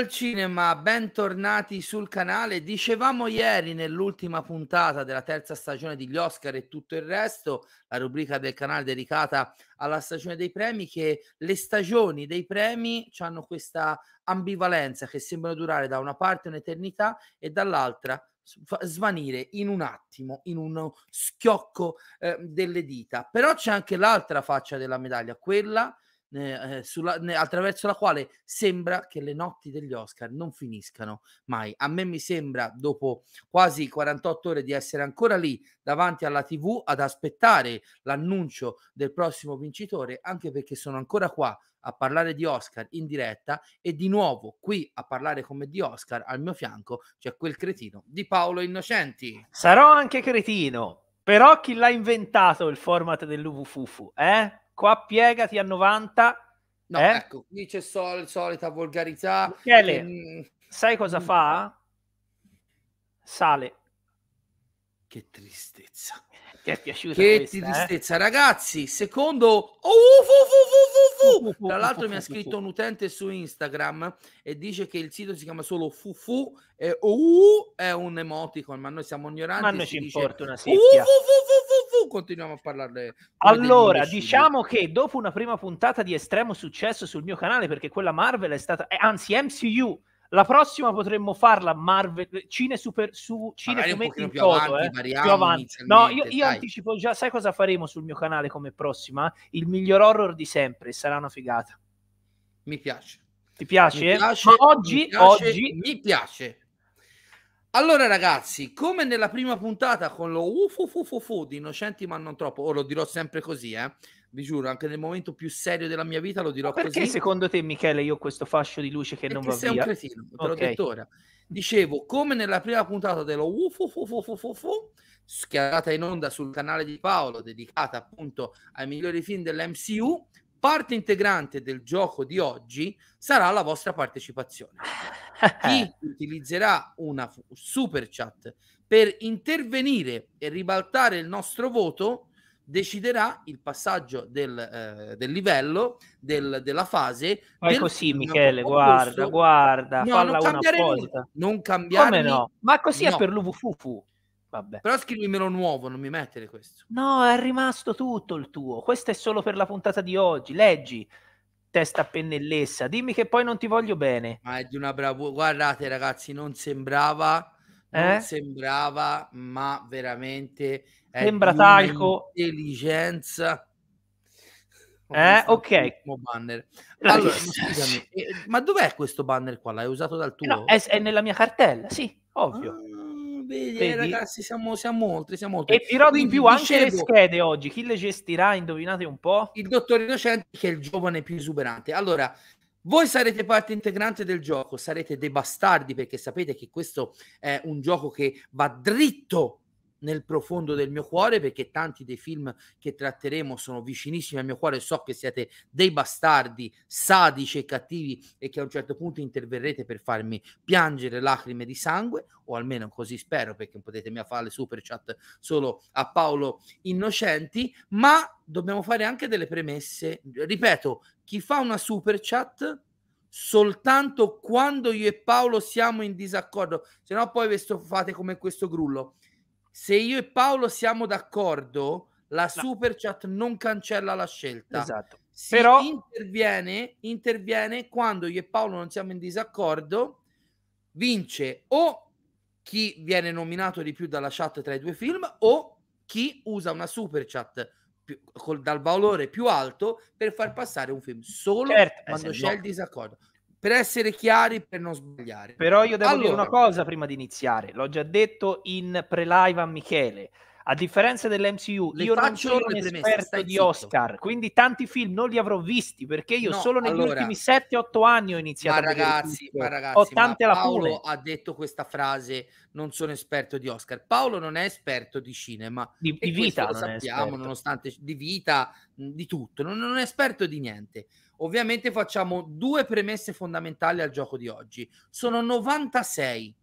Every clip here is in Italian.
al cinema, bentornati sul canale. Dicevamo ieri nell'ultima puntata della terza stagione degli Oscar e tutto il resto, la rubrica del canale dedicata alla stagione dei premi, che le stagioni dei premi hanno questa ambivalenza che sembrano durare da una parte un'eternità e dall'altra svanire in un attimo, in uno schiocco eh, delle dita. Però c'è anche l'altra faccia della medaglia, quella eh, sulla, attraverso la quale sembra che le notti degli Oscar non finiscano mai. A me mi sembra, dopo quasi 48 ore, di essere ancora lì davanti alla TV ad aspettare l'annuncio del prossimo vincitore, anche perché sono ancora qua a parlare di Oscar in diretta e di nuovo qui a parlare come di Oscar al mio fianco c'è quel cretino di Paolo Innocenti. Sarò anche cretino, però chi l'ha inventato il format dell'UVFUFU, eh? qua piegati a 90. No, eh? ecco, qui c'è sol, solita volgarità. Michele, che... Mm, sai cosa mm. fa? Sale. Che tristezza. Ti è piaciuta Che questa, eh? tristezza. Eh? Ragazzi, secondo... Oh, fu, fu, fu, Tra l'altro mi ha scritto un utente su Instagram e dice che il sito si chiama solo fufu e OU è un emoticon, ma noi siamo ignoranti. Ma noi ci dice, importa una seppia. TV continuiamo a parlarne. Allora, diciamo che dopo una prima puntata di estremo successo sul mio canale, perché quella Marvel è stata, eh, anzi MCU, la prossima potremmo farla Marvel, Cine Super, su Cine Fumetti in più, avanti, eh, più avanti. No, io, io anticipo già, sai cosa faremo sul mio canale come prossima? Il miglior horror di sempre, sarà una figata. Mi piace. Ti piace? Mi piace, oggi, mi piace, oggi mi piace allora ragazzi, come nella prima puntata con lo ufufufufu di innocenti ma non troppo, o oh, lo dirò sempre così, eh, vi giuro, anche nel momento più serio della mia vita lo dirò perché così. Perché secondo te Michele io ho questo fascio di luce che perché non va sei via? sei un cretino, te okay. detto ora. Dicevo, come nella prima puntata dello ufufufufufu, schiarata in onda sul canale di Paolo, dedicata appunto ai migliori film dell'MCU, parte integrante del gioco di oggi sarà la vostra partecipazione. Chi utilizzerà una super chat per intervenire e ribaltare il nostro voto deciderà il passaggio del, eh, del livello, del, della fase. Fai del così, Michele, guarda, guarda, no, falla non una apposta. Non cambiare. No? Ma così no. è per l'UVFUFU. Vabbè. Però scrivimelo nuovo, non mi mettere questo. No, è rimasto tutto il tuo. Questo è solo per la puntata di oggi. Leggi, testa pennellessa. Dimmi che poi non ti voglio bene. Ma è di una bravura. Guardate, ragazzi, non sembrava. Non eh? sembrava, ma veramente. Sembra talco. Intelligenza. eh, ok. Banner. Allora, ma, eh, ma dov'è questo banner qua? L'hai usato dal tuo? No, è, è nella mia cartella, sì, ovvio. Ah Vedi, eh, Vedi? ragazzi, siamo, siamo, oltre, siamo oltre. E dirò Quindi, di più anche dicevo, le schede oggi. Chi le gestirà? Indovinate un po'. Il dottor Innocenti, che è il giovane più esuberante. Allora, voi sarete parte integrante del gioco, sarete dei bastardi perché sapete che questo è un gioco che va dritto nel profondo del mio cuore perché tanti dei film che tratteremo sono vicinissimi al mio cuore so che siete dei bastardi sadici e cattivi e che a un certo punto interverrete per farmi piangere lacrime di sangue o almeno così spero perché potete mia fare le super chat solo a Paolo Innocenti ma dobbiamo fare anche delle premesse ripeto chi fa una super chat soltanto quando io e Paolo siamo in disaccordo se no poi fate come questo grullo se io e Paolo siamo d'accordo, la super chat non cancella la scelta. Esatto. Si Però interviene, interviene quando io e Paolo non siamo in disaccordo, vince o chi viene nominato di più dalla chat tra i due film o chi usa una super chat più, col, dal valore più alto per far passare un film solo certo, eh, quando c'è no. il disaccordo per essere chiari, per non sbagliare. Però io devo allora... dire una cosa prima di iniziare, l'ho già detto in pre-live a Michele. A differenza dell'MCU, Le io non sono un esperto di Oscar, quindi tanti film non li avrò visti perché io no, solo negli allora... ultimi 7-8 anni ho iniziato ma ragazzi, ma ragazzi, ho tante ma Paolo lapule. ha detto questa frase, non sono esperto di Oscar. Paolo non è esperto di cinema, di, di vita, lo sappiamo, nonostante di vita, di tutto, non, non è esperto di niente Ovviamente facciamo due premesse fondamentali al gioco di oggi. Sono 96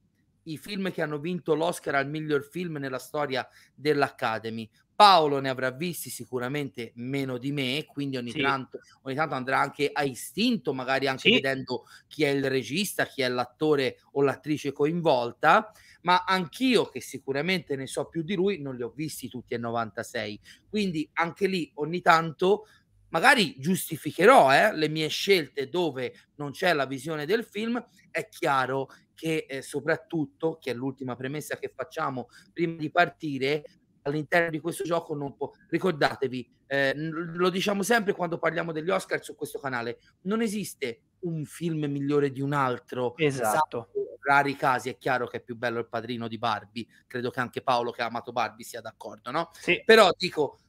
i film che hanno vinto l'Oscar al miglior film nella storia dell'Academy. Paolo ne avrà visti sicuramente meno di me, quindi ogni, sì. tanto, ogni tanto, andrà anche a istinto, magari anche sì. vedendo chi è il regista, chi è l'attore o l'attrice coinvolta, ma anch'io che sicuramente ne so più di lui, non li ho visti tutti e 96. Quindi anche lì ogni tanto magari giustificherò eh, le mie scelte dove non c'è la visione del film, è chiaro che eh, soprattutto, che è l'ultima premessa che facciamo prima di partire, all'interno di questo gioco non può... Ricordatevi, eh, lo diciamo sempre quando parliamo degli Oscar su questo canale, non esiste un film migliore di un altro. Esatto. rari casi è chiaro che è più bello il padrino di Barbie, credo che anche Paolo che ha amato Barbie sia d'accordo, no? Sì. Però dico,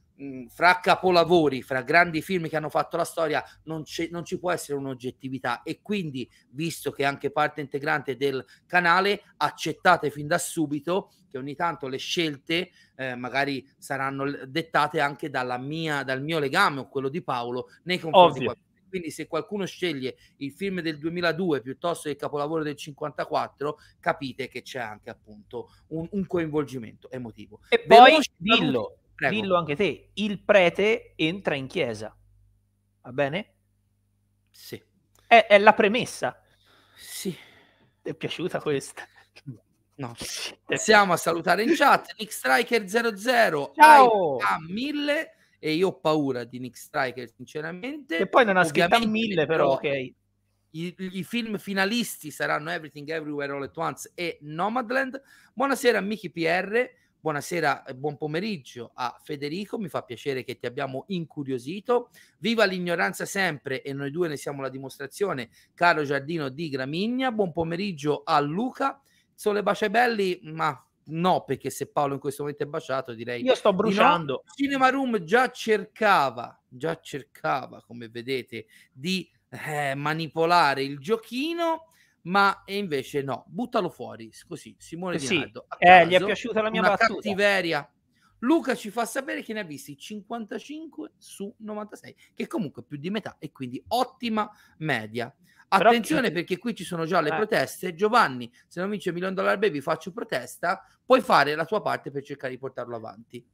fra capolavori, fra grandi film che hanno fatto la storia, non, c'è, non ci può essere un'oggettività e quindi, visto che è anche parte integrante del canale, accettate fin da subito che ogni tanto le scelte eh, magari saranno dettate anche mia, dal mio legame o quello di Paolo nei confronti Ovvio. di quindi se qualcuno sceglie il film del 2002 piuttosto che il capolavoro del 54 capite che c'è anche appunto un, un coinvolgimento emotivo e poi dillo Prego. dillo anche te, il prete entra in chiesa, va bene? Sì. È, è la premessa. Sì. Ti è piaciuta questa? No. Passiamo a salutare in chat Nick Striker 00 Ciao. a 1000 e io ho paura di Nick Striker sinceramente. E poi non ha scritto a 1000 però, ok. I, I, film finalisti saranno Everything Everywhere All at Once e Nomadland. Buonasera amici PR. Buonasera e buon pomeriggio a Federico, mi fa piacere che ti abbiamo incuriosito. Viva l'ignoranza sempre e noi due ne siamo la dimostrazione, caro Giardino di Gramigna. Buon pomeriggio a Luca. Sole bacia belli, ma no, perché se Paolo in questo momento è baciato, direi Io sto bruciando. No. Cinema Room già cercava, già cercava, come vedete, di eh, manipolare il giochino ma invece no, buttalo fuori così, Simone Di Naldo. eh, gli è piaciuta la mia una battuta. cattiveria. Luca ci fa sapere che ne ha visti 55 su 96, che comunque più di metà e quindi ottima media. Attenzione Però... perché qui ci sono già le eh. proteste. Giovanni, se non vince Milione Dollar Baby faccio protesta, puoi fare la tua parte per cercare di portarlo avanti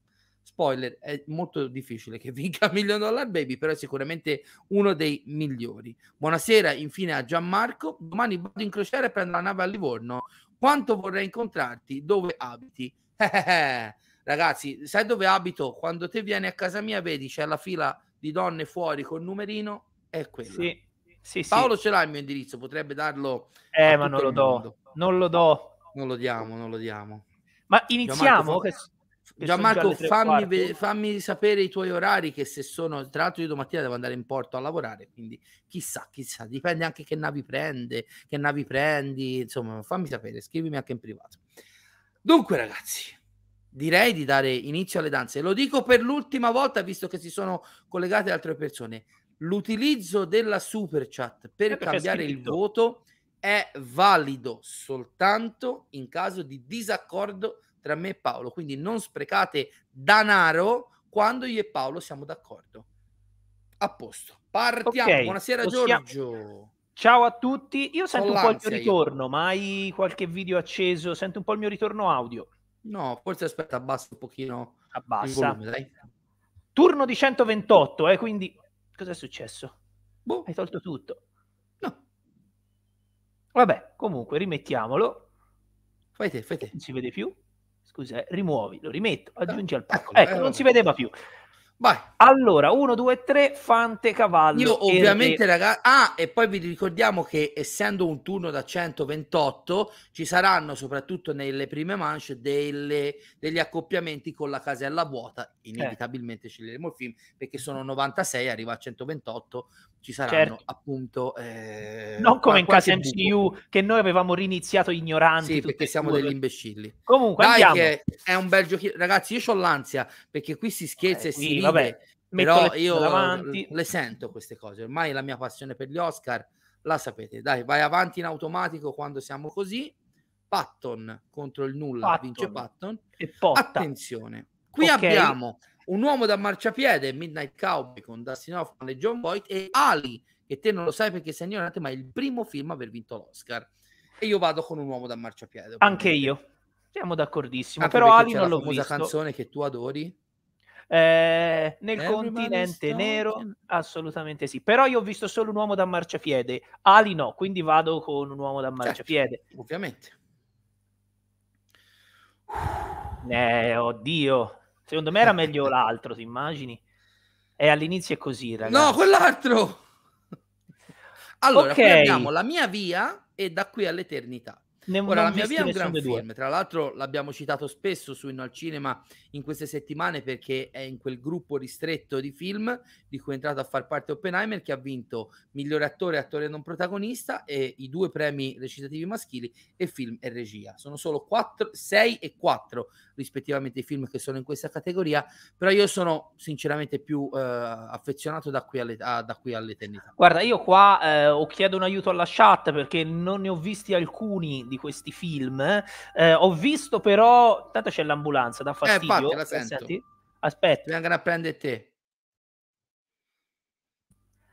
spoiler, è molto difficile che vinca Million Dollar Baby, però è sicuramente uno dei migliori. Buonasera infine a Gianmarco, domani vado in crociera e prendo la nave a Livorno. Quanto vorrei incontrarti? Dove abiti? Ragazzi, sai dove abito? Quando te vieni a casa mia, vedi c'è la fila di donne fuori col numerino, è quello. Sì, sì, Paolo sì. ce l'ha il mio indirizzo, potrebbe darlo. Eh, ma non lo do, non lo do. Non lo diamo, non lo diamo. Ma iniziamo. Gianmarco, Gianmarco, fammi, fammi, sapere i tuoi orari che se sono, tra l'altro io domattina devo andare in porto a lavorare, quindi chissà, chissà, dipende anche che navi prende, che navi prendi, insomma, fammi sapere, scrivimi anche in privato. Dunque ragazzi, direi di dare inizio alle danze. Lo dico per l'ultima volta, visto che si sono collegate altre persone. L'utilizzo della super chat per eh, cambiare il voto è valido soltanto in caso di disaccordo tra me e Paolo. Quindi non sprecate danaro quando io e Paolo siamo d'accordo. A posto. Partiamo. Okay, Buonasera possiamo... Giorgio. Ciao a tutti. Io sento un po' il mio ritorno, io. ma hai qualche video acceso? Sento un po' il mio ritorno audio. No, forse aspetta, abbassa un pochino. Abbassa. Volume, Turno di 128, eh, quindi cosa è successo? Boh. Hai tolto tutto. No. Vabbè, comunque rimettiamolo. Fai te, fai te. Non si vede più scusa, eh, rimuovi, lo rimetto, aggiungi al ah, pacco. ecco, ecco non ecco. si vedeva più. Vai. Allora, 1, 2, 3, Fante, Cavallo. Io ovviamente, e... ragazzi... Ah, e poi vi ricordiamo che essendo un turno da 128, ci saranno soprattutto nelle prime manche delle, degli accoppiamenti con la casella vuota. Eh. Inevitabilmente eh. sceglieremo il film, perché sono 96, arriva a 128, ci saranno certo. appunto... Eh, non come in casa MCU, buco. che noi avevamo riniziato ignoranti. Sì, perché siamo due. degli imbecilli. Comunque, Dai, andiamo. è un bel giochino. Ragazzi, io ho l'ansia, perché qui si scherza eh, e si ride, vabbè, però le io davanti. le sento queste cose, ormai la mia passione per gli Oscar la sapete, dai, vai avanti in automatico quando siamo così. Patton contro il nulla Patton. vince Patton. E Potta. Attenzione, qui okay. abbiamo un uomo da marciapiede, Midnight Cowboy con Dustin Hoffman e John Boyd, e Ali, che te non lo sai perché sei ignorante, ma è il primo film a aver vinto l'Oscar. E io vado con un uomo da marciapiede. Anche io. Siamo d'accordissimo, Anche però Ali non l'ho visto. La famosa canzone che tu adori. Eh, nel Everybody continente nero, assolutamente sì. Però io ho visto solo un uomo da marciapiede, ali no, quindi vado con un uomo da certo, marciapiede. Certo, ovviamente. Eh, oddio. Secondo me era meglio l'altro, ti immagini? E eh, all'inizio è così, ragazzi. No, quell'altro! Allora, okay. abbiamo la mia via e da qui all'eternità. Ne, Ora, La mia via è un gran film, tra l'altro l'abbiamo citato spesso su Inno al Cinema in queste settimane perché è in quel gruppo ristretto di film di cui è entrato a far parte Oppenheimer che ha vinto migliore attore e attore non protagonista e i due premi recitativi maschili e film e regia. Sono solo 6 e 4 rispettivamente i film che sono in questa categoria, però io sono sinceramente più eh, affezionato da qui, alle, a, da qui all'eternità. Guarda, io qua eh, chiedo un aiuto alla chat perché non ne ho visti alcuni di di questi film. Eh, ho visto però, tanto c'è l'ambulanza, da fastidio. Eh, infatti, la eh, sento. Senti? Aspetta. Vengono a prendere te.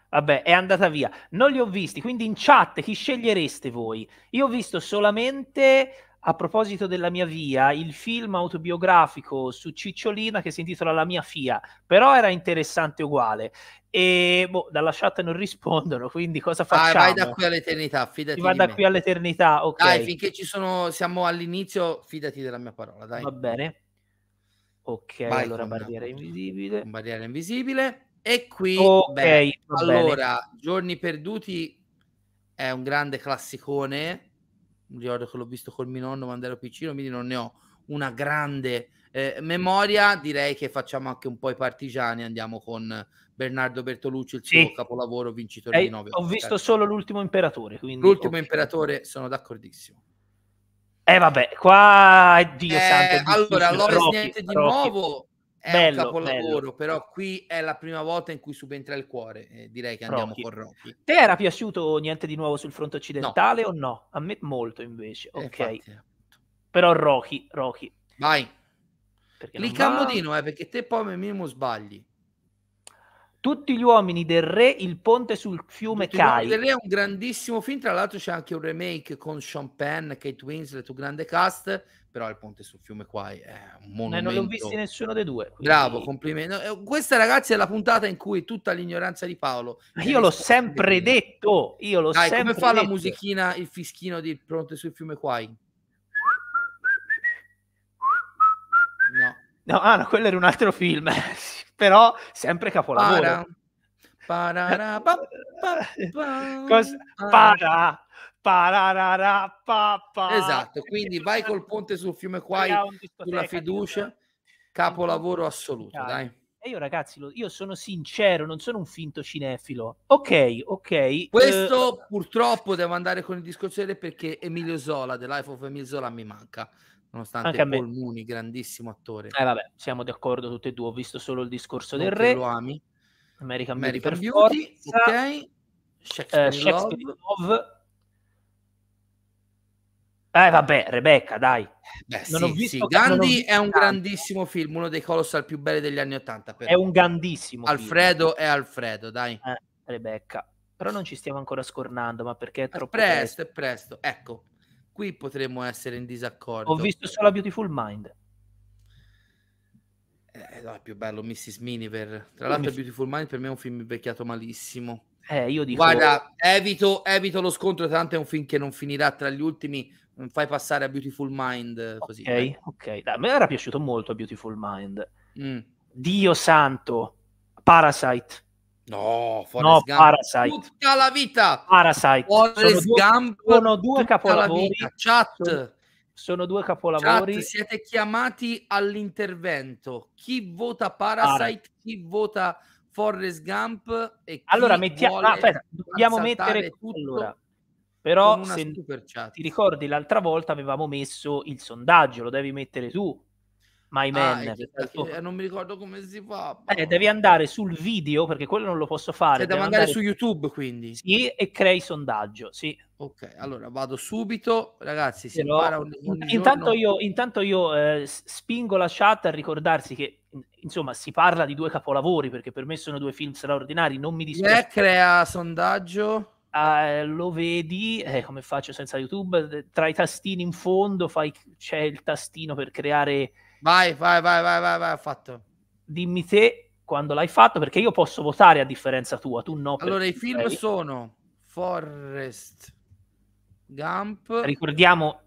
Vabbè, è andata via. Non li ho visti, quindi in chat chi scegliereste voi? Io ho visto solamente a proposito della mia via, il film autobiografico su Cicciolina che si intitola La mia FIA, però era interessante uguale. E boh, dalla chat non rispondono, quindi cosa facciamo? Ah, vai da qui all'eternità, fidati. Vai da me. qui all'eternità, ok. Dai, finché ci sono, siamo all'inizio, fidati della mia parola, dai. Va bene. Ok, vai, allora barriera una... invisibile. Barriera invisibile. E qui, ok, beh, allora, bene. Giorni perduti è un grande classicone ricordo che l'ho visto col mio nonno quando ero piccino, quindi non ne ho una grande eh, memoria. Direi che facciamo anche un po' i partigiani, andiamo con Bernardo Bertolucci, il suo sì. capolavoro vincitore eh, di 9. Ho visto solo l'ultimo imperatore. Quindi... L'ultimo imperatore, sono d'accordissimo. Eh vabbè, qua è Dio eh, santo. È allora, Loris niente di Rocky. nuovo è bello, un capolavoro, bello. però qui è la prima volta in cui subentra il cuore, eh, direi che andiamo Rocky. con Rocky. Te era piaciuto niente di nuovo sul fronte occidentale no. o no? A me molto invece, eh, ok. Infatti. Eh. Però Rocky, Rocky. Vai. Clicca va... a eh, perché te poi al sbagli. Tutti gli uomini del re, il ponte sul fiume Tutti Kai. del re è un grandissimo film, tra l'altro c'è anche un remake con Sean Penn, Kate Winslet, un grande cast, però il ponte sul fiume Kai è un monumento. Eh, non l'ho visto nessuno dei due. Quindi... Bravo, complimenti. Eh, questa ragazzi è la puntata in cui tutta l'ignoranza di Paolo. Ma io l'ho sempre detto, io l'ho Dai, sempre come fa detto. la musichina, il fischino di Ponte sul fiume Kai? No. No, ah, no, quello era un altro film. però sempre capolavoro. Para. Parara, pa, pa, para. Pararara, pa, pa. Esatto, quindi vai col ponte sul fiume Quai sulla fiducia, capolavoro assoluto, dai. dai. E io ragazzi, io sono sincero, non sono un finto cinefilo. Ok, ok. Questo uh, purtroppo devo andare con il discorso perché Emilio Zola, The Life of Emilio Zola mi manca nonostante Anche Paul Muni, grandissimo attore. Eh vabbè, siamo d'accordo tutti e due, ho visto solo il discorso del re. Lo ami. American, American Beauty, Beauty ok. Shakespeare, eh, Shakespeare Love. Love. Eh vabbè, Rebecca, dai. Beh, non sì, ho visto sì. Gandhi ho visto è un grandissimo film, uno dei colossal più belli degli anni Ottanta. È un grandissimo Alfredo film. è Alfredo, dai. Eh, Rebecca. Però non ci stiamo ancora scornando, ma perché è troppo... È presto, presto, è presto. Ecco, Qui potremmo essere in disaccordo. Ho visto solo a Beautiful Mind. Eh, no, è più bello Mrs. Miniver. Tra l'altro mi... Beautiful Mind per me è un film invecchiato malissimo. Eh, io dico... Guarda, evito, evito lo scontro, tanto è un film che non finirà tra gli ultimi. Non mm, fai passare a Beautiful Mind eh, così. Ok, eh. ok. Dai, a me era piaciuto molto Beautiful Mind. Mm. Dio santo, Parasite No, Forrest no, Parasite. Tutta la vita. Parasite. Forrest sono due, Sono due capolavori. Chat. Sono, sono, due capolavori. Chat, siete chiamati all'intervento. Chi vota Parasite, Parasite. chi vota Forrest Gump e Allora mettiamo ah, aspetta, dobbiamo mettere tutto allora. Però se ti ricordi l'altra volta avevamo messo il sondaggio, lo devi mettere tu My ah, Man. Ah, esatto. Non mi ricordo come si fa. Eh, boh. devi andare sul video perché quello non lo posso fare. Cioè, devo andare, andare su YouTube quindi. Sì, e crei sondaggio, sì. Ok, allora vado subito, ragazzi. Si Però, impara ogni, ogni intanto, giorno... io, intanto io eh, spingo la chat a ricordarsi che insomma si parla di due capolavori perché per me sono due film straordinari. Non mi dispiace. Eh, crea sondaggio. Uh, lo vedi eh, come faccio senza YouTube tra i tastini in fondo fai, c'è il tastino per creare Vai, vai, vai, vai, vai, vai, fatto. Dimmi te quando l'hai fatto, perché io posso votare a differenza tua, tu no. Allora, i film sei. sono Forrest Gump. Ricordiamo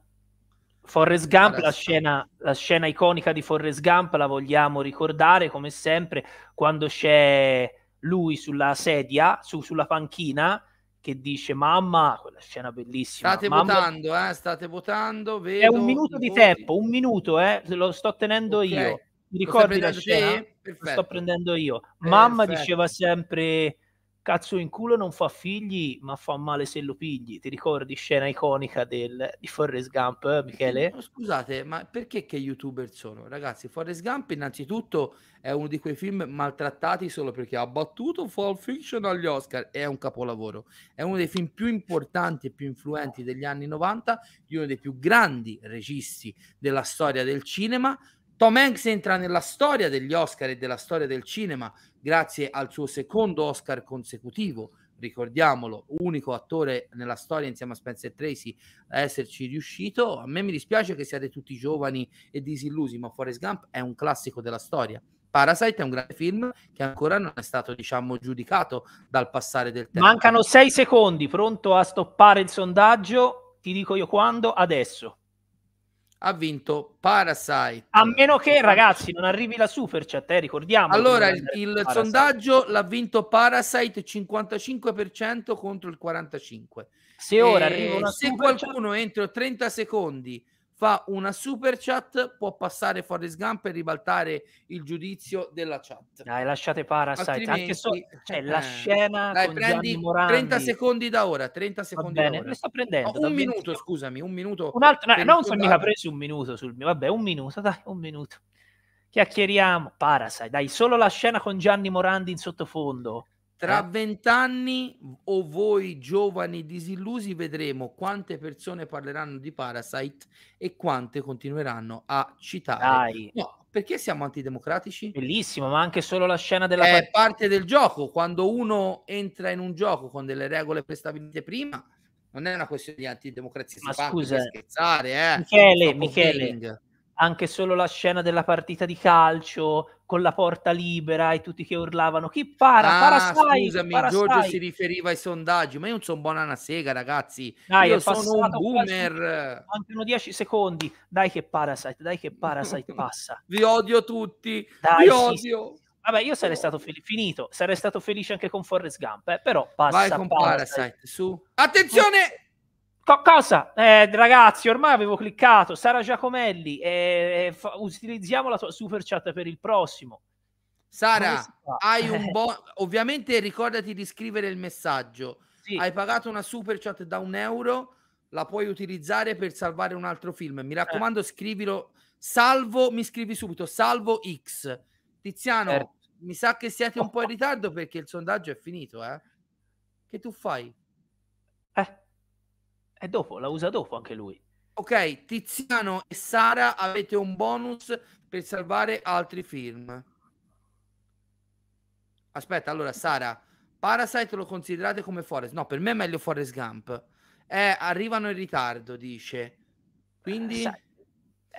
Forrest Gump, La, scena, la scena, iconica di Forrest Gump la vogliamo ricordare come sempre quando c'è lui sulla sedia, su, sulla panchina che dice mamma, quella scena bellissima. State mamma... votando, eh? state votando. Vedo, è un minuto di voti. tempo, un minuto, eh? lo sto tenendo okay. io. Mi ricordi la scena? Sto prendendo io. Perfetto. Mamma diceva sempre cazzo in culo non fa figli, ma fa male se lo pigli. Ti ricordi scena iconica del, di Forrest Gump, eh, Michele? scusate, ma perché che youtuber sono? Ragazzi, Forrest Gump innanzitutto è uno di quei film maltrattati solo perché ha battuto Fall Fiction agli Oscar, è un capolavoro. È uno dei film più importanti e più influenti degli anni 90, di uno dei più grandi registi della storia del cinema, Tom Hanks entra nella storia degli Oscar e della storia del cinema grazie al suo secondo Oscar consecutivo, ricordiamolo, unico attore nella storia insieme a Spencer Tracy a esserci riuscito. A me mi dispiace che siate tutti giovani e disillusi, ma Forrest Gump è un classico della storia. Parasite è un grande film che ancora non è stato, diciamo, giudicato dal passare del tempo. Mancano sei secondi, pronto a stoppare il sondaggio? Ti dico io quando? Adesso ha vinto Parasite. A meno che, ragazzi, non arrivi la super chat, eh, ricordiamo. Allora, il, il sondaggio l'ha vinto Parasite 55% contro il 45%. Se ora e arriva una se qualcuno chat... entro 30 secondi fa una super chat, può passare fuori Gump e ribaltare il giudizio della chat. Dai, lasciate Parasite, Altrimenti, anche so, cioè, eh, la scena dai, prendi 30 secondi da ora, 30 secondi va bene, da sto prendendo. No, un minuto, minuto, scusami, un minuto. Un altro, no, non sono mica presi un minuto sul mio, vabbè, un minuto, dai, un minuto. Chiacchieriamo, Parasite, dai, solo la scena con Gianni Morandi in sottofondo tra eh? vent'anni o voi giovani disillusi vedremo quante persone parleranno di Parasite e quante continueranno a citare. Dai. No, perché siamo antidemocratici? Bellissimo, ma anche solo la scena della... È parte del gioco, quando uno entra in un gioco con delle regole prestabilite prima, non è una questione di antidemocrazia, ma si scusa, scherzare, eh. Michele, Michele, anche solo la scena della partita di calcio con la porta libera e tutti che urlavano chi para, ah, para sai, scusami para Giorgio sai. si riferiva ai sondaggi ma io non sono buona una sega ragazzi dai, io sono un boomer mancano 10 secondi dai che Parasite dai che Parasite passa vi odio tutti dai, vi sì, odio sì. Vabbè, io sarei stato fel- finito, sarei stato felice anche con Forrest Gump, eh, però passa. Vai con Parasite, Parasite su. Attenzione! Co- cosa? Eh, ragazzi, ormai avevo cliccato. Sara Giacomelli, eh, eh, fa- utilizziamo la tua super chat per il prossimo. Sara, hai un buon... Ovviamente ricordati di scrivere il messaggio. Sì. Hai pagato una super chat da un euro, la puoi utilizzare per salvare un altro film. Mi eh. raccomando, eh. scrivilo. Salvo, mi scrivi subito, salvo X. Tiziano, certo. mi sa che siete un po' in ritardo perché il sondaggio è finito, eh? Che tu fai? E eh, dopo, la usa dopo anche lui. Ok, Tiziano e Sara avete un bonus per salvare altri film. Aspetta, allora Sara, Parasite lo considerate come Forest? No, per me è meglio Forest Gump. Eh, arrivano in ritardo, dice. Quindi... Eh,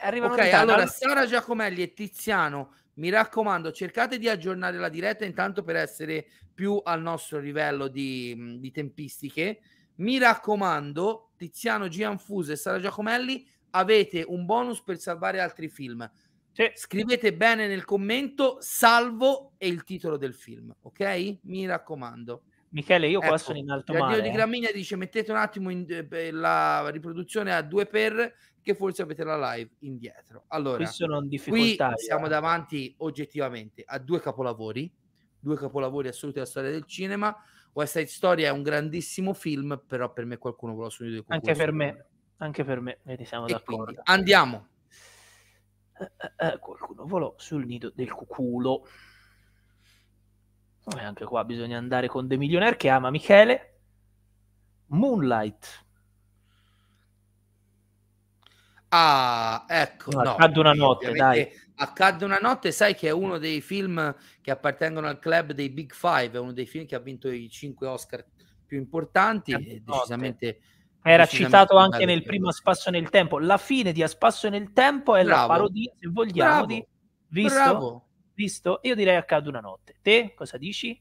arrivano ok, in ritardo. allora Sara Giacomelli e Tiziano, mi raccomando, cercate di aggiornare la diretta intanto per essere più al nostro livello di, di tempistiche. Mi raccomando, Tiziano Gianfuso e Sara Giacomelli, avete un bonus per salvare altri film. Sì. Scrivete bene nel commento salvo e il titolo del film, ok? Mi raccomando. Michele, io ecco, qua sono in alto mare. Radio di eh. Gramigna dice mettete un attimo in, eh, la riproduzione a 2 per che forse avete la live indietro. Allora, qui sono in difficoltà. Qui eh. siamo davanti oggettivamente a due capolavori, due capolavori assoluti della storia del cinema West Side Story è un grandissimo film, però per me qualcuno vuole la sua Anche per me, anche per me, ne siamo e d'accordo. Quindi, andiamo. Eh, eh, eh, qualcuno volò sul nido del cuculo. E anche qua bisogna andare con The Millionaire che ama Michele. Moonlight. Ah, ecco. No, no, una notte, dai. Accadde una notte, sai che è uno dei film che appartengono al club dei Big Five, è uno dei film che ha vinto i cinque Oscar più importanti, e decisamente... Era citato anche nel primo A Spasso nel Tempo. La fine di A Spasso nel Tempo è Bravo. la parodia, se vogliamo, Bravo. di... Visto? Bravo. Visto? Io direi Accadde una notte. Te cosa dici?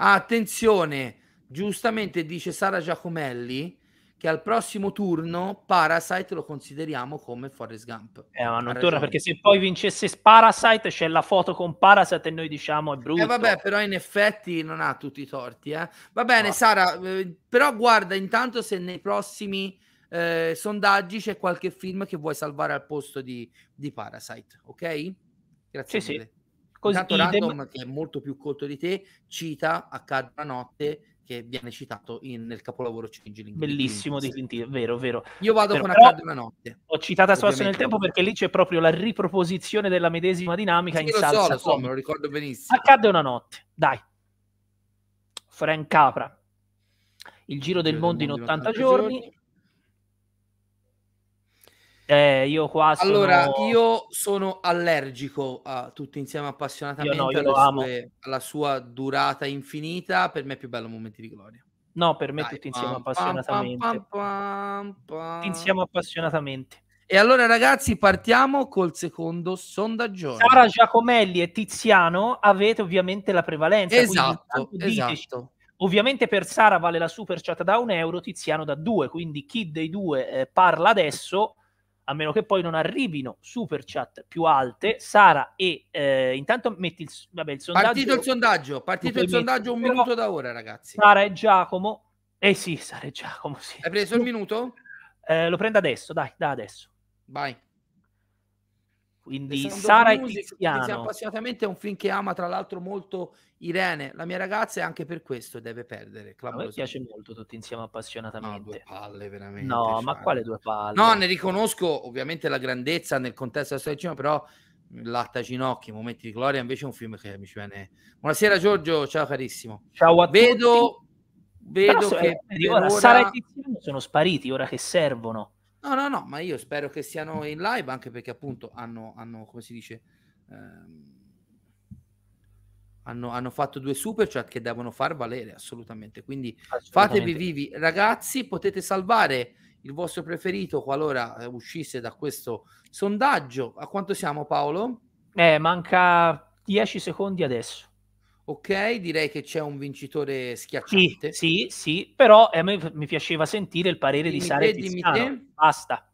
attenzione, giustamente dice Sara Giacomelli che al prossimo turno Parasite lo consideriamo come Forrest Gump. Eh, ma non torna perché se poi vincesse Parasite c'è la foto con Parasite e noi diciamo è brutto. Eh vabbè, però in effetti non ha tutti i torti, eh. Va bene, no. Sara, eh, però guarda intanto se nei prossimi eh, sondaggi c'è qualche film che vuoi salvare al posto di, di Parasite, ok? Grazie sì, mille. Sì. Così, Intanto idem... Random, che è molto più colto di te, cita a la notte che viene citato in, nel capolavoro Changeling. Bellissimo di Clint Eastwood, vero, vero. Io vado vero, con Accade una notte. Ho citata Spazio nel tempo perché lì c'è proprio la riproposizione della medesima dinamica sì, in lo So, lo so, me lo ricordo benissimo. Accade una notte, dai. Frank Capra. Il giro, Il giro del, mondo, del mondo in 80, 80 giorni. giorni. Eh, io qua sono... Allora, io sono allergico a tutti insieme appassionatamente no, alla, sue, alla, sua durata infinita. Per me è più bello Momenti di Gloria. No, per me Dai, tutti insieme pam, appassionatamente. Pam, pam, insieme appassionatamente. E allora ragazzi partiamo col secondo sondaggio. Sara Giacomelli e Tiziano avete ovviamente la prevalenza. Esatto, esatto. Ovviamente per Sara vale la super chat da un euro, Tiziano da due, quindi chi dei due eh, parla adesso a meno che poi non arrivino super chat più alte. Sara, e eh, intanto metti il, vabbè, il sondaggio. Partito il sondaggio, partito il sondaggio un minuto da ora, ragazzi. Sara e Giacomo. Eh sì, Sara e Giacomo, sì. Hai preso il minuto? Eh, lo prendo adesso, dai, da adesso. Vai. Quindi Sara Music, e Tiziano. appassionatamente è un film che ama tra l'altro molto Irene, la mia ragazza, e anche per questo deve perdere. A me piace molto tutti insieme appassionatamente. No, due palle veramente. No, cioè. ma quale due palle? No, ne riconosco ovviamente la grandezza nel contesto della storia però mm, Latta Ginocchi, Momenti di Gloria invece è un film che mi ci viene. Buonasera Giorgio, ciao carissimo. Ciao a Vedo, tutti. vedo però, che... Vedi, eh, ora... Sara e Tiziano sono spariti ora che servono. No, no, no, ma io spero che siano in live anche perché appunto hanno, hanno come si dice, ehm, hanno, hanno, fatto due super chat cioè che devono far valere assolutamente. Quindi assolutamente. fatevi vivi, ragazzi, potete salvare il vostro preferito qualora eh, uscisse da questo sondaggio. A quanto siamo Paolo? Eh, manca 10 secondi adesso. Ok, direi che c'è un vincitore schiacciante. Sì, sì, sì però a eh, mi piaceva sentire il parere dimmi di Sara te, Tiziano. Basta.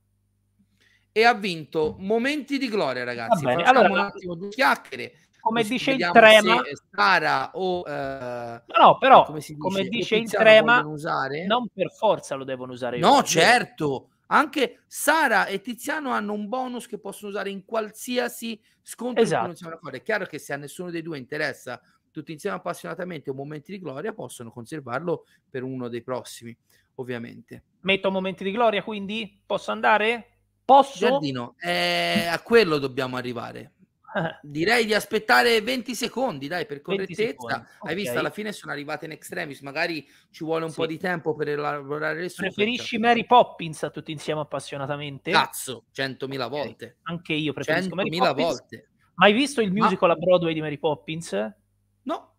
E ha vinto Momenti di gloria, ragazzi. Allora, un attimo due chiacchiere. Come dice il Trema, Sara o eh, No, però come, dice, come dice il Trema, non per forza lo devono usare. No, io. certo. Anche Sara e Tiziano hanno un bonus che possono usare in qualsiasi scontro esatto. È chiaro che se a nessuno dei due interessa tutti insieme appassionatamente o momenti di gloria possono conservarlo per uno dei prossimi, ovviamente. Metto momenti di gloria, quindi posso andare? Posso? Giardino, eh, a quello dobbiamo arrivare. Direi di aspettare 20 secondi, dai, per correttezza. Hai visto, alla fine sono arrivate in extremis, magari ci vuole un sì. po' di tempo per elaborare le Preferisci Mary Poppins a tutti insieme appassionatamente? Cazzo, 100.000 volte. Anche io preferisco 100.000 volte. Ma hai visto il musical Ma... a Broadway di Mary Poppins? No.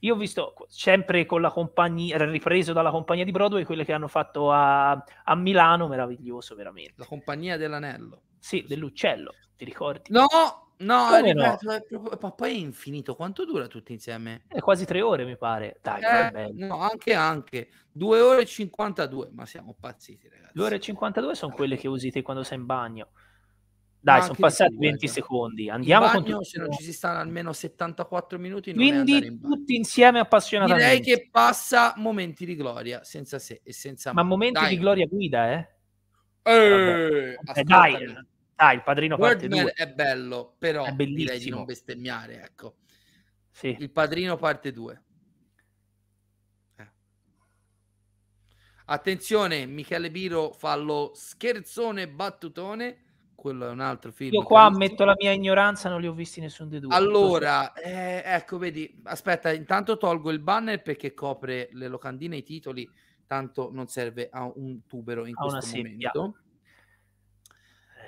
Io ho visto sempre con la compagnia, ripreso dalla compagnia di Broadway, quelle che hanno fatto a, a Milano, meraviglioso veramente. La compagnia dell'anello. Sì, dell'uccello, ti ricordi? No, No, Come no? È proprio... ma poi è infinito. Quanto dura tutti insieme? È quasi tre ore, mi pare. Dai, eh, no, anche, anche. 2 ore e 52, ma siamo pazziti, ragazzi. 2 ore e 52 sono quelle che usite quando sei in bagno. Dai, sono passati 20 eh, cioè. secondi. Andiamo bagno, con se non ci si stanno almeno 74 minuti. Quindi in tutti insieme appassionatamente. Direi che passa momenti di gloria senza se e senza Ma momenti dai. di gloria guida, eh? Eh, eh dai, dai, il padrino parte 2 è bello, però è bellissimo. direi di non bestemmiare, ecco. Sì. Il padrino parte 2. Eh. Attenzione, Michele Biro fa lo scherzone battutone quello è un altro film. Io qua ammetto la mia ignoranza, non li ho visti nessuno dei due. Allora, eh, ecco, vedi, aspetta, intanto tolgo il banner perché copre le locandine i titoli, tanto non serve a un tubero in a questo momento.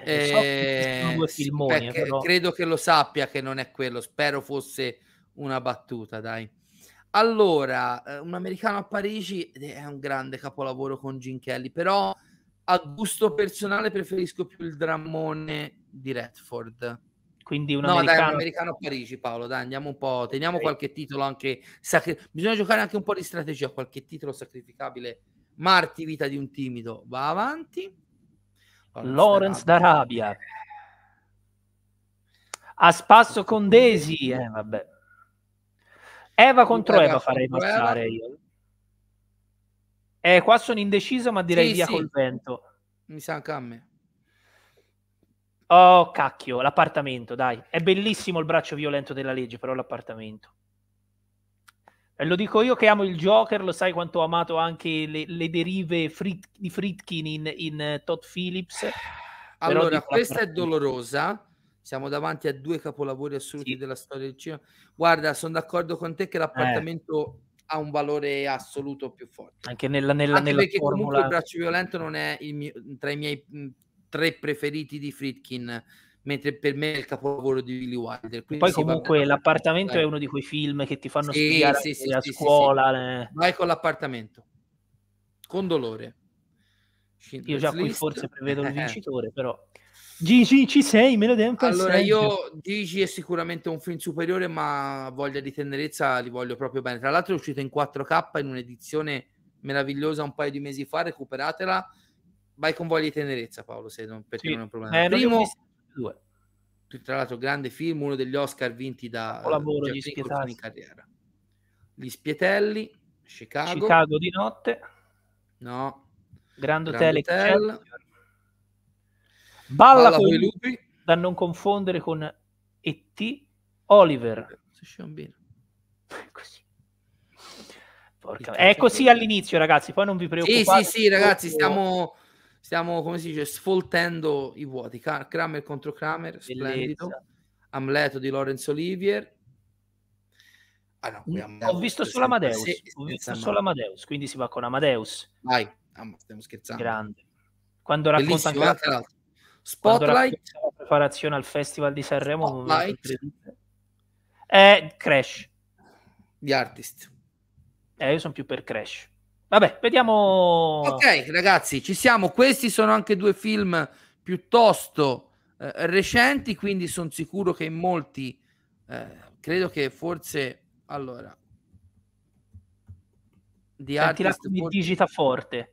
Eh, so eh, due filmoni, eh, però... Credo che lo sappia che non è quello, spero fosse una battuta, dai. Allora, eh, un americano a Parigi è un grande capolavoro con Gin Kelly, però a gusto personale preferisco più il drammone di Redford. Quindi un no, americano... dai, un americano a Parigi, Paolo. Dai, andiamo un po'. Teniamo okay. qualche titolo anche. Sacri... Bisogna giocare anche un po' di strategia. Qualche titolo sacrificabile. Marti, vita di un timido, va avanti. Lawrence d'Arabia. d'Arabia. A spasso con Desi. Eh, vabbè. Eva contro Eva, farei passare io. Eh, qua sono indeciso, ma direi sì, via sì. col vento. Mi sa anche a me. Oh, cacchio, l'appartamento, dai. È bellissimo il braccio violento della legge, però l'appartamento. E lo dico io che amo il Joker, lo sai quanto ho amato anche le, le derive frit- di Fritkin in, in eh, Todd Phillips. Allora, questa è dolorosa. Siamo davanti a due capolavori assoluti sì. della storia del cinema. Guarda, sono d'accordo con te che eh. l'appartamento eh ha un valore assoluto più forte. Anche nella, nella, Anche nella perché formula... comunque il braccio violento non è mio, mhmm, tra i miei mhmm, tre preferiti di Fritkin mentre per me è il capolavoro di Billy Wilder. Poi comunque l'appartamento è uno di quei film che ti fanno sì, spiegare sì, sì, a sì, scuola. Le... Eh. Vai con l'appartamento, con dolore. Schindler's Io già qui List. forse prevedo il vincitore, però... Gigi ci sei, me lo devo pensare. Allora io Gigi è sicuramente un film superiore, ma voglia di tenerezza li voglio proprio bene. Tra l'altro è uscito in 4K in un'edizione meravigliosa un paio di mesi fa, recuperatela. Vai con voglia di tenerezza Paolo, se non, perché sì. non è un problema. Eh, Primo, due. Tra l'altro grande film, uno degli Oscar vinti da lavoro gli Spietelli. in carriera. Gli Spietelli, Chicago. Chicago di notte. No. Grand, Grand Hotel, Hotel. Balla, Balla con i lupi, da non confondere con E.T. Oliver. Così. Porca... È così all'inizio, ragazzi. Poi non vi preoccupate. Sì, sì, sì, ragazzi, oh, oh. stiamo, stiamo come si dice, sfoltendo i vuoti. Kramer contro Kramer, Bellezza. splendido. Amleto di Laurence Olivier. Ah, no, qui Amadeus, ho visto solo Amadeus. Sì, ho visto solo Amadeus, quindi si va con Amadeus. Vai, stiamo scherzando. Grande. Quando racconta anche Spotlight. La preparazione al Festival di Sanremo. Spotlight. Eh, Crash. Gli artist. Eh, io sono più per Crash. Vabbè, vediamo. Ok, ragazzi, ci siamo. Questi sono anche due film piuttosto eh, recenti, quindi sono sicuro che in molti, eh, credo che forse, allora, di Senti la Molti... digita forte.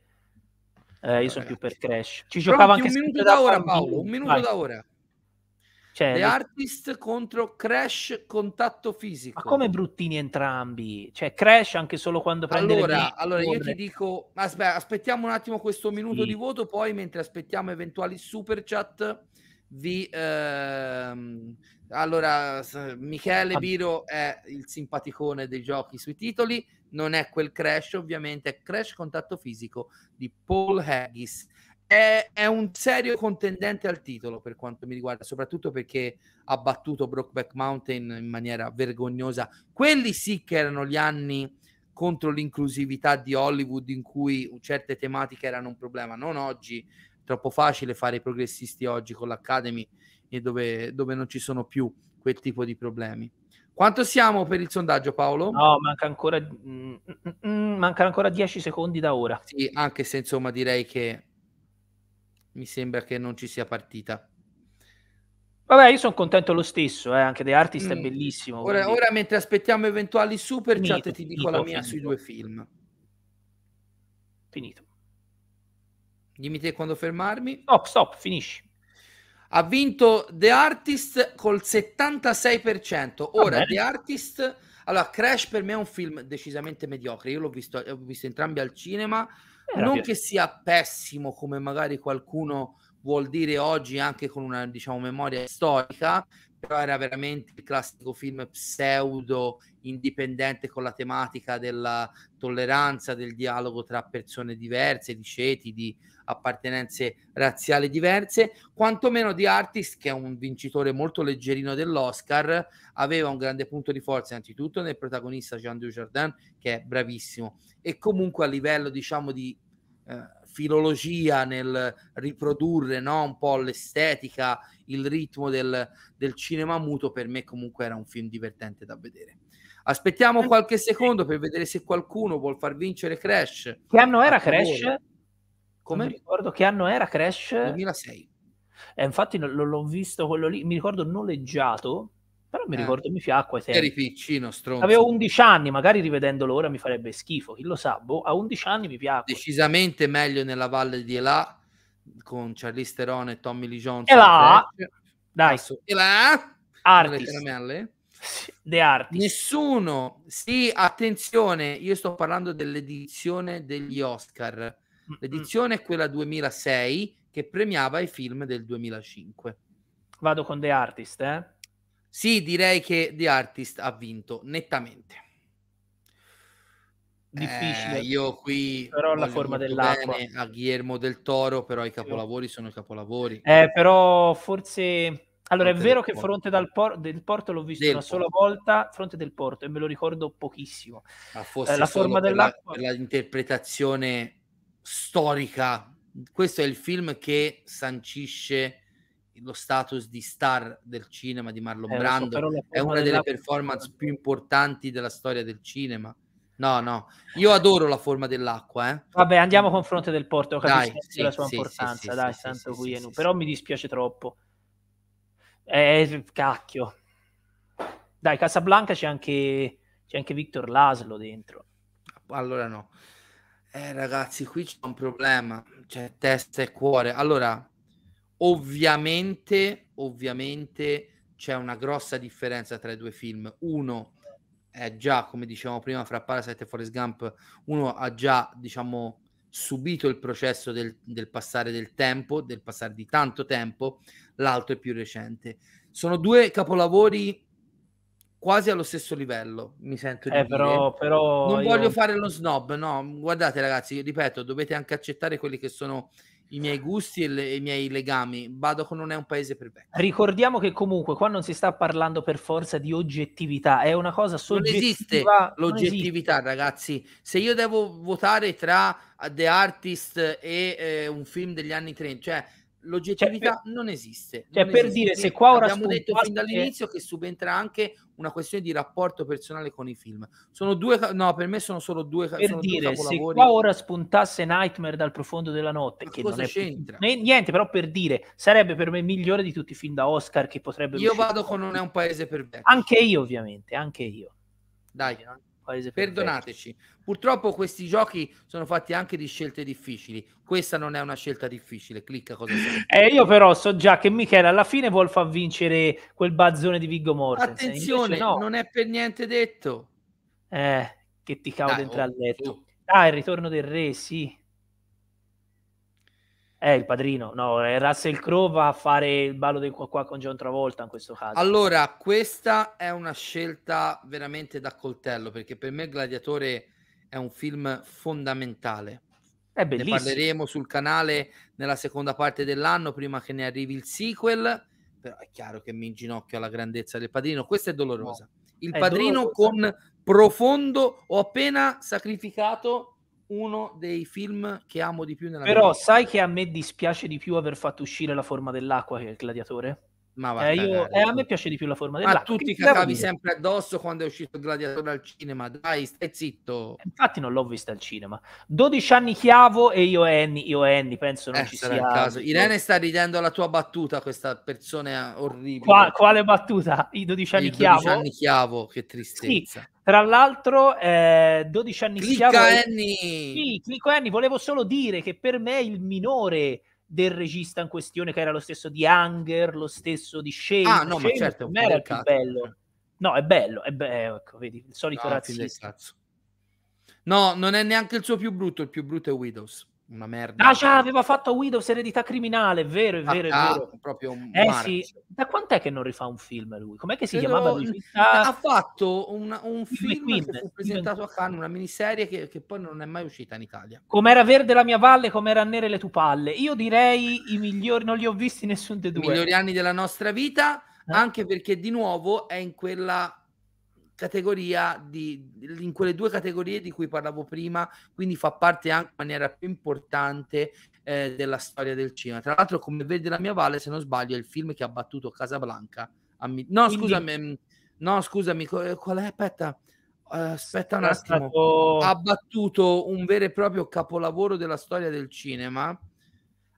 Eh, io sono più per Crash. Ci giocava anche un minuto da, ora, Paolo. Un minuto Vai. da ora. Cioè, The Artist contro Crash contatto fisico. Ma come bruttini entrambi? Cioè, Crash anche solo quando prende Allora, le... allora io ti dico, aspettiamo un attimo questo minuto sì. di voto, poi mentre aspettiamo eventuali super chat vi ehm, allora Michele Biro è il simpaticone dei giochi sui titoli non è quel Crash ovviamente è Crash Contatto Fisico di Paul Haggis è, è un serio contendente al titolo per quanto mi riguarda soprattutto perché ha battuto Brockback Mountain in maniera vergognosa quelli sì che erano gli anni contro l'inclusività di Hollywood in cui certe tematiche erano un problema non oggi troppo facile fare i progressisti oggi con l'Academy e dove, dove non ci sono più quel tipo di problemi. Quanto siamo per il sondaggio, Paolo? No, manca ancora, mm, mm, mm mancano ancora 10 secondi da ora. Sì, anche se insomma direi che mi sembra che non ci sia partita. Vabbè, io sono contento lo stesso, eh, anche The Artist mm. è bellissimo. Ora, ora, mentre aspettiamo eventuali super chat, ti dico finito, la mia finito. sui due film. Finito. Dimmi te quando fermarmi. Stop, stop, finisci. Ha vinto The Artist col 76%. Ora The Artist... Allora, Crash per me è un film decisamente mediocre. Io l'ho visto, eh, ho visto entrambi al cinema. Eh, non che sia pessimo come magari qualcuno vuol dire oggi anche con una diciamo, memoria storica, però era veramente il classico film pseudo indipendente con la tematica della tolleranza, del dialogo tra persone diverse, di ceti, di appartenenze razziali diverse, quantomeno The Artist, che è un vincitore molto leggerino dell'Oscar, aveva un grande punto di forza innanzitutto nel protagonista Jean Dujardin, che è bravissimo, e comunque a livello diciamo di eh, filologia nel riprodurre no, un po' l'estetica il ritmo del, del cinema muto, per me comunque era un film divertente da vedere. Aspettiamo qualche secondo per vedere se qualcuno vuol far vincere Crash. Che anno era Crash? Come? Non mi ricordo che anno era Crash? 2006. Eh, infatti non, l'ho visto quello lì, mi ricordo noleggiato, però mi eh. ricordo mi fiacqua. Eri piccino, stronzo. Avevo 11 anni, magari rivedendolo ora mi farebbe schifo, chi lo sa, boh, a 11 anni mi piacque. Decisamente meglio nella valle di Elà con Charlize Theron e Tommy Lee Jones. E là! Dai! E là! Artist. The Artist. Nessuno, sì, attenzione, io sto parlando dell'edizione degli Oscar. L'edizione è quella 2006 che premiava i film del 2005. Vado con The Artist, eh? Sì, direi che The Artist ha vinto nettamente difficile. Eh, io qui però la forma dell'acqua a Guillermo del Toro, però i capolavori sono i capolavori. Eh, però forse allora fronte è vero che porto. Fronte dal por- del Porto l'ho visto del una porto. sola volta, Fronte del Porto e me lo ricordo pochissimo. Ma forse eh, la forma dell'acqua la, l'interpretazione storica. Questo è il film che sancisce lo status di star del cinema di Marlon eh, Brando. So, è una delle performance più importanti della storia del cinema No, no, io adoro la forma dell'acqua. Eh. Vabbè, andiamo con fronte del Porto, capisco sì, la sua sì, importanza, sì, dai, santo qui però mi dispiace troppo. Eh, cacchio. Dai, Casablanca c'è anche, c'è anche Victor Laslo dentro. Allora no. Eh, ragazzi, qui c'è un problema, cioè testa e cuore. Allora, ovviamente, ovviamente c'è una grossa differenza tra i due film. Uno è eh, già, come dicevamo prima, fra Parasite e Forest Gump, uno ha già, diciamo, subito il processo del, del, passare del tempo, del passare di tanto tempo, l'altro è più recente. Sono due capolavori quasi allo stesso livello, mi sento di eh, dire. però non io... voglio fare lo snob, no, guardate ragazzi, ripeto, dovete anche accettare quelli che sono i miei gusti e, le, i miei legami. Vado con non è un paese per me. Ricordiamo che comunque qua non si sta parlando per forza di oggettività, è una cosa soggettiva. Non esiste l'oggettività, esiste. ragazzi. Se io devo votare tra The Artist e eh, un film degli anni 30, cioè l'oggettività cioè, non esiste. Cioè, non per esiste. dire, se qua ora abbiamo detto fin dall'inizio è... che subentra anche una questione di rapporto personale con i film. Sono due, no, per me sono solo due. Per sono dire, due se qua ora spuntasse Nightmare dal profondo della notte, che cosa non è, c'entra? Niente, però per dire, sarebbe per me migliore di tutti i film da Oscar che potrebbe. Io vado con Non è un paese per me. Anche io, ovviamente, anche io. Dai, no? paese Perdonateci, purtroppo questi giochi sono fatti anche di scelte difficili. Questa non è una scelta difficile. Clicca cosa eh, Io, però, so già che Michele alla fine vuol far vincere quel bazzone di Viggo Mortensen. Attenzione, no. non è per niente detto. Eh, che ti cavo dentro oh, al letto. Oh. Dai, il ritorno del re, sì. È eh, il padrino, no, è eh, Russell Crowe va a fare il ballo del qua qua con John Travolta in questo caso. Allora, questa è una scelta veramente da coltello, perché per me Gladiatore è un film fondamentale. È bellissimo. Ne parleremo sul canale nella seconda parte dell'anno, prima che ne arrivi il sequel, però è chiaro che mi inginocchio alla grandezza del padrino, questa è dolorosa. No. Il è padrino dolorosa. con profondo, ho appena sacrificato uno dei film che amo di più nella Però vita. sai che a me dispiace di più aver fatto uscire la forma dell'acqua che il gladiatore? Ma va, eh, io, eh, a me piace di più la forma del Ma tu ti cagavi sempre addosso quando è uscito Gladiatore al cinema, dai, stai zitto. Eh, infatti non l'ho vista al cinema. 12 anni chiavo e io e Annie, io e Annie penso non eh, ci sia... Caso. Eh, Irene sta ridendo alla tua battuta, questa persona orribile. Qua, quale battuta? I 12 anni I 12 chiavo? 12 anni chiavo, che tristezza. Sì. Tra l'altro, eh, 12 anni Clicca chiavo... Clicca Annie! Sì, clicco Annie, volevo solo dire che per me il minore del regista in questione, che era lo stesso di Hunger, lo stesso di Shane. Ah, no, Shane, ma certo, me era il più bello. Certo. No, è bello, è bello, eh, ecco, vedi, il solito ah, razzista. No, non è neanche il suo più brutto, il più brutto è Widows una merda. Ah, già, aveva fatto Widows Eredità Criminale, è vero, è ah, vero, è ah, vero. proprio un eh, sì. Da quant'è che non rifà un film lui? Com'è che si Credo... chiamava? Eh, ha fatto un, un film Queen. che fu presentato a Cannes, una miniserie che, che, poi non è mai uscita in Italia. Com'era verde la mia valle, com'era nere le tue palle. Io direi i migliori, non li ho visti nessun dei due. I migliori anni della nostra vita, ah. anche perché di nuovo è in quella categoria di, in quelle due categorie di cui parlavo prima, quindi fa parte anche in maniera più importante eh, della storia del cinema. Tra l'altro, come vede la mia valle, se non sbaglio, è il film che ha battuto Casablanca. A mi- no, quindi... scusami, mm, no, scusami, eh, qual è? Aspetta. Eh, aspetta un attimo, stato... ha battuto un vero e proprio capolavoro della storia del cinema.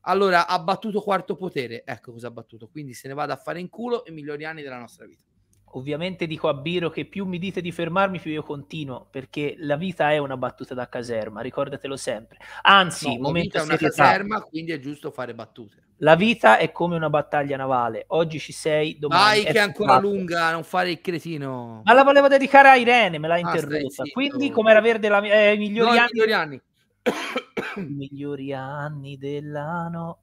Allora, ha battuto quarto potere, ecco cosa ha battuto. Quindi se ne vada a fare in culo i migliori anni della nostra vita. Ovviamente dico a Biro che più mi dite di fermarmi, più io continuo, perché la vita è una battuta da caserma, ricordatelo sempre. Anzi, no, momento vita è una caserma, quindi è giusto fare battute. La vita è come una battaglia navale. Oggi ci sei, domani. Vai, che è ancora fatto. lunga, non fare il cretino. Ma la volevo dedicare a Irene, me l'ha ah, interrotta. Ah, quindi, com'era verde la eh, migliori, no, anni... migliori anni? I migliori anni dell'anno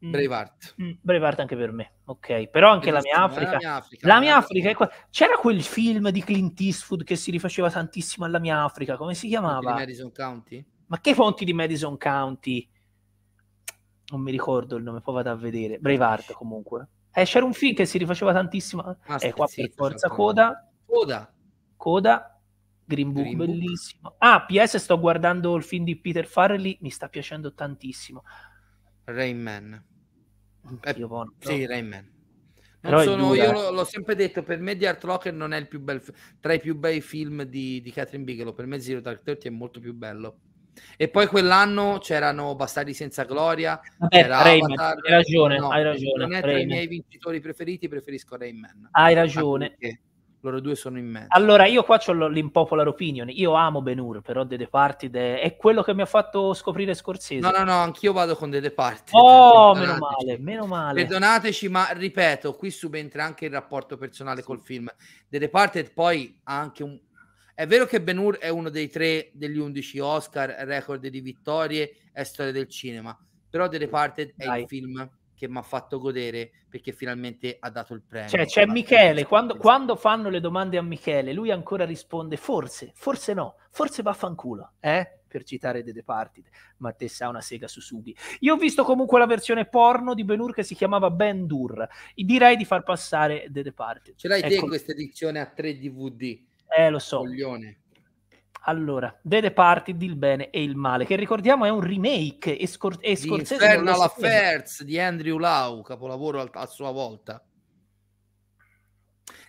Braveheart. Mm, Braveheart anche per me, ok. Però anche la mia, Africa, la mia Africa. La mia Africa. Africa. Qua... C'era quel film di Clint Eastwood che si rifaceva tantissimo alla mia Africa, come si chiamava? Madison County? Ma che fonti di Madison County? Non mi ricordo il nome, poi vado a vedere. Braveheart comunque. Eh, c'era un film che si rifaceva tantissimo. Ah, eh, qua per forza coda. Coda. Coda. Green Book, Green bellissimo. Book. Ah, PS sto guardando il film di Peter Farrelly, mi sta piacendo tantissimo Rayman. eh, sì, Rain Man. Sono, io l'ho, l'ho, sempre detto, per me The Art Locker non è il più bel, tra i più bei film di, di Catherine Bigelow, per me Zero Dark Thirty è molto più bello. E poi quell'anno c'erano Bastardi senza gloria, Vabbè, Rayman, Avatar, hai ragione, no, hai ragione. Non è tra Rayman. i miei vincitori preferiti, preferisco Rayman. Hai ragione. Anche loro due sono in mezzo. Allora, io qua ho l'impopolar opinion. Io amo Ben Hur, però The Departed è... è quello che mi ha fatto scoprire Scorsese. No, no, no, anch'io vado con The Departed. Oh, meno male, meno male. Perdonateci, ma ripeto, qui subentra anche il rapporto personale sì. col film. The Departed poi ha anche un... È vero che Ben Hur è uno dei tre degli undici Oscar, record di vittorie, è storia del cinema, però The Departed Dai. è il film che mi ha fatto godere perché finalmente ha dato il premio. Cioè, c'è Michele, quando, quando, fanno le domande a Michele, lui ancora risponde forse, forse no, forse vaffanculo, eh? per citare The Departed, ma te sa una sega su Subi. Io ho visto comunque la versione porno di Benur che si chiamava Ben Dur, direi di far passare The Departed. Ce l'hai ecco. te questa edizione a 3 DVD? Eh, lo so. Coglione. Allora, The Departed, il bene e il male, che ricordiamo è un remake e, scor- e di Infernal Affairs di Andrew Lau, capolavoro a, a sua volta.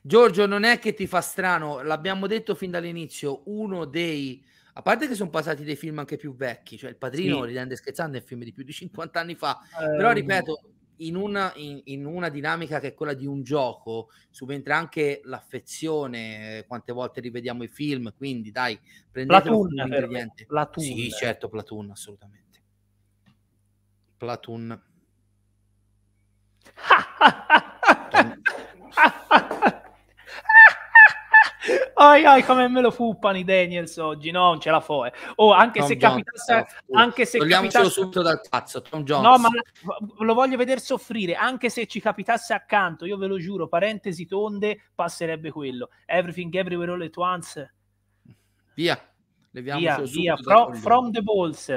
Giorgio, non è che ti fa strano, l'abbiamo detto fin dall'inizio, uno dei... A parte che sono passati dei film anche più vecchi, cioè Il Padrino, sì. ridende scherzando, è un film di più di 50 anni fa, eh, però ehm, ripeto, in una, in, in una, dinamica che è quella di un gioco subentra anche l'affezione, eh, quante volte rivediamo i film, quindi dai, prendetelo Platoon, come ingrediente. Platoon. Sì, certo, Platoon, assolutamente. Platoon. ai ai come me lo fuppano i Daniels oggi, no, non ce la fa. Eh. Oh, anche Tom se Jones, capitasse... Oh. Anche se capitasse... subito dal cazzo, Tom Jones. No, ma lo voglio vedere soffrire, anche se ci capitasse accanto, io ve lo giuro, parentesi tonde, passerebbe quello. Everything, everywhere, all at once. Via, leviamo via, via. From, from the balls.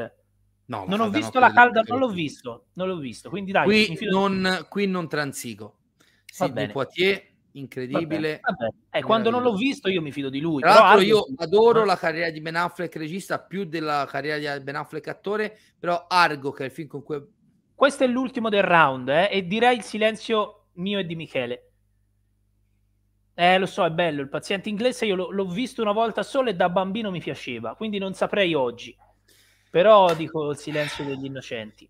No, non ho visto la calda, non l'ho visto, non l'ho visto. Quindi dai, qui, non, qui non transigo. Sì, Poitier incredibile. Vabbè, vabbè. Eh, eh, quando non l'ho visto io mi fido di lui. Tra l'altro io eh. adoro la carriera di Ben Affleck regista più della carriera di Ben Affleck attore, però Argo che è il film con cui... Questo è l'ultimo del round eh, e direi il silenzio mio e di Michele. Eh, lo so, è bello, il paziente inglese io l'ho, l'ho visto una volta solo e da bambino mi piaceva, quindi non saprei oggi. Però dico il silenzio degli innocenti.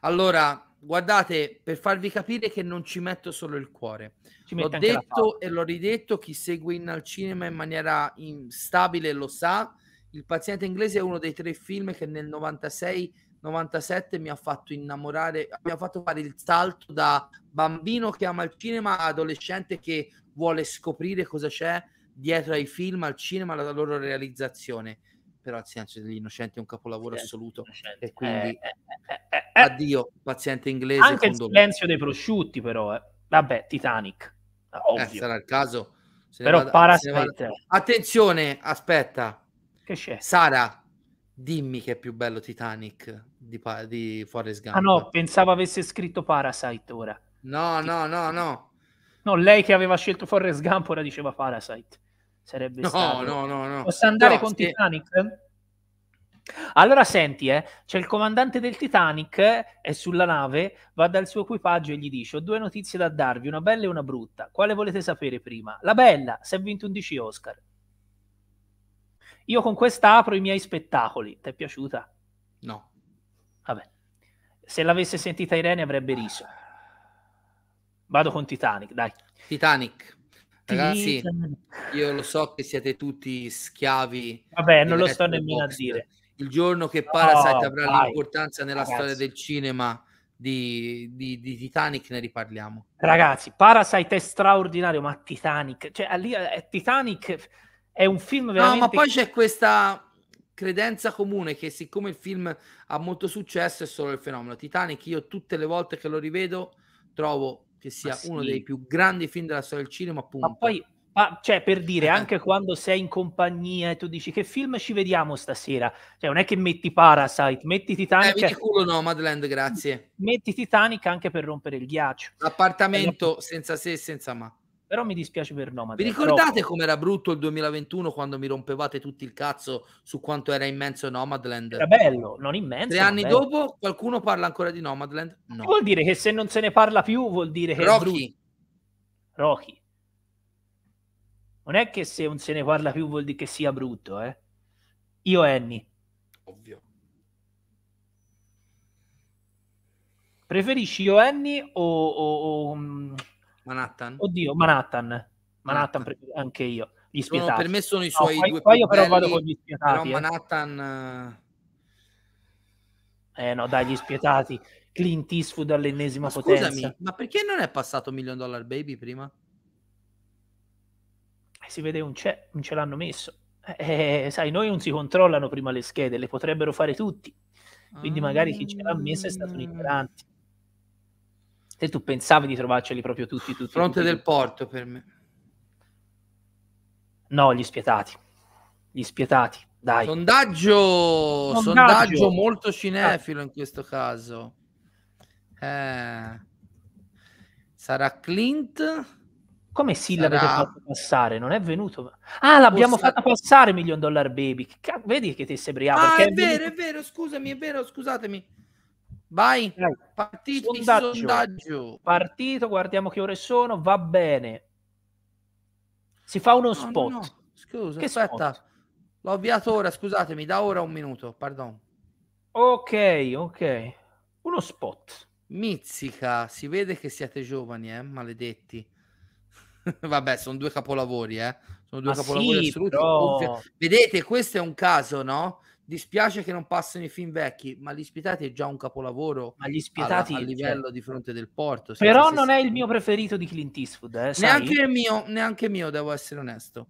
Allora, guardate, per farvi capire che non ci metto solo il cuore. Ci l'ho detto e l'ho ridetto, chi segue in al cinema in maniera stabile lo sa. Il paziente inglese è uno dei tre film che nel 96-97 mi ha fatto innamorare, mi ha fatto fare il salto da bambino che ama il cinema a adolescente che vuole scoprire cosa c'è dietro ai film, al cinema, alla loro realizzazione nel degli innocenti è un capolavoro assoluto e eh, quindi eh eh, eh, eh, eh, addio paziente inglese anche il silenzio me. dei prosciutti però vabbè Titanic ah, ovvio sarà il caso se però vada, Parasite attenzione aspetta che c'è Sara dimmi che è più bello Titanic di, di Forrest Gump ah no pensavo avesse scritto Parasite ora no Titanic. no no no no lei che aveva scelto Forrest Gump ora diceva Parasite Sarebbe no, stato. no, no, no. Posso andare no, con sì. Titanic? Allora senti, eh, c'è il comandante del Titanic, è sulla nave, va dal suo equipaggio e gli dice ho due notizie da darvi, una bella e una brutta. Quale volete sapere prima? La bella, si è vinto 11 Oscar. Io con questa apro i miei spettacoli. Ti è piaciuta? No. Vabbè. Se l'avesse sentita Irene avrebbe riso. Vado con Titanic, dai. Titanic. Ragazzi, cioè, io lo so che siete tutti schiavi. Vabbè, non lo sto nemmeno a dire. Il giorno che Parasite oh, avrà vai, l'importanza nella ragazzi. storia del cinema di, di, di, Titanic, ne riparliamo. Ragazzi, Parasite è straordinario, ma Titanic, cioè, lì, eh, Titanic è un film veramente... No, ma poi c'è questa credenza comune che siccome il film ha molto successo è solo il fenomeno. Titanic, io tutte le volte che lo rivedo trovo che sia sì. uno dei più grandi film della storia del cinema, appunto. Ma poi, ma, cioè, per dire, eh. anche quando sei in compagnia e tu dici che film ci vediamo stasera, cioè, non è che metti Parasite, metti eh, Titanic... Eh, metti culo Nomadland, grazie. Metti Titanic anche per rompere il ghiaccio. L'appartamento cioè, senza se e senza ma. Però mi dispiace per Nomad. Vi eh, ricordate com'era brutto il 2021 quando mi rompevate tutti il cazzo su quanto era immenso Nomadland? Era bello, non immenso. Tre anni bello. dopo qualcuno parla ancora di Nomadland? No. Vuol dire che se non se ne parla più vuol dire che... Rocky. Rocky. Non è che se non se ne parla più vuol dire che sia brutto, eh. Io Annie. Ovvio. Preferisci Ioenni o, o, o mm, Manhattan? Oddio, Manhattan. Manhattan, Manhattan. anche io. Gli spietati. Sono, per me sono i suoi no, due qua, io però vado con gli spietati. Però eh. Manhattan... Eh. eh no, dai, gli spietati. Clint Eastwood all'ennesima ma potenza. Scusami, ma perché non è passato Million Dollar Baby prima? Eh, si vede un c'è, non ce l'hanno messo. Eh, eh, sai, noi non si controllano prima le schede, le potrebbero fare tutti. Quindi magari chi ce l'ha messa è stato un ignorante. Te tu pensavi di trovarceli proprio tutti, tutti. Fronte tutti, del tutti. porto per me. No, gli spietati. Gli spietati, dai. Sondaggio, sondaggio, sondaggio molto cinefilo in questo caso. Eh, sarà Clint. Come sì sarà... l'avete fatto passare? Non è venuto. Ah, l'abbiamo Possa... fatta passare Million Dollar Baby. Vedi che ti sei briato. Ah, è, è, vero, venuto... è vero, scusami, è vero, scusatemi Vai, Dai. partito sondaggio. sondaggio. Partito, guardiamo che ore sono, va bene. Si fa uno no, spot. No, no. Scusa, che aspetta. Spot? L'ho avviato ora, scusatemi, da ora un minuto, pardon. Ok, ok. Uno spot. Mizzica, si vede che siete giovani, eh, maledetti. Vabbè, sono due capolavori, eh. Sono due Ma capolavori sì, assoluti. Però... Vedete, questo è un caso, no? Dispiace che non passino i film vecchi, ma Gli Spietati è già un capolavoro ma gli spietati, alla, a cioè livello cioè... di fronte del porto. Però non è il mio preferito di Clint Eastwood. Eh, neanche il mio, neanche mio, devo essere onesto.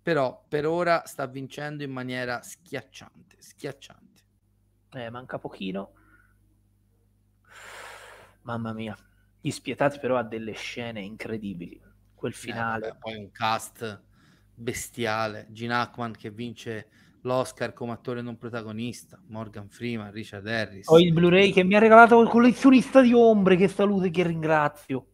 Però per ora sta vincendo in maniera schiacciante, schiacciante. Eh, manca pochino. Mamma mia. Gli Spietati però ha delle scene incredibili. Quel eh, finale. Eh, vabbè, poi un cast bestiale. Gene Hackman che vince l'Oscar come attore non protagonista, Morgan Freeman, Richard Harris. Ho il Blu-ray che mi ha regalato il collezionista di ombre, che saluto e che ringrazio.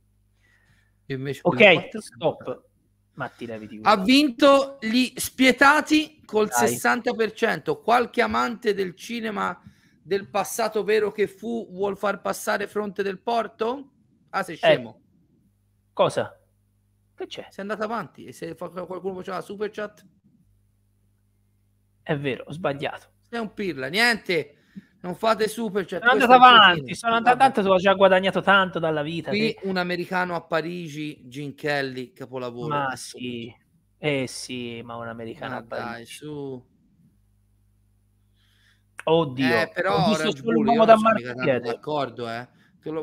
invece ok, stop. Matti, leviti, ha vinto gli spietati col Dai. 60%. Qualche amante del cinema del passato vero che fu vuol far passare fronte del porto? Ah, sei eh, scemo. Eh. Cosa? Che c'è? Sei andata avanti e se qualcuno faceva la super chat? È vero, ho sbagliato. Sei un pirla, niente. Non fate super chat. Sono andato avanti, sono andato tanto, ho già guadagnato tanto dalla vita. Qui te. un americano a Parigi, Gin Kelly, capolavoro. Ma sì, eh sì, ma un americano ma a Parigi. Dai, su. Oddio, eh, però ho visto solo l'uomo da Marco d'accordo, eh.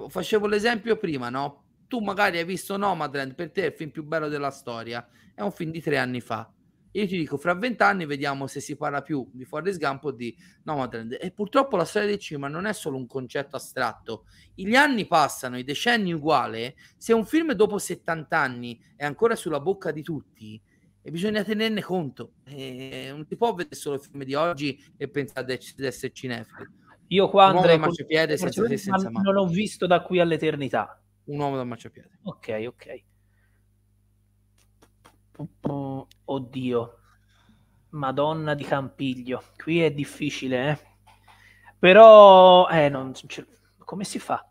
facevo l'esempio prima, no? tu magari hai visto Nomadland, per te è il film più bello della storia, è un film di tre anni fa. Io ti dico, fra vent'anni vediamo se si parla più di fuori sgampo di Nomadland. E purtroppo la storia del cinema non è solo un concetto astratto. Gli anni passano, i decenni uguali. Se un film dopo 70 anni è ancora sulla bocca di tutti, e bisogna tenerne conto. E eh, non si può vedere solo il film di oggi e pensare di essere cinefili. Io qua Andrei, con... non ho visto da qui all'eternità un uomo da marciapiede. Ok, ok. Oddio. Madonna di Campiglio. Qui è difficile, eh? Però, eh, non, come si fa?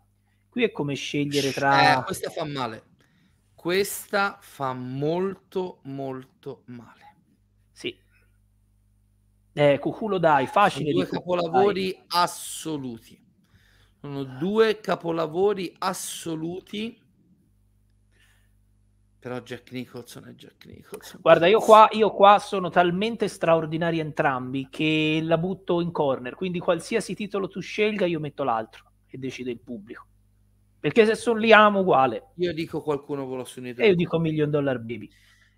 Qui è come scegliere tra... Eh, questa fa male. Questa fa molto, molto male. Sì. Eh, Cuculo dai, facile. Sono due capolavori assoluti. Sono due capolavori assoluti. Però Jack Nicholson e Jack Nicholson. Guarda, io qua, io qua sono talmente straordinari entrambi che la butto in corner. Quindi qualsiasi titolo tu scelga, io metto l'altro e decide il pubblico. Perché se sono lì amo uguale. Io dico qualcuno volo su un'idea. E io dico Million Dollar Baby.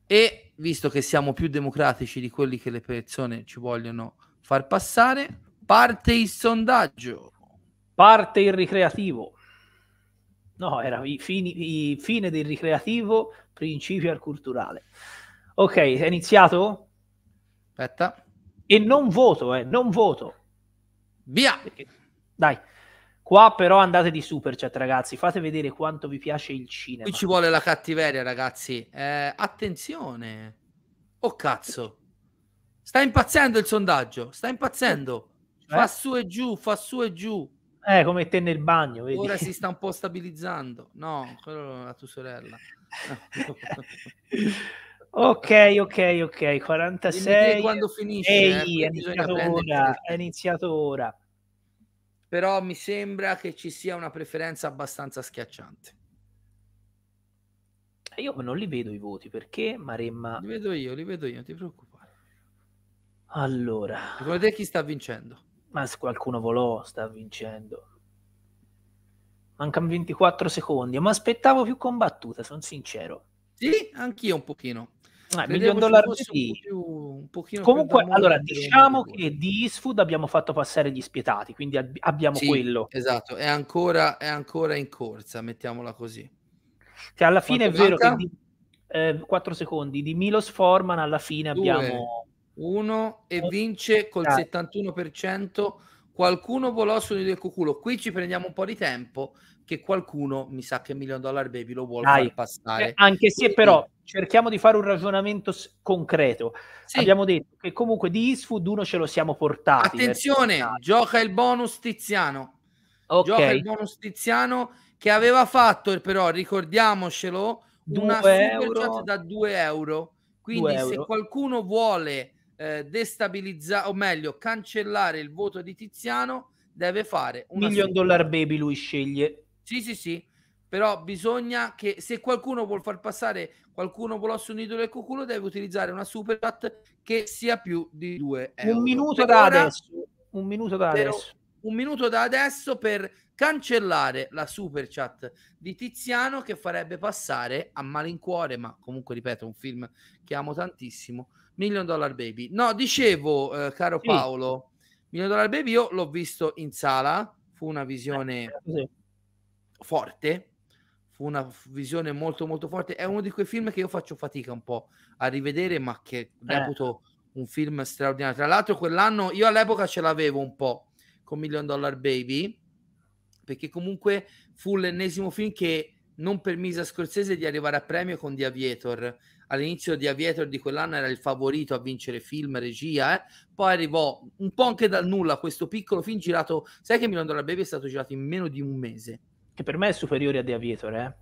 E visto che siamo più democratici di quelli che le persone ci vogliono far passare, parte il sondaggio. Parte il ricreativo. No, era i fini, i fine del ricreativo, principio al culturale. Ok, è iniziato? Aspetta. E non voto, eh, non voto. Via! Perché, dai. Qua però andate di super chat, ragazzi. Fate vedere quanto vi piace il cinema. Qui ci vuole la cattiveria, ragazzi. Eh, attenzione. Oh cazzo. Sta impazzendo il sondaggio. Sta impazzendo. Eh, cioè? Fa su e giù, fa su e giù. Eh, come te nel bagno. Vedi? Ora si sta un po' stabilizzando. No, quello è la tua sorella. ok, ok, ok. 46. quando finisce? Eh, Ehi, eh, è, iniziato ora, è iniziato ora. Però mi sembra che ci sia una preferenza abbastanza schiacciante. Eh, io non li vedo i voti perché Maremma. Li vedo io, li vedo io, non ti preoccupare. Allora. Secondo te chi sta vincendo? Ma se qualcuno volò, sta vincendo. Mancano 24 secondi, ma aspettavo più combattuta, sono sincero. Sì, anch'io un pochino. Ah, milion dollari sì. un, pochino comunque allora diciamo che di Eastwood abbiamo fatto passare gli spietati quindi ab- abbiamo sì, quello esatto è ancora, è ancora, in corsa mettiamola così che cioè, alla fine Quanto è vero manca? che di, eh, 4 secondi di Milos Forman alla fine Due. abbiamo 1 e vince col 71%. Qualcuno volò su del cuculo. Qui ci prendiamo un po' di tempo che qualcuno, mi sa che Million Dollar Baby lo vuole far passare. Eh, anche se però cerchiamo di fare un ragionamento s- concreto. Sì. Abbiamo detto che comunque di Eastwood 1 ce lo siamo portati. Eh. Attenzione, perché... gioca il bonus Tiziano. Okay. Gioca il bonus Tiziano che aveva fatto però, ricordiamocelo, una super chat da 2 euro. Quindi 2 euro. se qualcuno vuole eh, destabilizzare, o meglio, cancellare il voto di Tiziano, deve fare un milion dollar baby. Lui sceglie. Sì, sì, sì. Però bisogna che se qualcuno vuol far passare qualcuno volosse un idolo e cuculo, deve utilizzare una super chat che sia più di due euro. Un minuto cioè, da ora, adesso. Un minuto da adesso. Un minuto da adesso per cancellare la super chat di Tiziano che farebbe passare a malincuore, ma comunque ripeto, un film che amo tantissimo Million Dollar Baby. No, dicevo, eh, caro sì. Paolo, Million Dollar Baby io l'ho visto in sala, fu una visione eh, certo, sì. forte, fu una visione molto molto forte. È uno di quei film che io faccio fatica un po' a rivedere, ma che eh. reputo un film straordinario. Tra l'altro quell'anno, io all'epoca ce l'avevo un po' con Million Dollar Baby, perché comunque fu l'ennesimo film che non permise a Scorsese di arrivare a premio con The Aviator all'inizio di Aviator di quell'anno era il favorito a vincere film, regia, eh? poi arrivò un po' anche dal nulla questo piccolo film girato, sai che Milan Dollar Baby è stato girato in meno di un mese. Che per me è superiore a The Aviator, eh?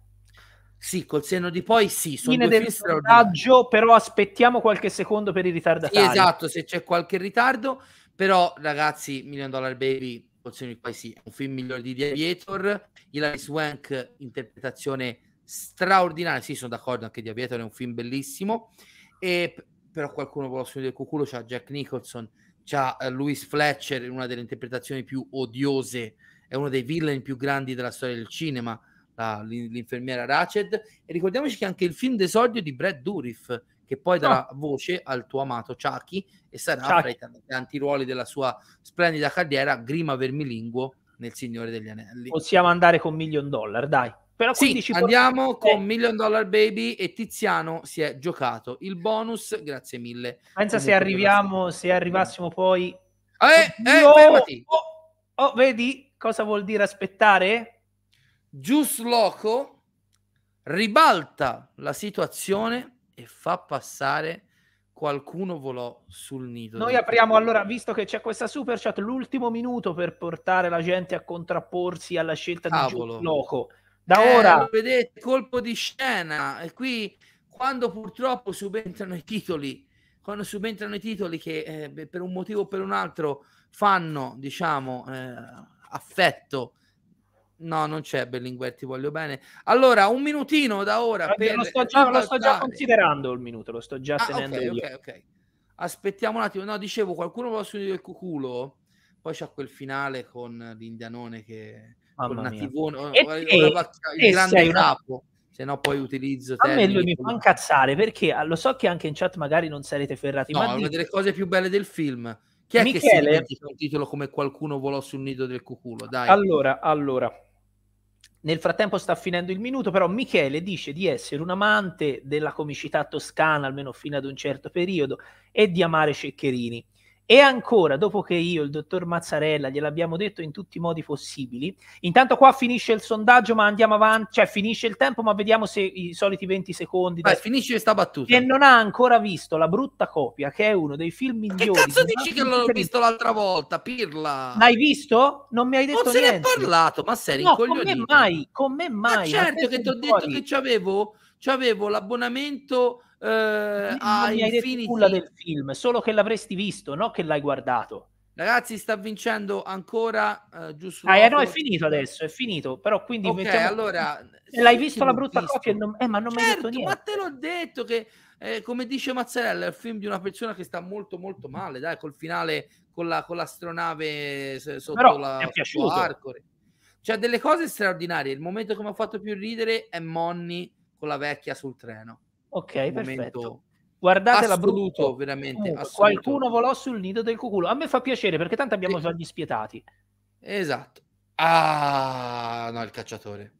Sì, col senno di poi sì, sono Fine due del sondaggio, però aspettiamo qualche secondo per i ritardatari. Sì, esatto, se c'è qualche ritardo, però ragazzi, Million Dollar Baby, col senno di poi sì, è un film migliore di The Aviator, Hilary Wank, interpretazione straordinario. Sì, sono d'accordo anche di Aviator, è un film bellissimo. E, però qualcuno con lo il del cuculo c'ha Jack Nicholson, c'ha uh, Louis Fletcher in una delle interpretazioni più odiose, è uno dei villain più grandi della storia del cinema, la, l'infermiera Ratched. E ricordiamoci che anche il film d'esordio di Brad Dourif, che poi darà no. Ah. voce al tuo amato Chucky e sarà Chucky. fra i tanti, tanti ruoli della sua splendida carriera, grima vermilinguo nel Signore degli Anelli. Possiamo andare con Million Dollar, dai. Però sì, andiamo con Million Dollar Baby e Tiziano si è giocato il bonus, grazie mille. Pensa se arriviamo, se arrivassimo poi... Eh, eh, oh, oh, vedi cosa vuol dire aspettare? Gius Loco ribalta la situazione e fa passare qualcuno volò sul nido. Noi apriamo tempo. allora, visto che c'è questa super chat, l'ultimo minuto per portare la gente a contrapporsi alla scelta Cavolo. di Gius Loco. Da eh, ora. Vedete, colpo di scena. E qui, quando purtroppo subentrano i titoli, quando subentrano i titoli che eh, per un motivo o per un altro fanno, diciamo, eh, affetto. No, non c'è Berlinguer, ti voglio bene. Allora, un minutino da ora. per... lo, sto già, lo, sto già, considerando il minuto, lo sto già ah, tenendo. Okay, okay, ok, Aspettiamo un attimo. No, dicevo, qualcuno va su il cuculo, poi c'è quel finale con l'indianone che con una tivona, una, una vacca, il grande capo. Una... Se no, poi utilizzo. A me lui mi fa incazzare perché ah, lo so che anche in chat magari non sarete ferrati. No, ma è una delle cose più belle del film. Chi è Michele... che si un titolo come qualcuno volò sul nido del cuculo? Dai. Allora, allora. Nel frattempo sta finendo il minuto, però Michele dice di essere un amante della comicità toscana, almeno fino ad un certo periodo, e di amare Ceccherini. E ancora, dopo che io, il dottor Mazzarella, gliel'abbiamo detto in tutti i modi possibili, intanto qua finisce il sondaggio, ma andiamo avanti, cioè finisce il tempo, ma vediamo se i soliti 20 secondi... Beh, da... finisce questa battuta. E non ha ancora visto La brutta copia, che è uno dei film migliori... Che cazzo dici che non l'ho visto l'altra volta, pirla? L'hai visto? Non mi hai detto non niente. Non se ne è parlato, ma sei no, incoglionito. come mai? Come mai? Ma certo che ti ho detto che c'avevo, c'avevo l'abbonamento eh, a Infinity. nulla del film, solo che l'avresti visto, non che l'hai guardato. Ragazzi, sta vincendo ancora uh, giusto. Ah, eh, no, è finito adesso, è finito. Però quindi okay, mettiamo... allora, l'hai visto la brutta visto. copia non... eh, ma non certo, mi hai detto certo, niente. Ma te l'ho detto che eh, come dice Mazzarella, è il film di una persona che sta molto molto male, dai, col finale con, la, con l'astronave sotto però la sotto arcore. Cioè, delle cose straordinarie. Il momento che mi ha fatto più ridere è Monny con la vecchia sul treno. Ok, perfetto. Guardate la brutta. veramente. Comunque, Qualcuno volò sul nido del cuculo. A me fa piacere perché tanto abbiamo già eh. gli spietati. Esatto. Ah, no, il cacciatore.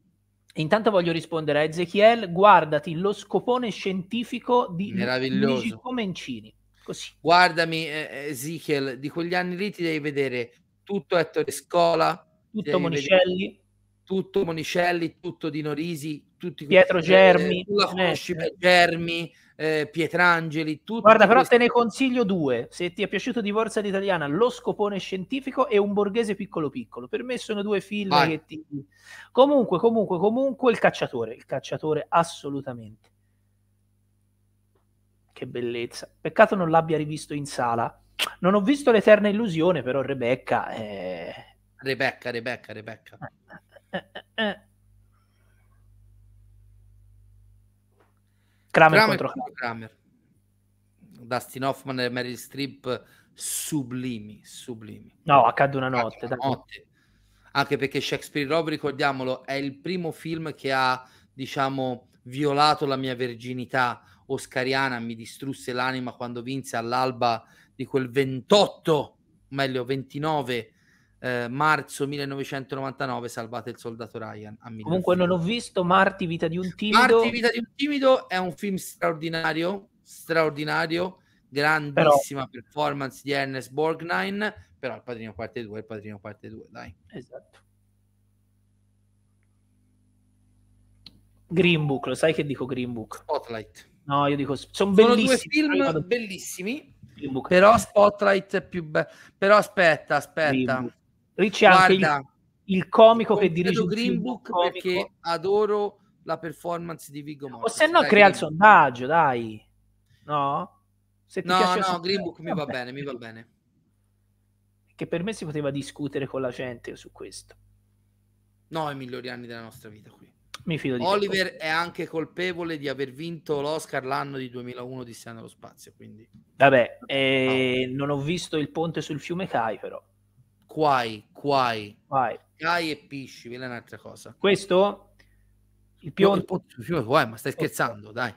Intanto voglio rispondere a Ezechiel, guardati lo scopone scientifico di Meraviglioso. Comencini. Così. Guardami Ezechiel, di quegli anni lì ti devi vedere tutto Ettore Scola, tutto Monicelli, vedere, tutto Monicelli, tutto Di Norisi, tutti Pietro eh, Germi, eh, la conosci, eh. Germi eh, Pietrangeli, tutti Guarda, però te ne consiglio due. Se ti è piaciuto Divorza d'Italiana, Lo scopone scientifico e Un borghese piccolo piccolo. Per me sono due film Vai. che ti Comunque, comunque, comunque il cacciatore, il cacciatore assolutamente. Che bellezza. Peccato non l'abbia rivisto in sala. Non ho visto l'Eterna Illusione, però Rebecca eh... Rebecca, Rebecca, Rebecca. Eh, eh, eh, eh Kramer, Kramer contro Kramer. Kramer. Dustin Hoffman e Meryl Streep sublimi, sublimi. No, accade una notte. Accade una notte. Anche perché Shakespeare Rob, ricordiamolo, è il primo film che ha, diciamo, violato la mia verginità oscariana, mi distrusse l'anima quando vinse all'alba di quel 28, meglio 29 eh, marzo 1999 salvate il soldato Ryan comunque non ho visto Marti vita di un timido Marti vita di un timido è un film straordinario straordinario grandissima però... performance di Ernest Borgnine però il padrino parte 2 il padrino parte 2 dai esatto Green Book, lo sai che dico Green Book? Spotlight. No, io dico sono, sono due film vado... bellissimi. Però Spotlight è più bello. Però aspetta, aspetta. Ricci anche il, il comico che dirige il Green Book perché adoro la performance di Vigo Mortensen. O se no dai, crea il sondaggio, dai. No? Se ti no, piace no, Green Book mi va bene, bene, mi va bene. Che per me si poteva discutere con la gente su questo. No, i migliori anni della nostra vita qui. Mi fido di Oliver te. è anche colpevole di aver vinto l'Oscar l'anno di 2001 di Sia nello spazio, quindi... Vabbè, eh, no. non ho visto il ponte sul fiume Kai, però. Quai, quai. Vai. Cai e pisci, quella è un'altra cosa. Questo? Il pione. Il fiume Quai, ma stai oh. scherzando, dai.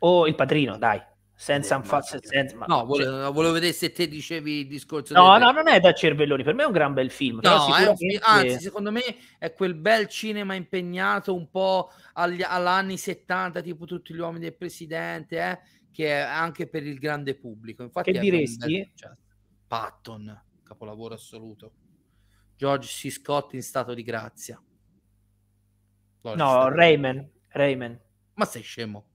O il padrino, dai. Senza eh, un falso senso. No, volevo, volevo, vedere se te dicevi il discorso. No, del... no, non è da cervelloni. Per me è un gran bel film. No, sicuramente... un... anzi, secondo me è quel bel cinema impegnato un po' agli, agli anni 70, tipo tutti gli uomini del presidente, eh? che è anche per il grande pubblico. Infatti, che diresti? Bel... Cioè, Patton, capolavoro assoluto. George C. Scott in stato di grazia. Lawrence no, Rayman, Rayman. Ma sei scemo.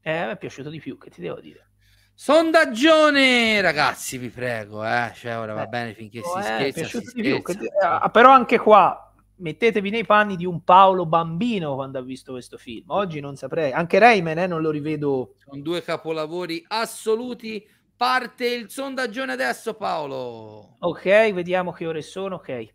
Eh, mi è piaciuto di più, che ti devo dire. Sondaggione, ragazzi, vi prego, eh. Cioè, ora va eh, bene finché eh, si scherza. Si scherza. Più, che... ah, però anche qua mettetevi nei panni di un Paolo bambino quando ha visto questo film. Oggi non saprei, anche Rayman eh, non lo rivedo. Sono due capolavori assoluti. Parte il sondaggio adesso, Paolo. Ok, vediamo che ore sono. Ok.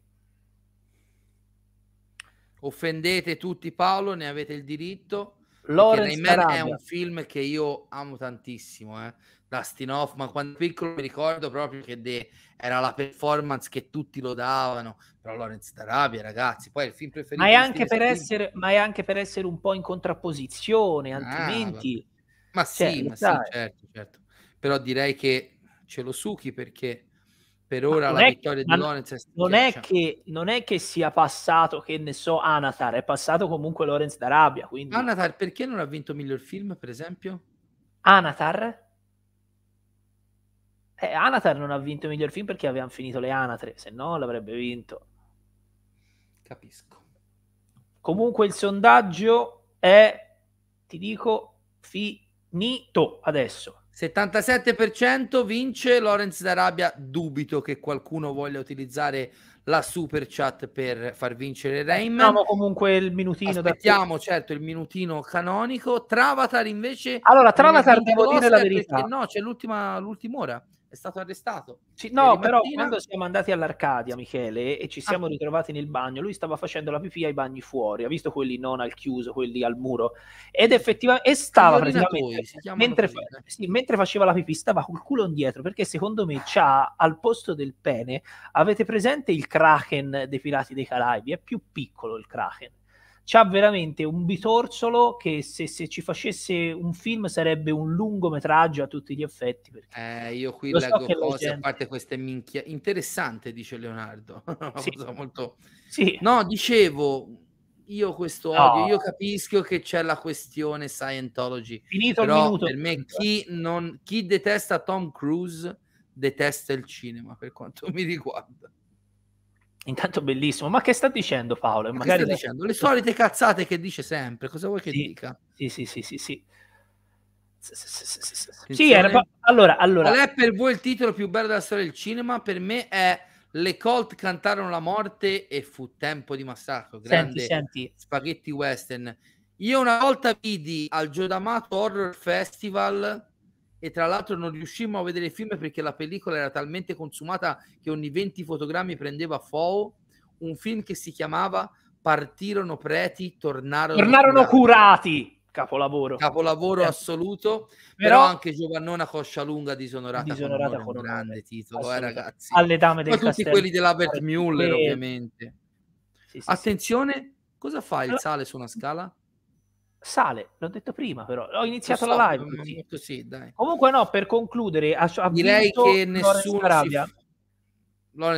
Offendete tutti, Paolo, ne avete il diritto. Lawrence è un film che io amo tantissimo. Eh. Dustin Hoffman quando piccolo mi ricordo proprio che de, era la performance che tutti lo davano però Lawrence d'Arabia ragazzi poi il film preferito ma è anche, per essere, ma è anche per essere un po' in contrapposizione ah, altrimenti ah, ma sì, cioè, ma sì certo, certo però direi che ce lo succhi perché per ora la vittoria che, di Lawrence è non è, che, non è che sia passato che ne so Anatar è passato comunque Lawrence d'Arabia quindi... Anatar perché non ha vinto miglior film per esempio? Anatar? Eh, Anatar non ha vinto miglior film perché avevano finito le anatre, se no l'avrebbe vinto. Capisco. Comunque il sondaggio è, ti dico, finito adesso. 77% vince Lorenz d'Arabia. Dubito che qualcuno voglia utilizzare la super chat per far vincere eh, Reim. Facciamo comunque il minutino. Aspettiamo certo il minutino canonico. Travatar invece. Allora, Travatar devo dire la verità. no, c'è l'ultima, l'ultima ora è stato arrestato. Sì, no, però quando siamo andati all'Arcadia, Michele, e ci ah. siamo ah. ritrovati nel bagno, lui stava facendo la pipì ai bagni fuori, ha visto quelli non al chiuso, quelli al muro, ed effettivamente e stava praticamente, mentre, fa... Eh. sì, mentre, faceva la pipì stava col culo indietro, perché secondo me c'ha al posto del pene, avete presente il Kraken dei Pirati dei Caraibi? È più piccolo il Kraken c'ha veramente un bitorzolo che se, se, ci facesse un film sarebbe un lungometraggio a tutti gli effetti. Eh, io qui leggo so cose, gente... a parte queste minchia. Interessante, dice Leonardo. Sì. molto... sì. No, dicevo, io questo no. io capisco che c'è la questione Scientology. Finito però il minuto. Per me chi, non, chi detesta Tom Cruise detesta il cinema, per quanto mi riguarda. Intanto bellissimo, ma che sta dicendo Paolo? Ma Magari sta dicendo? Le solite cazzate che dice sempre, cosa vuoi che sì, dica? Sì, sì, sì, sì, sì. Sì, era... allora, allora. Qual è per voi il titolo più bello della storia del cinema? Per me è Le Colt cantarono la morte e fu tempo di massacro. Grande senti, senti. spaghetti western. Io una volta vidi al Giodamato Horror Festival e tra l'altro non riuscimmo a vedere il film perché la pellicola era talmente consumata che ogni 20 fotogrammi prendeva FOO, un film che si chiamava Partirono preti, tornarono, tornarono curati. curati. Capolavoro. Capolavoro eh. assoluto, però, però, anche Giovannona Coscialunga disonorata, disonorata con un grande titolo, eh, ragazzi. Alle dame del Ma tutti quelli della Bert Muller, ovviamente. Sì, sì, Attenzione, sì. cosa fa il sale su una scala? sale, l'ho detto prima però, ho iniziato so, la live così. Così, Comunque no, per concludere, ha, ha direi che nessuno Arabia. Si...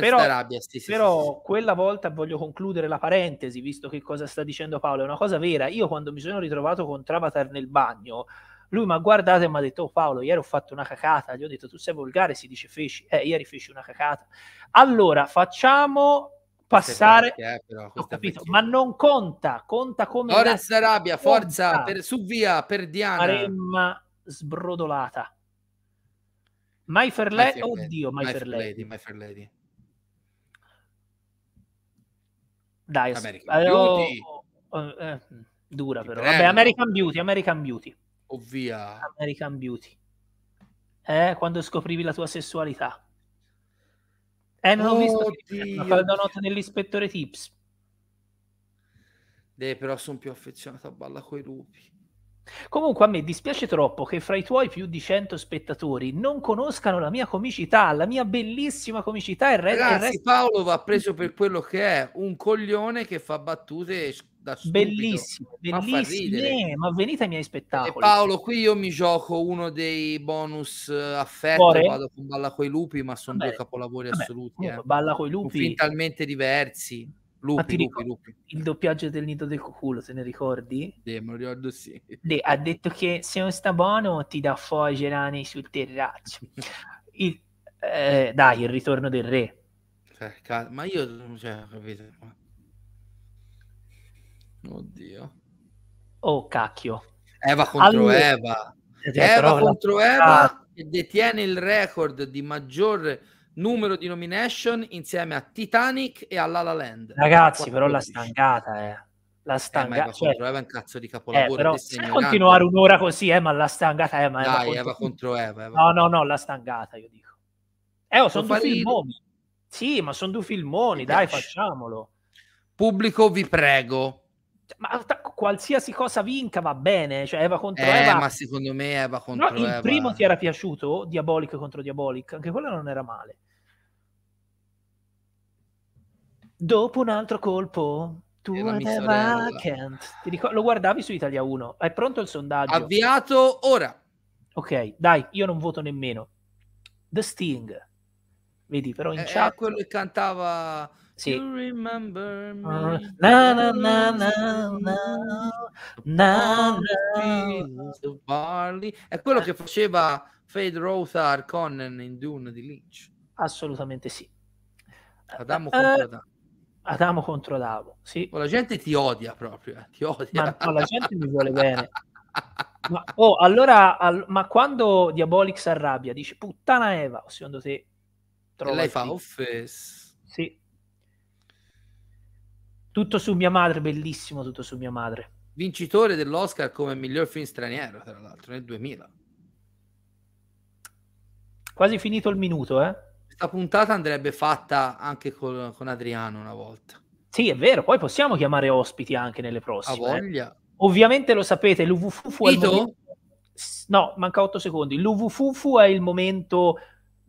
però, Arabia, sì, sì, però sì, quella volta voglio concludere la parentesi, visto che cosa sta dicendo Paolo, è una cosa vera. Io quando mi sono ritrovato con Travatar nel bagno, lui mi ha guardato e mi ha detto, oh Paolo, ieri ho fatto una cacata. Gli ho detto, tu sei volgare, si dice feci. Eh, ieri feci una cacata. Allora, facciamo passare. Perché, però, ho capito, ma non conta, conta come. Lorenz d'Arabia, forza, per, su via per Diana. Maremma sbrodolata. My Fair Lady, oddio, My, My Fair, Fair Lady. My Fair Lady. Dai, avevo... Eh, oh, oh, eh, eh, dura Ti però. Prego. Vabbè, American Beauty, American Beauty. Ovvia. American Beauty. Eh, quando scoprivi la tua sessualità. Eh, non oh ho visto la nota dell'ispettore Tips. Eh, però sono più affezionato a balla coi lupi. Comunque a me dispiace troppo che fra i tuoi più di 100 spettatori non conoscano la mia comicità, la mia bellissima comicità. E re- Ragazzi, il re... Paolo va preso per quello che è, un coglione che fa battute da stupido, bellissimo, bellissimo, ma, eh, ma venite ai miei spettacoli. E Paolo, qui io mi gioco uno dei bonus eh, affetto, Ore. vado con Balla coi lupi, ma sono due capolavori vabbè, assoluti. Eh. Balla coi lupi. talmente diversi. Lupi, lupi, lupi. Il doppiaggio del nido del cuculo, te ne ricordi? Sì, me lo ricordo sì. De, ha detto che se non sta buono ti dà fuori Gerani sul terrazzo. Il, eh, dai, il ritorno del re. Cioè, ma io non cioè, capito. Ma... Oddio. Oh, cacchio. Eva contro allora... Eva. Eh, Eva contro la... Eva che detiene il record di maggior numero di nomination insieme a Titanic e alla La Land. Ragazzi, però la stancata, eh. La stancata. Eh, cioè... contro Eva è un cazzo di eh, capolavoro. Eh, però, se continuare un'ora così, eh, ma la stangata eh, ma Dai, Eva, Eva contro... contro Eva, Eva. No, no, no, la stangata, io dico. Eh, oh, sono due filmoni. Sì, ma sono due filmoni, dai, facciamolo. Pubblico, vi prego, cioè, ma qualsiasi cosa vinca va bene, cioè Eva contro eh, Eva. Ma secondo me Eva contro no, Eva. Il primo ti era piaciuto Diabolic contro Diabolic, anche quello non era male. Dopo un altro colpo, tu Eva Kent. Ricordo, lo guardavi su Italia 1. È pronto il sondaggio? Avviato ora. Ok, dai, io non voto nemmeno. The Sting. Vedi, però in eh, eh chat quello che cantava sì. You remember me. Ah, na na na na na na na È quello che faceva Fade Rosa Conan in Dune di Lynch. Assolutamente sì. Adamo eh, eh, contro Adamo. Adamo contro Adamo, sì. la gente ti odia proprio, eh, ti odia. Ma no, la gente mi vuole bene. Ma, oh, allora, al, ma quando Diabolix arrabbia, dice puttana Eva, secondo te? Trova e lei fa offes. Sì, tutto su mia madre, bellissimo, tutto su mia madre. Vincitore dell'Oscar come miglior film straniero, tra l'altro, nel 2000. Quasi finito il minuto, eh? Questa puntata andrebbe fatta anche con, con Adriano una volta. Sì, è vero, poi possiamo chiamare ospiti anche nelle prossime. A eh. voglia. Eh. Ovviamente lo sapete, l'UVFUFU è momento... No, manca 8 secondi. fu è il momento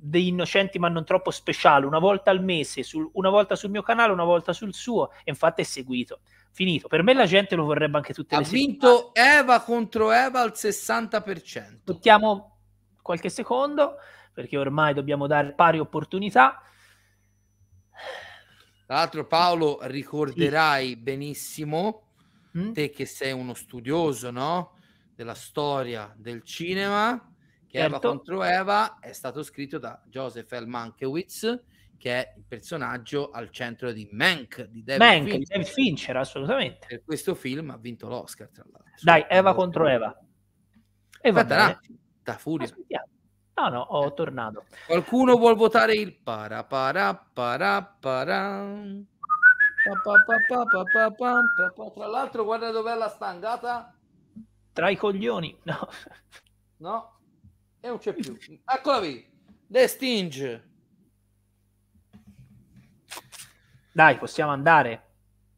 degli innocenti ma non troppo speciale, una volta al mese, sul, una volta sul mio canale, una volta sul suo, e infatti è seguito. Finito. Per me la gente lo vorrebbe anche tutte ha le settimane. Ha vinto Eva contro Eva al 60%. Buttiamo qualche secondo, perché ormai dobbiamo dare pari opportunità. Tra l'altro Paolo ricorderai sì. benissimo, mm? te che sei uno studioso, no? Della storia del cinema che certo. Eva contro Eva è stato scritto da Joseph L. Mankiewicz che è il personaggio al centro di Mank di David, Mank, Fincher. David Fincher assolutamente per questo film ha vinto l'Oscar tra l'altro dai Eva contro Eva e va da furia no no ho tornato qualcuno vuol votare il para para para para tra l'altro guarda dov'è la stangata tra i coglioni no no e non c'è più. Eccola qui, The Sting. Dai, possiamo andare.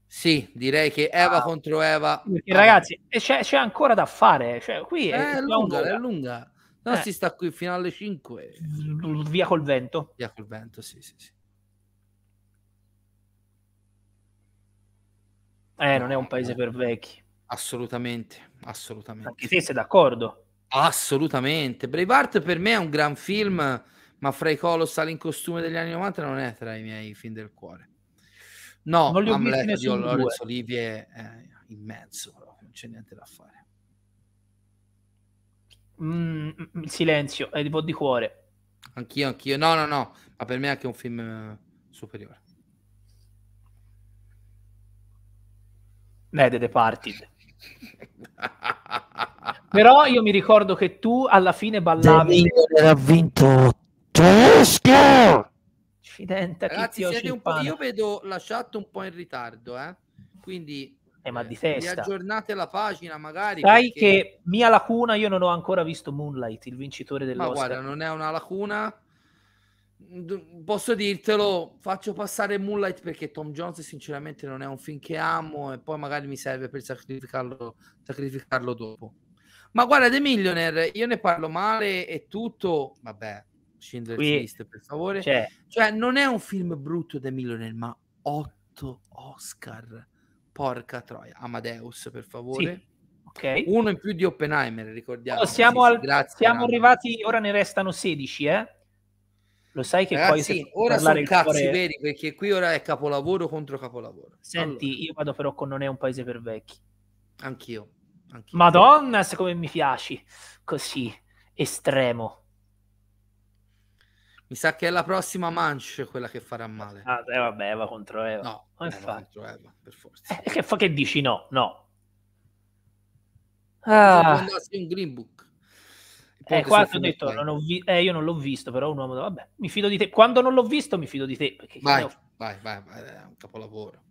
Sì, direi che Eva ah. contro Eva. Perché, ragazzi, c'è, c'è, ancora da fare. Cioè, qui è, eh, è lunga, è lunga. Non eh. si sta qui fino alle 5. Via col vento. Via col vento, sì, sì, sì. Eh, non è un paese per vecchi. Assolutamente, assolutamente. Anche se sei d'accordo. Assolutamente. Braveheart per me è un gran film, ma fra i Colossal in costume degli anni 90 non è tra i miei film del cuore. No, non li Hamlet di Lorenzo Olivier è immenso, però non c'è niente da fare. Mm, silenzio, è tipo di cuore. Anch'io, anch'io. No, no, no, ma per me è anche un film eh, superiore. Beh, The Departed. Però io mi ricordo che tu alla fine ballavi. Ha vinto Tosca. Fidenta, Ragazzi, io vedo la chat un po' in ritardo, eh? quindi eh, ma eh, di testa. aggiornate la pagina magari. Sai perché... che mia lacuna, io non ho ancora visto Moonlight, il vincitore dell'Oscar. Ma guarda, non è una lacuna, posso dirtelo, faccio passare Moonlight perché Tom Jones sinceramente non è un film che amo e poi magari mi serve per sacrificarlo, sacrificarlo dopo. Ma guarda, The Millionaire, io ne parlo male e tutto, vabbè, scendere Qui, List, per favore. Cioè, cioè, non è un film brutto The Millionaire, ma 8 Oscar. Porca troia, Amadeus, per favore. Sì. Okay. Uno in più di Oppenheimer, ricordiamo. Oh, siamo, sì, al... grazie, siamo arrivati, ora ne restano 16, eh? Lo sai che Ragazzi, poi ora sono cazzi cuore... veri perché qui ora è capolavoro contro capolavoro. Senti, allora. io vado però con Non è un paese per vecchi. Anch'io. Anch'io. Madonna, se come mi piaci, così estremo. Mi sa che è la prossima manche quella che farà male. Ah, eh, vabbè, va contro Eva. No, come Eva contro Eva, per forza. Eh, che fa che dici no? No. Ah. Se un green book. Eh, qua ti ho detto, non ho vi- eh, io non l'ho visto, però un uomo, vabbè, mi fido di te. Quando non l'ho visto, mi fido di te. Vai, ho... vai, vai, vai, è un capolavoro.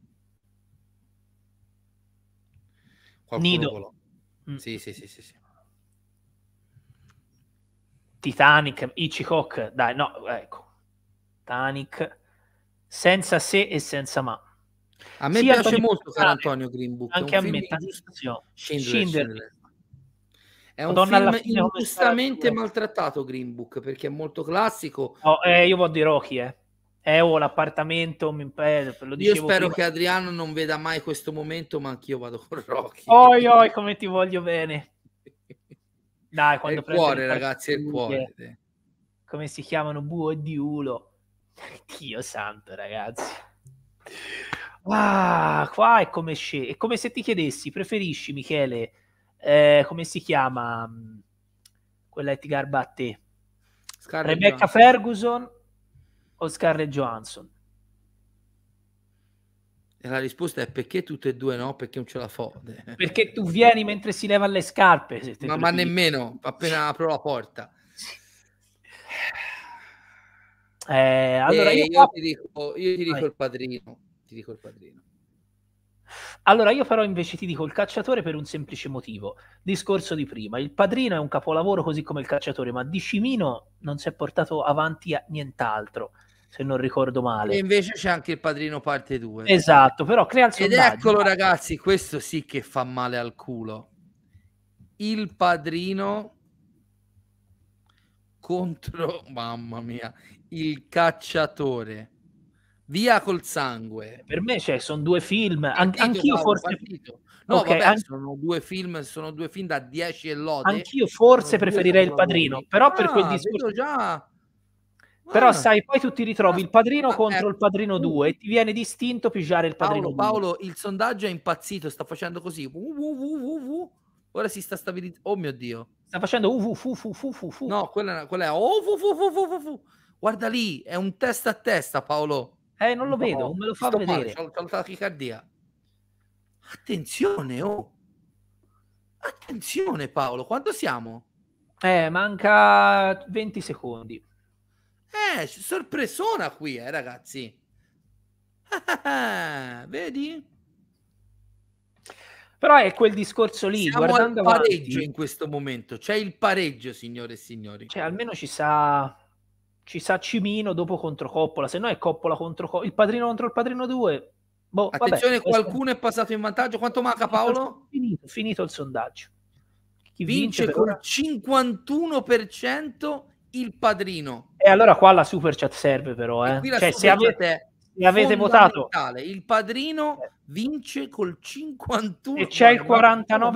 Qualcuno Nido. Volò. Mm. Sì, sì, sì, sì, sì. Titanic, Hitchcock, dai, no, ecco. Titanic, senza se e senza ma. A me sì, piace Antonio molto San Antonio Green Book. Anche a me, Schindler, Schindler. Schindler. È un Madonna film ingiustamente maltrattato Green Book perché è molto classico. No, eh, io vado di Rocky, eh. Eh, oh, l'appartamento mi impede. Eh, io spero prima. che Adriano non veda mai questo momento, ma anch'io vado con Rocky. Oi, oi, come ti voglio bene. Dai, quando è il cuore, ragazzi, è il cuore. Eh. Come si chiamano? Buo e Diulo. Dio santo, ragazzi. Ah, qua è come, sce- è come se ti chiedessi, preferisci, Michele, eh, come si chiama quella Eti Garbatti? Scarlett Rebecca Johansson. Ferguson o Scarlett Johansson? E la risposta è perché tutte e due no? Perché non ce la fode. Perché tu vieni mentre si leva le scarpe. ma, ma nemmeno, appena apro la porta. Eh, allora eh, io, io, ti dico, io ti dico il padrino. Ti dico il padrino. Allora io farò invece ti dico il cacciatore per un semplice motivo. Discorso di prima, il padrino è un capolavoro così come il cacciatore, ma di Cimino non si è portato avanti a nient'altro, se non ricordo male. E invece c'è anche il padrino parte 2. Esatto, però crea il sondaggio. Ed eccolo ragazzi, questo sì che fa male al culo. Il padrino contro, mamma mia, il cacciatore Via col sangue. Per me cioè, sono due film, An- anch'io forse... Partito. No, okay, vabbè, an- sono due film, sono due film da 10 e lode. Anch'io forse preferirei Il Padrino, buoni. però ah, per quel ah, discorso... Già... Però ah, sai, poi tu ti ritrovi ah, il padrino ah, contro eh, il padrino 2 uh. e ti viene distinto pigiare il padrino Paolo, 2. Paolo, il sondaggio è impazzito, sta facendo così. Uh, uh, uh, Ora si sta stabilizzando. Oh mio Dio. Sta facendo uh, fu, fu, fu, fu, fu. No, quella, quella è... Oh, fu, fu, fu, fu, fu, fu. Guarda lì, è un testa a testa, Paolo. Eh, non lo no, vedo, non me lo fa vedere. Male, c'ho, c'ho la tachicardia. Attenzione, oh. Attenzione Paolo, quanto siamo? Eh, manca 20 secondi. Eh, sorpresona qui, eh, ragazzi. Ah, ah, ah, vedi? Però è quel discorso lì, Siamo guardando al pareggio avanti, in questo momento, c'è il pareggio, signore e signori. Cioè, almeno ci sa ci sa Cimino dopo contro Coppola, se no è Coppola contro Coppola, il padrino contro il padrino 2. Boh, Attenzione, vabbè, qualcuno è passato in vantaggio. Quanto manca Paolo? Finito, finito il sondaggio. Chi vince, vince con ora... 51% il padrino. E allora qua la super chat serve però, eh. Cioè, se avete se avete votato il padrino vince col 51 e c'è il 49% Ma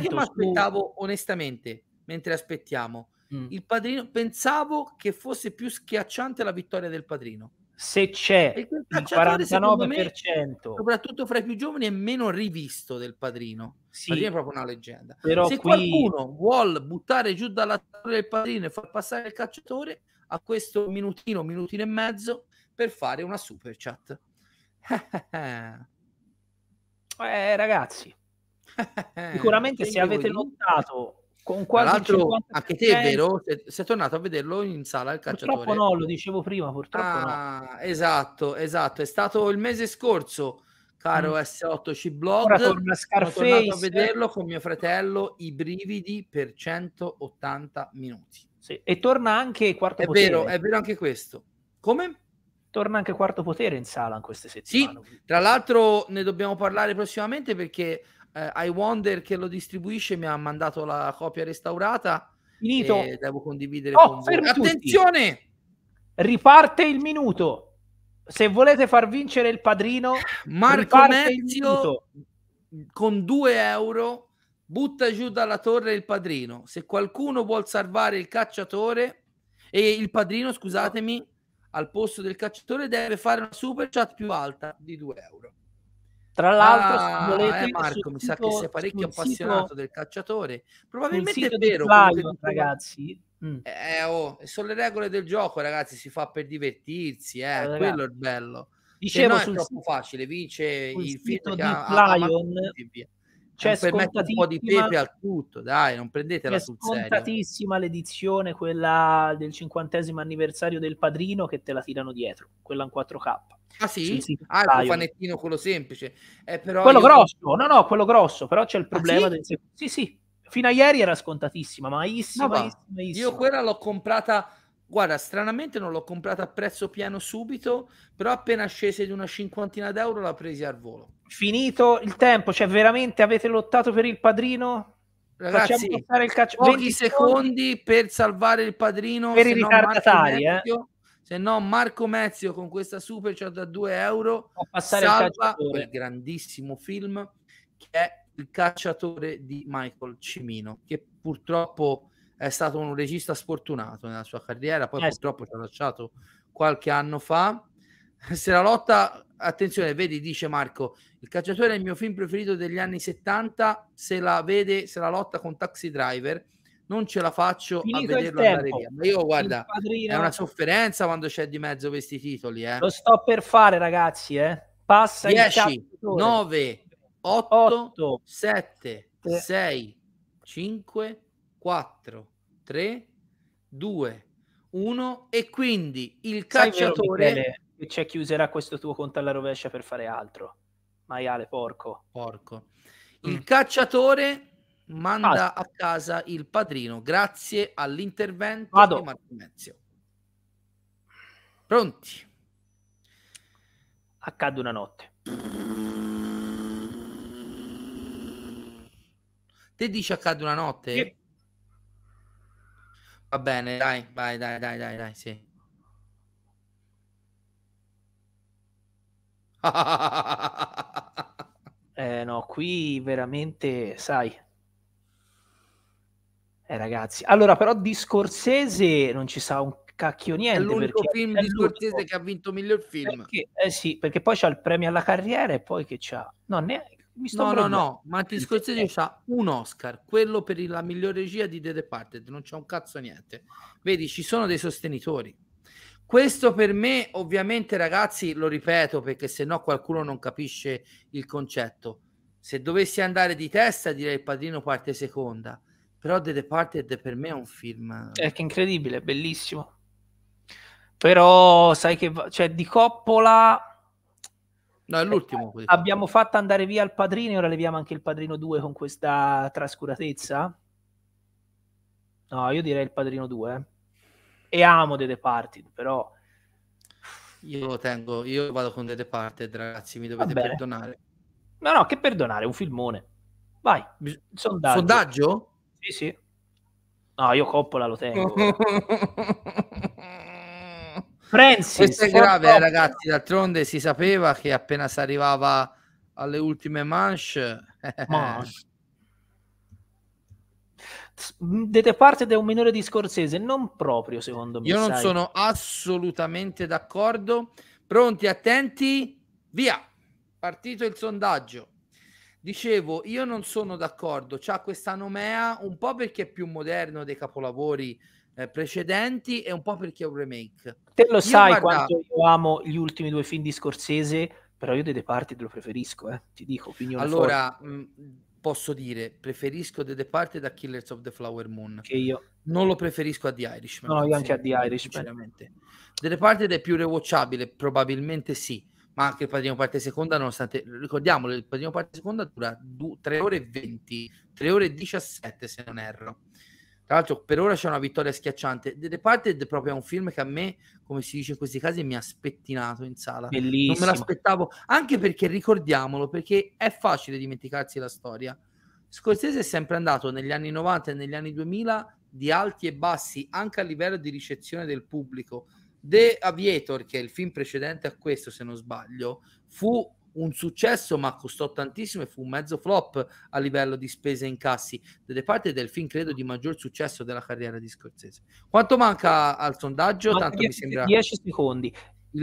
che mi aspettavo onestamente mentre aspettiamo Mm. Il padrino, pensavo che fosse più schiacciante la vittoria del padrino. Se c'è il 49%, me, soprattutto fra i più giovani, è meno rivisto del padrino. Sì, padrino è proprio una leggenda. Però Se qui... qualcuno vuole buttare giù dalla torre del padrino e far passare il cacciatore a questo minutino, minutino e mezzo per fare una super chat. eh, ragazzi, sicuramente se avete notato con quasi Tra l'altro, anche te è vero, sei tornato a vederlo in sala il calciatore. Purtroppo no, lo dicevo prima, purtroppo ah, no. Esatto, esatto, è stato il mese scorso, caro mm. S8C Blog, Ora torna Scarface. sono tornato a vederlo con mio fratello, i brividi per 180 minuti. Sì. E torna anche Quarto è Potere. È vero, è vero anche questo. Come? Torna anche Quarto Potere in sala in queste settimane. Sì, tra l'altro ne dobbiamo parlare prossimamente perché eh, I Wonder che lo distribuisce mi ha mandato la copia restaurata. Finito. E devo condividere oh, con Attenzione! Tutti. Riparte il minuto. Se volete far vincere il padrino, Marco Mezio con 2 euro butta giù dalla torre il padrino. Se qualcuno vuol salvare il cacciatore e il padrino, scusatemi, al posto del cacciatore deve fare una super chat più alta di 2 euro. Tra l'altro, ah, se volete, eh, Marco, mi sito, sa che sei parecchio appassionato sito, del cacciatore. Probabilmente è vero, Flavio, ragazzi. Mm. Eh, oh, sono le regole del gioco, ragazzi. Si fa per divertirsi, eh, allora, eh, quello è il bello. Dicevo, Se no è troppo sito, facile, vince il film di Flion, c'è cioè, per un po' di pepe al tutto, dai, non prendetela sul serio. È scontatissima l'edizione, quella del cinquantesimo anniversario del padrino, che te la tirano dietro, quella in 4K. Ah sì? Ah, il fanettino quello semplice. Eh, però quello io... grosso, no no, quello grosso, però c'è il problema ah, sì? del... Sì, sì, fino a ieri era scontatissima, ma maissima, maissima, maissima. Io quella l'ho comprata Guarda, stranamente non l'ho comprata a prezzo pieno subito, però appena scese di una cinquantina d'euro l'ho presa al volo. Finito il tempo, cioè veramente avete lottato per il padrino? Ragazzi, Facciamo il calcio- pochi secondi per salvare il padrino. Per i ritardatari, eh? Se no Marco Mezio con questa super chat da 2 euro salva quel grandissimo film che è Il cacciatore di Michael Cimino, che purtroppo è stato un regista sfortunato nella sua carriera, poi eh, purtroppo ci ha lasciato qualche anno fa. Se la lotta, attenzione, vedi, dice Marco, il cacciatore è il mio film preferito degli anni 70, se la vede, se la lotta con Taxi Driver, non ce la faccio Finito a vederlo andare via. Ma io guarda, è una sofferenza quando c'è di mezzo questi titoli, eh. Lo sto per fare, ragazzi, eh. Passa 10, 9, 8, 8 7, 3. 6, 5 4, 3, 2, 1 e quindi il calciatore... C'è chi userà questo tuo conto alla rovescia per fare altro. Maiale, porco. Porco. Il mm. cacciatore manda ah. a casa il padrino grazie all'intervento Vado. di Martinezio. Pronti? Accade una notte. Te dici accade una notte? Sì. Va bene, dai, vai, dai, dai, dai, dai, sì. eh no, qui veramente, sai. Eh ragazzi, allora però di Scorsese non ci sa un cacchio niente. È l'unico film è di Scorsese che ha vinto miglior film. Perché, eh sì, perché poi c'ha il premio alla carriera e poi che c'ha... No, ne... Mi sto no, no, no, Martin Scorsese ha eh. un Oscar, quello per la migliore regia di The Departed, non c'è un cazzo niente. Vedi, ci sono dei sostenitori. Questo per me, ovviamente, ragazzi, lo ripeto perché se no qualcuno non capisce il concetto. Se dovessi andare di testa, direi il padrino parte seconda. Però The Departed per me è un film. Eh, è che incredibile, bellissimo. Però sai che cioè, di Coppola No, è eh, l'ultimo. Eh, abbiamo fatto andare via il padrino e ora leviamo anche il padrino 2 con questa trascuratezza? No, io direi il padrino 2. Eh. E amo The Departed, però... Io tengo, io vado con The Departed, ragazzi, mi dovete perdonare. No, no, che perdonare, un filmone. Vai, sondaggio. Sondaggio? Sì, sì. No, io Coppola lo tengo. Francis, questo è grave, eh, ragazzi. D'altronde si sapeva che appena si arrivava alle ultime manche, eh. manche. Mm, dete parte da un minore di Scorsese, non proprio secondo me. Io non sai. sono assolutamente d'accordo. Pronti, attenti, via. Partito il sondaggio. Dicevo, io non sono d'accordo. C'ha questa nomea un po' perché è più moderno dei capolavori eh, precedenti e un po' perché è un remake. Te lo io sai guarda... quanto io amo gli ultimi due film di Scorsese, però io dei The Departed lo preferisco, eh. ti dico. Allora, mh, mm, posso dire, preferisco The Departed a Killers of the Flower Moon. Che io. Non lo preferisco a The Irishman. No, io anche a The Irishman. Sinceramente. The Departed è più rewatchabile, probabilmente sì, ma anche il Padrino Parte Seconda, nonostante, ricordiamolo, il Padrino Parte Seconda dura 2, 3 ore e 20, 3 ore e 17 se non erro tra l'altro, per ora c'è una vittoria schiacciante. The Departed proprio un film che a me, come si dice in questi casi, mi ha spettinato in sala. Bellissimo. Non me l'aspettavo, anche perché ricordiamolo, perché è facile dimenticarsi la storia. Scorsese è sempre andato negli anni 90 e negli anni 2000 di alti e bassi anche a livello di ricezione del pubblico. The Aviator, che è il film precedente a questo, se non sbaglio, fu un successo, ma costò tantissimo e fu un mezzo flop a livello di spese e incassi. Ed è parte del film, credo, di maggior successo della carriera di Scorsese. Quanto manca al sondaggio? Manca Tanto 10, mi sembra 10 secondi.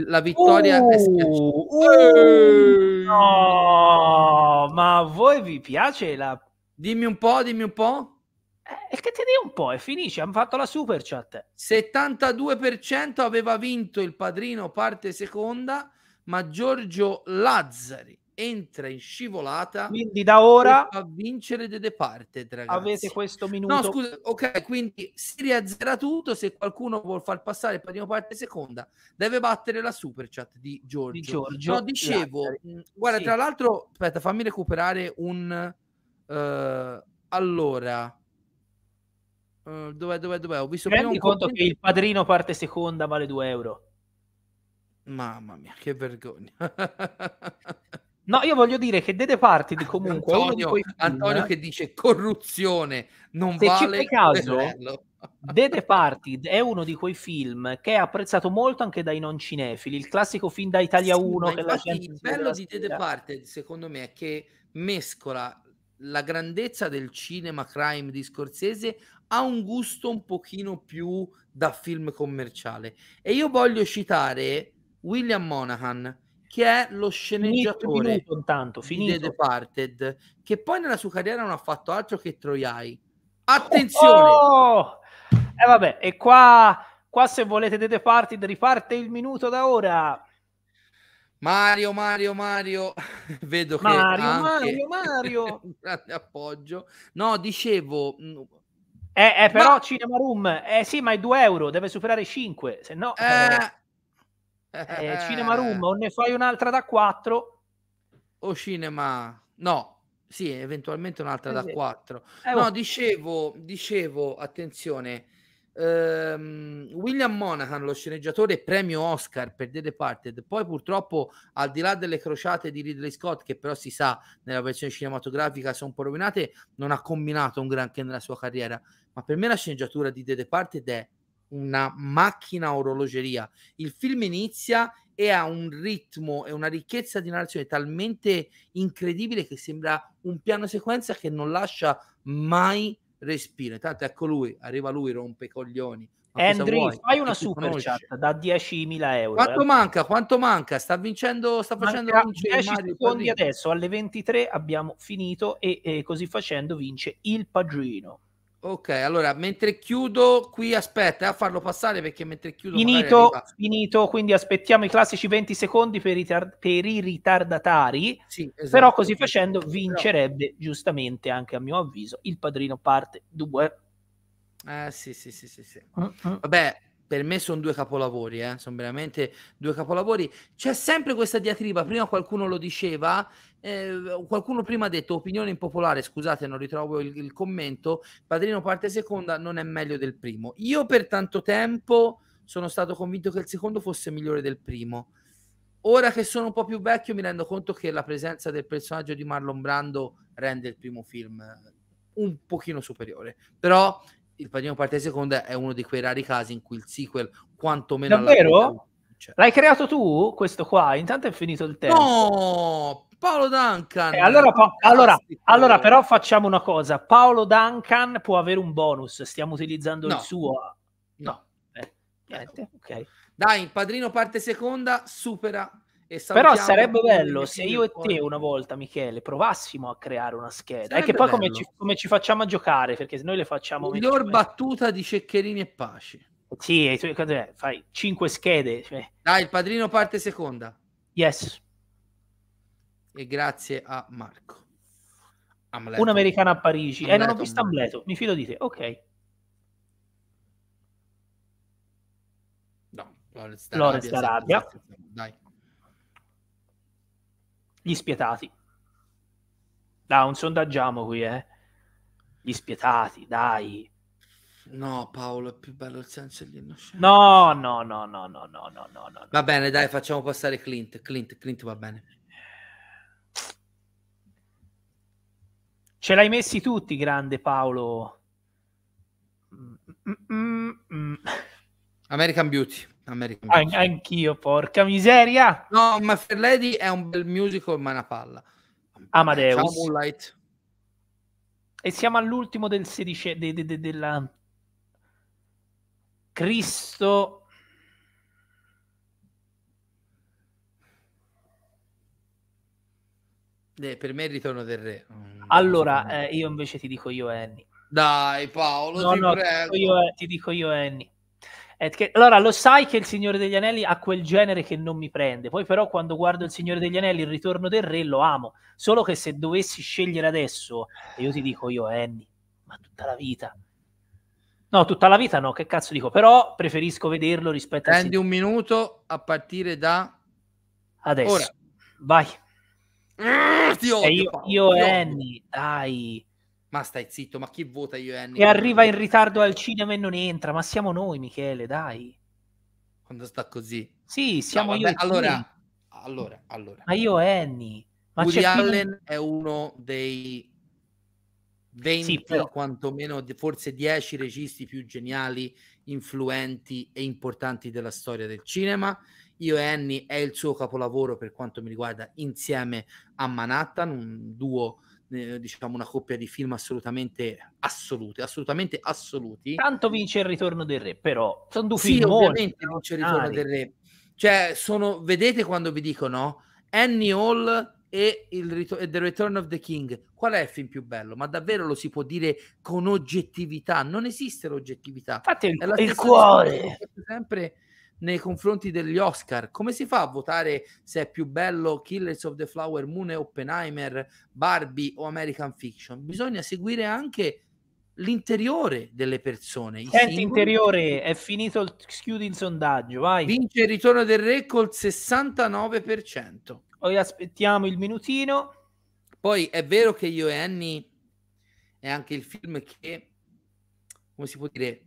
La vittoria uh, è Uh, no, ma a voi vi piace la... Dimmi un po', dimmi un po'. E eh, che te di un po', È finisce, hanno fatto la super chat. 72% aveva vinto il padrino parte seconda, ma Giorgio Lazzari entra in scivolata. Quindi da ora a vincere De Departe, Avete questo minuto. No, scusa, ok, quindi si riazzerà tutto se qualcuno vuol far passare il primo parte seconda, deve battere la super chat di Giorgio. Di Giorgio no, dicevo, Lazzari. Mm, guarda, sì. tra l'altro, aspetta, fammi recuperare un uh, allora uh, dov'è, dov'è, dov'è? Ho visto Prendi prima un che il padrino parte seconda vale 2 euro. Mamma mia, che vergogna. no, io voglio dire che Dede Partid ah, comunque... Antonio, Antonio che dice corruzione, non se vale... Se caso, The Departed è uno di quei film che è apprezzato molto anche dai non cinefili, il classico film da Italia 1. Sì, infatti, il bello di The Departed, secondo me, è che mescola la grandezza del cinema crime di Scorsese a un gusto un pochino più da film commerciale. E io voglio citare William Monahan, che è lo sceneggiatore intanto, di The Departed, che poi nella sua carriera non ha fatto altro che troiai. Oh, Attenzione! Oh, oh! E eh, vabbè, e qua, qua se volete The Departed riparte il minuto da ora. Mario, Mario, Mario, vedo Mario, che Mario, Mario, Mario, un grande appoggio. No, dicevo... Mm, eh, eh però ma... Cinema Room, eh sì, ma è 2 euro, deve superare 5, se no... Eh... eh eh, eh, cinema eh. Room, o ne fai un'altra da 4 o Cinema... No, sì, eventualmente un'altra eh, da 4. Eh, no, oh. dicevo, dicevo, attenzione, ehm, William Monaghan lo sceneggiatore premio Oscar per The Departed, poi purtroppo al di là delle crociate di Ridley Scott, che però si sa nella versione cinematografica sono un po' rovinate, non ha combinato un granché nella sua carriera, ma per me la sceneggiatura di The Departed è una macchina orologeria. Il film inizia e ha un ritmo e una ricchezza di narrazione talmente incredibile che sembra un piano sequenza che non lascia mai respiro. Tanto ecco lui, arriva lui, rompe i coglioni. Andri, fai una super chat da 10.000 euro. Quanto eh? manca? Quanto manca? Sta vincendo, sta facendo manca 10 Mario secondi adesso, alle 23 abbiamo finito e, e eh, così facendo vince il Padrino. Ok, allora mentre chiudo qui aspetta eh, a farlo passare perché mentre chiudo... Finito, finito quindi aspettiamo i classici 20 secondi per, ritar- per i ritardatari, sì, esatto. però così facendo vincerebbe però... giustamente anche a mio avviso il padrino parte 2. Eh, sì, sì, sì, sì, sì. Mm-hmm. Vabbè, per me sono due capolavori, eh? sono veramente due capolavori. C'è sempre questa diatriba, prima qualcuno lo diceva, eh, qualcuno prima ha detto opinione impopolare, scusate non ritrovo il, il, commento, Padrino parte seconda non è meglio del primo. Io per tanto tempo sono stato convinto che il secondo fosse migliore del primo. Ora che sono un po' più vecchio mi rendo conto che la presenza del personaggio di Marlon Brando rende il primo film un pochino superiore. Però il padrino parte seconda è uno di quei rari casi in cui il sequel quantomeno davvero? Cioè. l'hai creato tu questo qua intanto è finito il tempo no Paolo Duncan eh, allora, pa- allora, allora, però facciamo una cosa Paolo Duncan può avere un bonus stiamo utilizzando no. il suo no, Eh, niente ok dai, padrino parte seconda, supera però sarebbe bello se io e te una volta, Michele, provassimo a creare una scheda. E che poi come ci, come ci, facciamo a giocare? Perché se noi le facciamo... Miglior come... battuta di Ceccherini e Paci. Sì, fai cinque schede. Cioè. Dai, il padrino parte seconda. Yes. E grazie a Marco. Amleto. Un'americana a Parigi. Amleto, eh, non ho visto Amleto. Amleto. Mi fido di te. Ok. No, Lawrence d'Arabia. Lawrence d'Arabia. Dai. Gli spietati. Da, un sondaggiamo qui, eh. Gli spietati, dai. No, Paolo, è più bello il senso dell'innocente. No, no, no, no, no, no, no, no, no. Va bene, dai, facciamo passare Clint. Clint, Clint va bene. Ce l'hai messi tutti, grande Paolo. Mm, mm, mm. mm. American Beauty. American An- anch'io, porca miseria. No, ma Fair Lady è un bel musical, ma è una palla. Ah, Amadeus. Ciao, Moonlight. E siamo all'ultimo del sedicesimo de- de- de- della Cristo. Eh, per me il ritorno del re. Mm, allora, eh, io invece ti dico io Annie. Dai Paolo, no, ti no, prego. dico io, ti dico io Annie allora, lo sai che il Signore degli Anelli ha quel genere che non mi prende. Poi, però, quando guardo il Signore degli Anelli, il ritorno del re, lo amo. Solo che se dovessi scegliere adesso, e io ti dico io, Annie, ma tutta la vita. No, tutta la vita no, che cazzo dico, però preferisco vederlo rispetto Prendi a... Prendi un minuto a partire da... Adesso. Ora. Vai. Mm, ti odio, eh, io, io, Annie, dai. Ma stai zitto, ma chi vota io e Annie? E arriva in ritardo al cinema e non entra, ma siamo noi, Michele, dai. Quando sta così? Sì, siamo no, vabbè, io. Allora, allora, allora. Ma io e Annie. Ma Woody Allen non... è uno dei 20, sì, però... quantomeno forse 10 registi più geniali, influenti e importanti della storia del cinema. Io e Annie è il suo capolavoro per quanto mi riguarda insieme a Manhattan, un duo eh, diciamo una coppia di film assolutamente assolute, assolutamente assoluti. Tanto vince il ritorno del re, però sono due sì, film ovviamente vince il ritorno del re. Cioè, sono, vedete quando vi dicono Annie Hall e il ritor- e The Return of the King. Qual è il film più bello? Ma davvero lo si può dire con oggettività? Non esiste l'oggettività. Infatti, il, è il cuore. Sempre nei confronti degli Oscar. Come si fa a votare se è più bello Killers of the Flower Moon e Oppenheimer, Barbie o American Fiction? Bisogna seguire anche l'interiore delle persone. Senti, interiore, è finito il chiudi in sondaggio, vai. Vince il ritorno del re col 69%. Poi aspettiamo il minutino. Poi è vero che Io e Annie è anche il film che, come si può dire,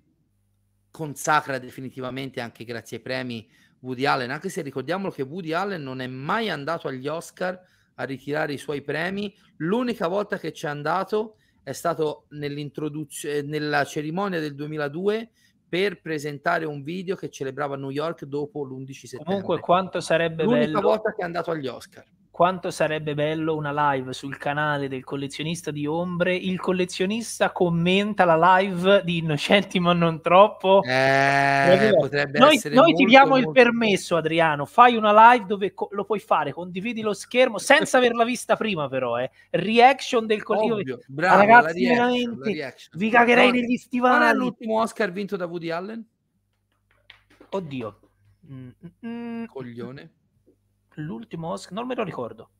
consacra definitivamente anche grazie ai premi Woody Allen, anche se ricordiamolo che Woody Allen non è mai andato agli Oscar a ritirare i suoi premi, l'unica volta che c'è andato è stato nell'introduzione eh, nella cerimonia del 2002 per presentare un video che celebrava New York dopo l'11 settembre. Comunque quanto sarebbe l'unica bello... volta che è andato agli Oscar quanto sarebbe bello una live sul canale del collezionista di ombre. Il collezionista commenta la live di Innocenti ma non troppo. Eh, noi, noi ti diamo molto... il permesso, Adriano. Fai una live dove co- lo puoi fare, condividi lo schermo senza averla vista prima, però. Eh. Reaction del collezionista. Bravo, Ragazzi, reaction, veramente vi cagherei negli stivali. Non è l'ultimo Oscar vinto da Woody Allen? Oddio. Mm, mm, mm. Coglione l'ultimo Oscar, non me lo ricordo.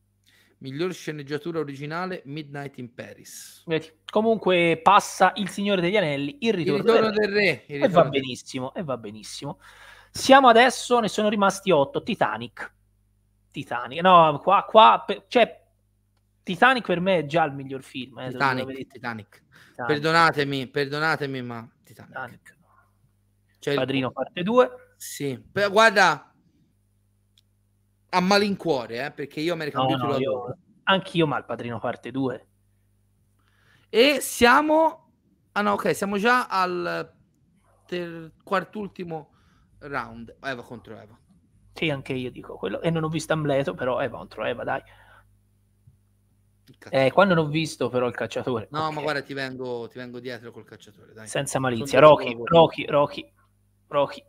Miglior sceneggiatura originale Midnight in Paris. Eh Comunque passa Il Signore degli Anelli, Il Ritorno, il ritorno del, Re. Ritorno e va del... benissimo, e va benissimo. Siamo adesso, ne sono rimasti otto, Titanic. Titanic, no, qua, qua cioè, Titanic per me è già il miglior film. Eh, Titanic, Titanic. Titanic, Perdonatemi, perdonatemi, ma Titanic. Titanic. Cioè, Padrino il... parte 2. Sì, Però, guarda, a malincuore, eh, perché io American no, Beauty no, lo adoro. Anch'io, ma il Padrino parte 2. E siamo... Ah no, ok, siamo già al ter... quart'ultimo round. Eva contro Eva. Sì, anche io dico quello. E non ho visto Amleto, però Eva contro Eva, dai. Eh, quando non ho visto però il cacciatore. No, okay. ma guarda, ti vengo, ti vengo dietro col cacciatore. Dai. Senza malizia. Rocky, Rocky, Rocky, Rocky, Rocky.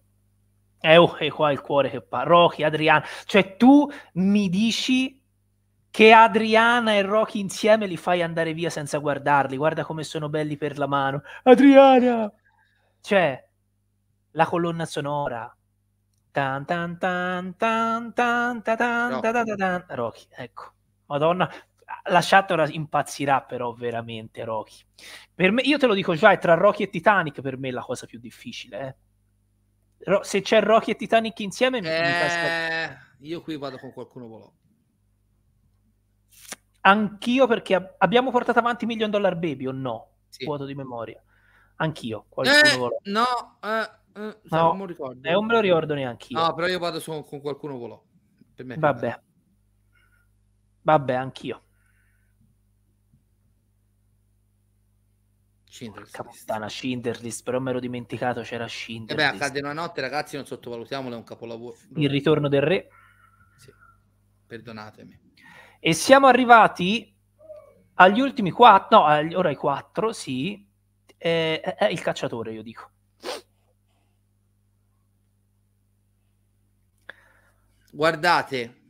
Eh, oh, qua il cuore che parla. Rocky, Adriana. Cioè, tu mi dici che Adriana e Rocky insieme li fai andare via senza guardarli. Guarda come sono belli per la mano. Adriana! Cioè, la colonna sonora. Tan tan tan tan tan tan tan tan tan tan Rocky, ecco. Madonna, la chat ora impazzirà però veramente Rocky. Per me, io te lo dico già, è tra Rocky e Titanic per me è la cosa più difficile, eh se c'è Rocky e Titanic insieme eh, mi, casca. Io qui vado con qualcuno volò. Anch'io perché ab- abbiamo portato avanti Million Dollar Baby o no? Sì. Vuoto di memoria. Anch'io. Eh, no, eh, eh no, non me lo ricordo. Eh, non me lo ricordo neanche io. No, però io vado su, con qualcuno volò. Per me Vabbè. Vabbè, anch'io. Capostana, Cinderlist, però me l'ero dimenticato, c'era eh Cinderlist. E beh, accade una notte, ragazzi, non sottovalutiamolo, è un capolavoro. Il ritorno del re. Sì, perdonatemi. E siamo arrivati agli ultimi quattro, no, agli, ora ai quattro, sì. Eh, è eh, eh, il cacciatore, io dico. Guardate,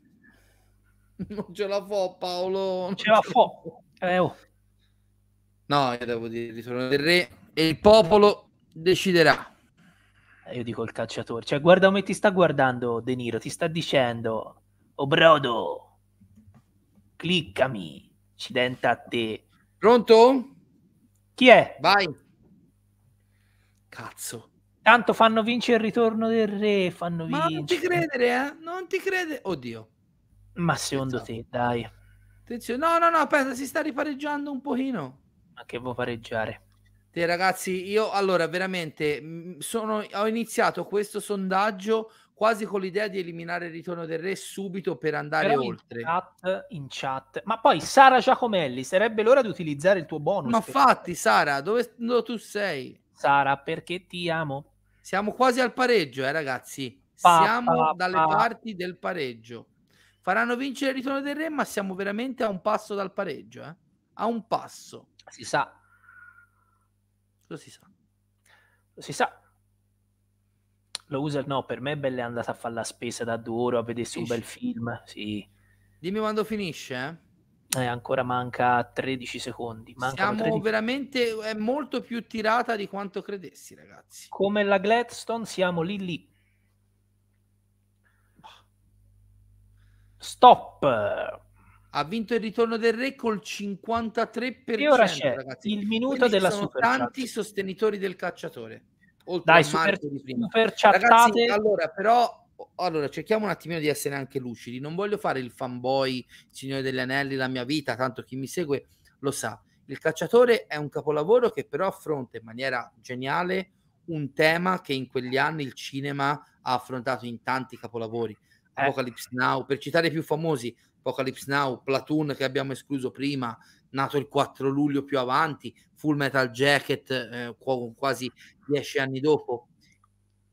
non ce la fo Paolo. Non ce, la fo. Eh, oh. No, io devo dire il ritorno del re e il popolo deciderà. Eh, io dico il calciatore, cioè guarda come ti sta guardando De Niro, ti sta dicendo oh brodo, cliccami, ci denta a te". Pronto? Chi è? Vai. Cazzo. Tanto fanno vincere il ritorno del re, fanno Ma vincere. non ti credere, eh? Non ti crede. Oddio. Ma secondo Pensavo. te, dai. Attenzione. No, no, no, aspetta, si sta ripareggiando un pochino che vuoi pareggiare. Te ragazzi, io allora veramente sono, ho iniziato questo sondaggio quasi con l'idea di eliminare il ritorno del re subito per andare Però oltre. In chat, in chat, Ma poi Sara Giacomelli, sarebbe l'ora di utilizzare il tuo bonus. Ma infatti, Sara, dove, dove, tu sei? Sara, perché ti amo. Siamo quasi al pareggio, eh ragazzi. Pa, siamo pa, dalle pa. parti del pareggio. Faranno vincere il ritorno del re, ma siamo veramente a un passo dal pareggio, eh? A un passo. Si sa. Lo si sa. Lo si sa. Lo usa no, per me è bella andata a fare la spesa da 2 euro a vedersi un bel film, sì. Dimmi quando finisce, eh, eh ancora manca 13 secondi. Mancano Siamo 13... veramente è molto più tirata di quanto credessi, ragazzi. Come la Gladstone, siamo lì lì. Stop ha vinto il ritorno del re col 53%. E ora c'è ragazzi. il minuto Quindi della sono super tanti chat. sostenitori del cacciatore. Oltre Dai, super, di prima. super chattate. Ragazzi, allora, però, allora, cerchiamo un attimino di essere anche lucidi. Non voglio fare il fanboy, il signore degli anelli, la mia vita, tanto chi mi segue lo sa. Il cacciatore è un capolavoro che però affronta in maniera geniale un tema che in quegli anni il cinema ha affrontato in tanti capolavori. Eh. Apocalypse Now, per citare i più famosi, Apocalypse Now, Platoon che abbiamo escluso prima, nato il 4 luglio più avanti, Full Metal Jacket eh, quasi dieci anni dopo.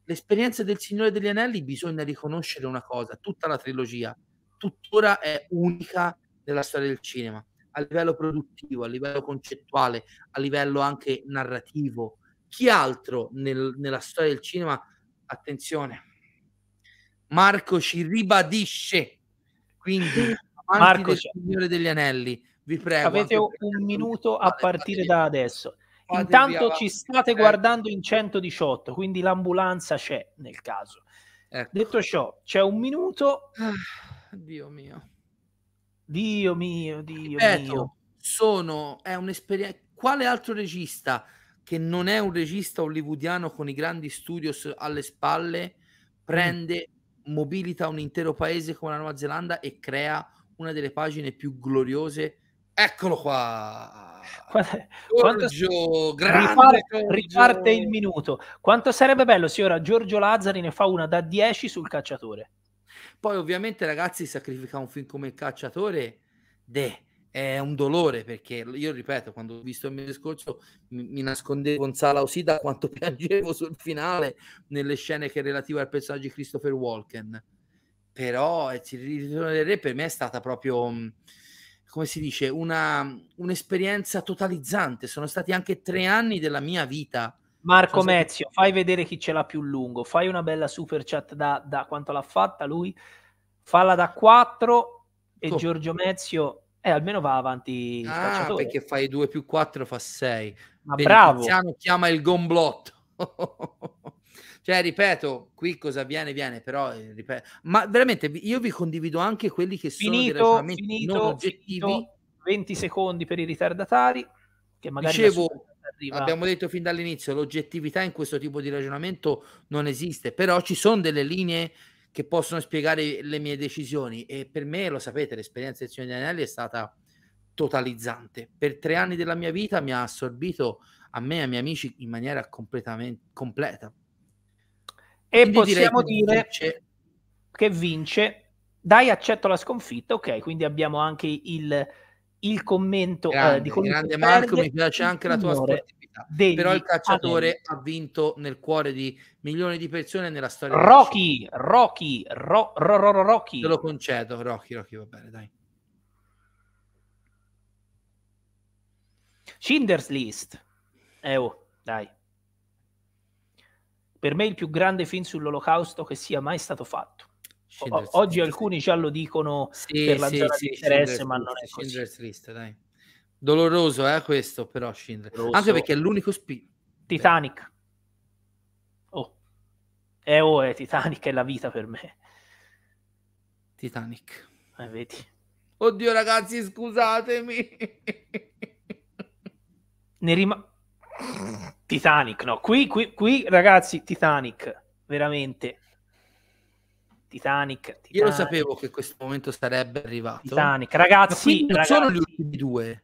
L'esperienza del Signore degli Anelli bisogna riconoscere una cosa, tutta la trilogia tuttora è unica nella storia del cinema, a livello produttivo, a livello concettuale, a livello anche narrativo. Chi altro nel, nella storia del cinema, attenzione, Marco ci ribadisce quindi, Marco, del Signore degli Anelli, vi prego. Avete un minuto a partire da adesso. Intanto ci state ecco. guardando in 118, quindi l'ambulanza c'è nel caso. Ecco. Detto ciò, c'è un minuto. Ah, Dio mio. Dio mio, Dio Ripeto, mio. Sono, è un'esperienza. Quale altro regista che non è un regista hollywoodiano con i grandi studios alle spalle mm. prende mobilita un intero paese come la Nuova Zelanda e crea una delle pagine più gloriose. Eccolo qua. Quanto, Giorgio, quanto, grande riparte, Giorgio. riparte il minuto. Quanto sarebbe bello se ora Giorgio Lazzari ne fa una da 10 sul cacciatore. Poi ovviamente ragazzi sacrifica un film come il cacciatore. De, è un dolore perché io ripeto, quando ho visto il mio discorso mi, mi nascondevo con sala Osida quanto piangevo sul finale nelle scene che relative al personaggio di Christopher Walken. Però eh, il re per me è stata proprio mm, come si dice, una, mm, un'esperienza totalizzante. Sono stati anche tre anni della mia vita. Marco stati... Mezio, fai vedere chi ce l'ha più lungo. Fai una bella super chat da, da quanto l'ha fatta lui. Falla da 4 e oh. Giorgio Mezio eh, almeno va avanti il ah, perché fai 2 più 4 fa 6. Ma bravo! chiama il gomblotto. cioè, ripeto, qui cosa viene, viene, però, eh, ripeto, ma veramente io vi condivido anche quelli che finito, sono finito, non oggettivi. Finito 20 secondi per i ritardatari, che magari... Dicevo, Arriva. Abbiamo detto fin dall'inizio, l'oggettività in questo tipo di ragionamento non esiste, però ci sono delle linee che possono spiegare le mie decisioni e per me, lo sapete, l'esperienza del signor Danielli è stata totalizzante. Per tre anni della mia vita mi ha assorbito a me e ai miei amici in maniera completamente completa. E quindi possiamo che dire vince... che vince, dai accetto la sconfitta, ok, quindi abbiamo anche il, il commento eh, grande, eh, di grande Marco, mi piace anche la tua signore, vita. Degli Però il calciatore ha vinto nel cuore di milioni di persone nella storia. Rocky, Rocky, ro, ro, ro, Rocky. Te lo concedo, Rocky, Rocky, va bene, dai. Schindler's List. Eh oh, dai. Per me il più grande film sull'olocausto che sia mai stato fatto. O- oggi alcuni già lo dicono sì, per la sì, zona sì, di interesse, ma non è così. List, dai. Doloroso, eh, questo però, Schindler. Anche perché è l'unico spin. Titanic. Oh. Eh, oh, è eh, Titanic, è la vita per me. Titanic. Eh, vedi. Oddio, ragazzi, scusatemi. ne rimane... Titanic, no. Qui, qui, qui, ragazzi, Titanic. Veramente. Titanic, Titanic, Io lo sapevo che questo momento sarebbe arrivato. Titanic, ragazzi, non ragazzi, sono gli ultimi due.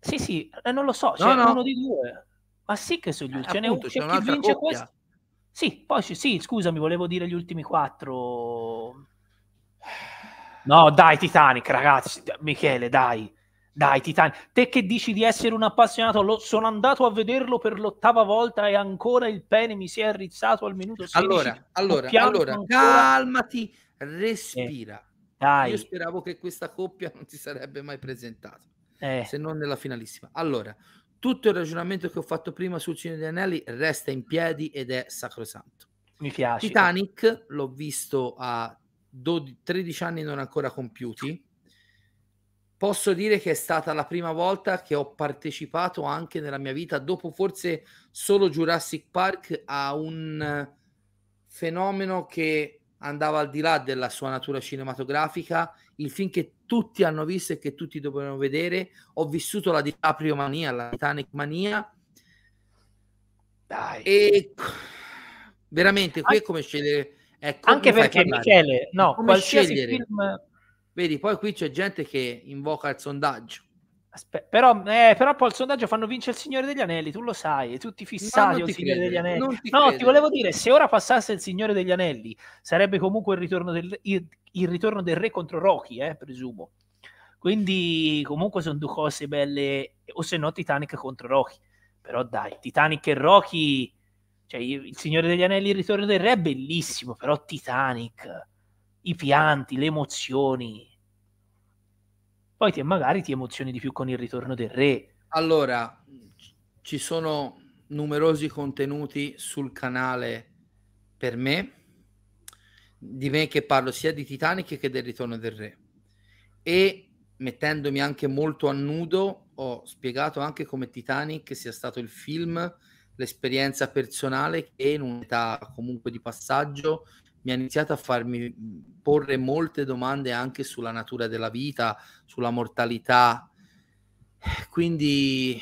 Sì, sì, eh, non lo so, c'è no, no. uno di due. Ma sì che sugli eh, ultimi, eh, ce n'è un, c'è, c'è chi vince questo. Sì, poi sì, scusami, volevo dire gli ultimi quattro. No, dai Titanic, ragazzi, Michele, dai. Dai Titanic, te che dici di essere un appassionato, lo, sono andato a vederlo per l'ottava volta e ancora il pene mi si è rizzato al minuto 16. Allora, allora, allora calmati, eh, respira. Eh, dai. Io speravo che questa coppia non si sarebbe mai presentata eh. se non nella finalissima. Allora, tutto il ragionamento che ho fatto prima sul Cine degli Anelli resta in piedi ed è sacrosanto. Mi piace. Titanic l'ho visto a 12, 13 anni non ancora compiuti. Posso dire che è stata la prima volta che ho partecipato anche nella mia vita, dopo forse solo Jurassic Park, a un fenomeno che andava al di là della sua natura cinematografica il film che tutti hanno visto e che tutti dovevano vedere. Ho vissuto la DiCaprio mania, la Titanic mania. Dai. E veramente qui è come scegliere. È ecco, Anche perché Michele, no, qualsiasi scegliere. film... Vedi, poi qui c'è gente che invoca il sondaggio. Aspe- però, eh, però poi il sondaggio fanno vincere il Signore degli Anelli, tu lo sai, e tutti fissati al oh, Signore crede, degli Anelli. Ti no, crede. ti volevo dire, se ora passasse il Signore degli Anelli, sarebbe comunque il ritorno del, il, il ritorno del re contro Rocky, eh, presumo. Quindi comunque sono due cose belle, o se no Titanic contro Rocky. Però dai, Titanic e Rocky, cioè il Signore degli Anelli, il ritorno del re è bellissimo, però Titanic, i pianti, le emozioni, poi te magari ti emozioni di più con il ritorno del re. Allora, ci sono numerosi contenuti sul canale per me, di me che parlo sia di Titanic che del ritorno del re. E mettendomi anche molto a nudo, ho spiegato anche come Titanic sia stato il film, l'esperienza personale che in un'età comunque di passaggio mi ha iniziato a farmi porre molte domande anche sulla natura della vita, sulla mortalità. Quindi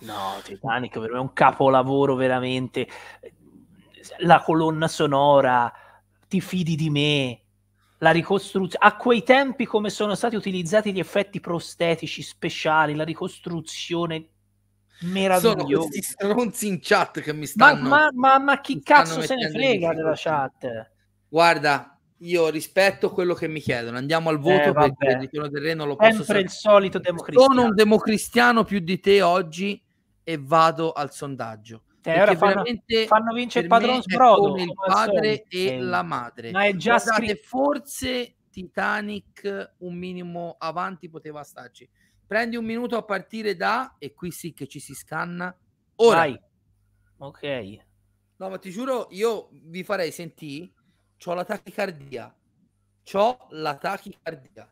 No, Titanic per me è un capolavoro veramente. La colonna sonora, ti fidi di me, la ricostruzione. A quei tempi come sono stati utilizzati gli effetti prostetici speciali, la ricostruzione Meraviglioso. Sono stronzi in chat che mi stanno... Ma, ma, ma, ma chi cazzo se ne frega della chat? Guarda, io rispetto quello che mi chiedono. Andiamo al eh, voto eh, perché il Ritorno del Re non lo posso Sempre il solito democristiano. Sono un democristiano più di te oggi e vado al sondaggio. Eh, ora fanno, fanno vincere il padron Sbrodo. il padre e sì. la madre. Ma è già Guardate, scritto. Forse Titanic un minimo avanti poteva starci. Prendi un minuto a partire da, e qui sì che ci si scanna, ora. Vai. Ok. No, ma ti giuro, io vi farei sentire, ho la tachicardia. Ho la tachicardia.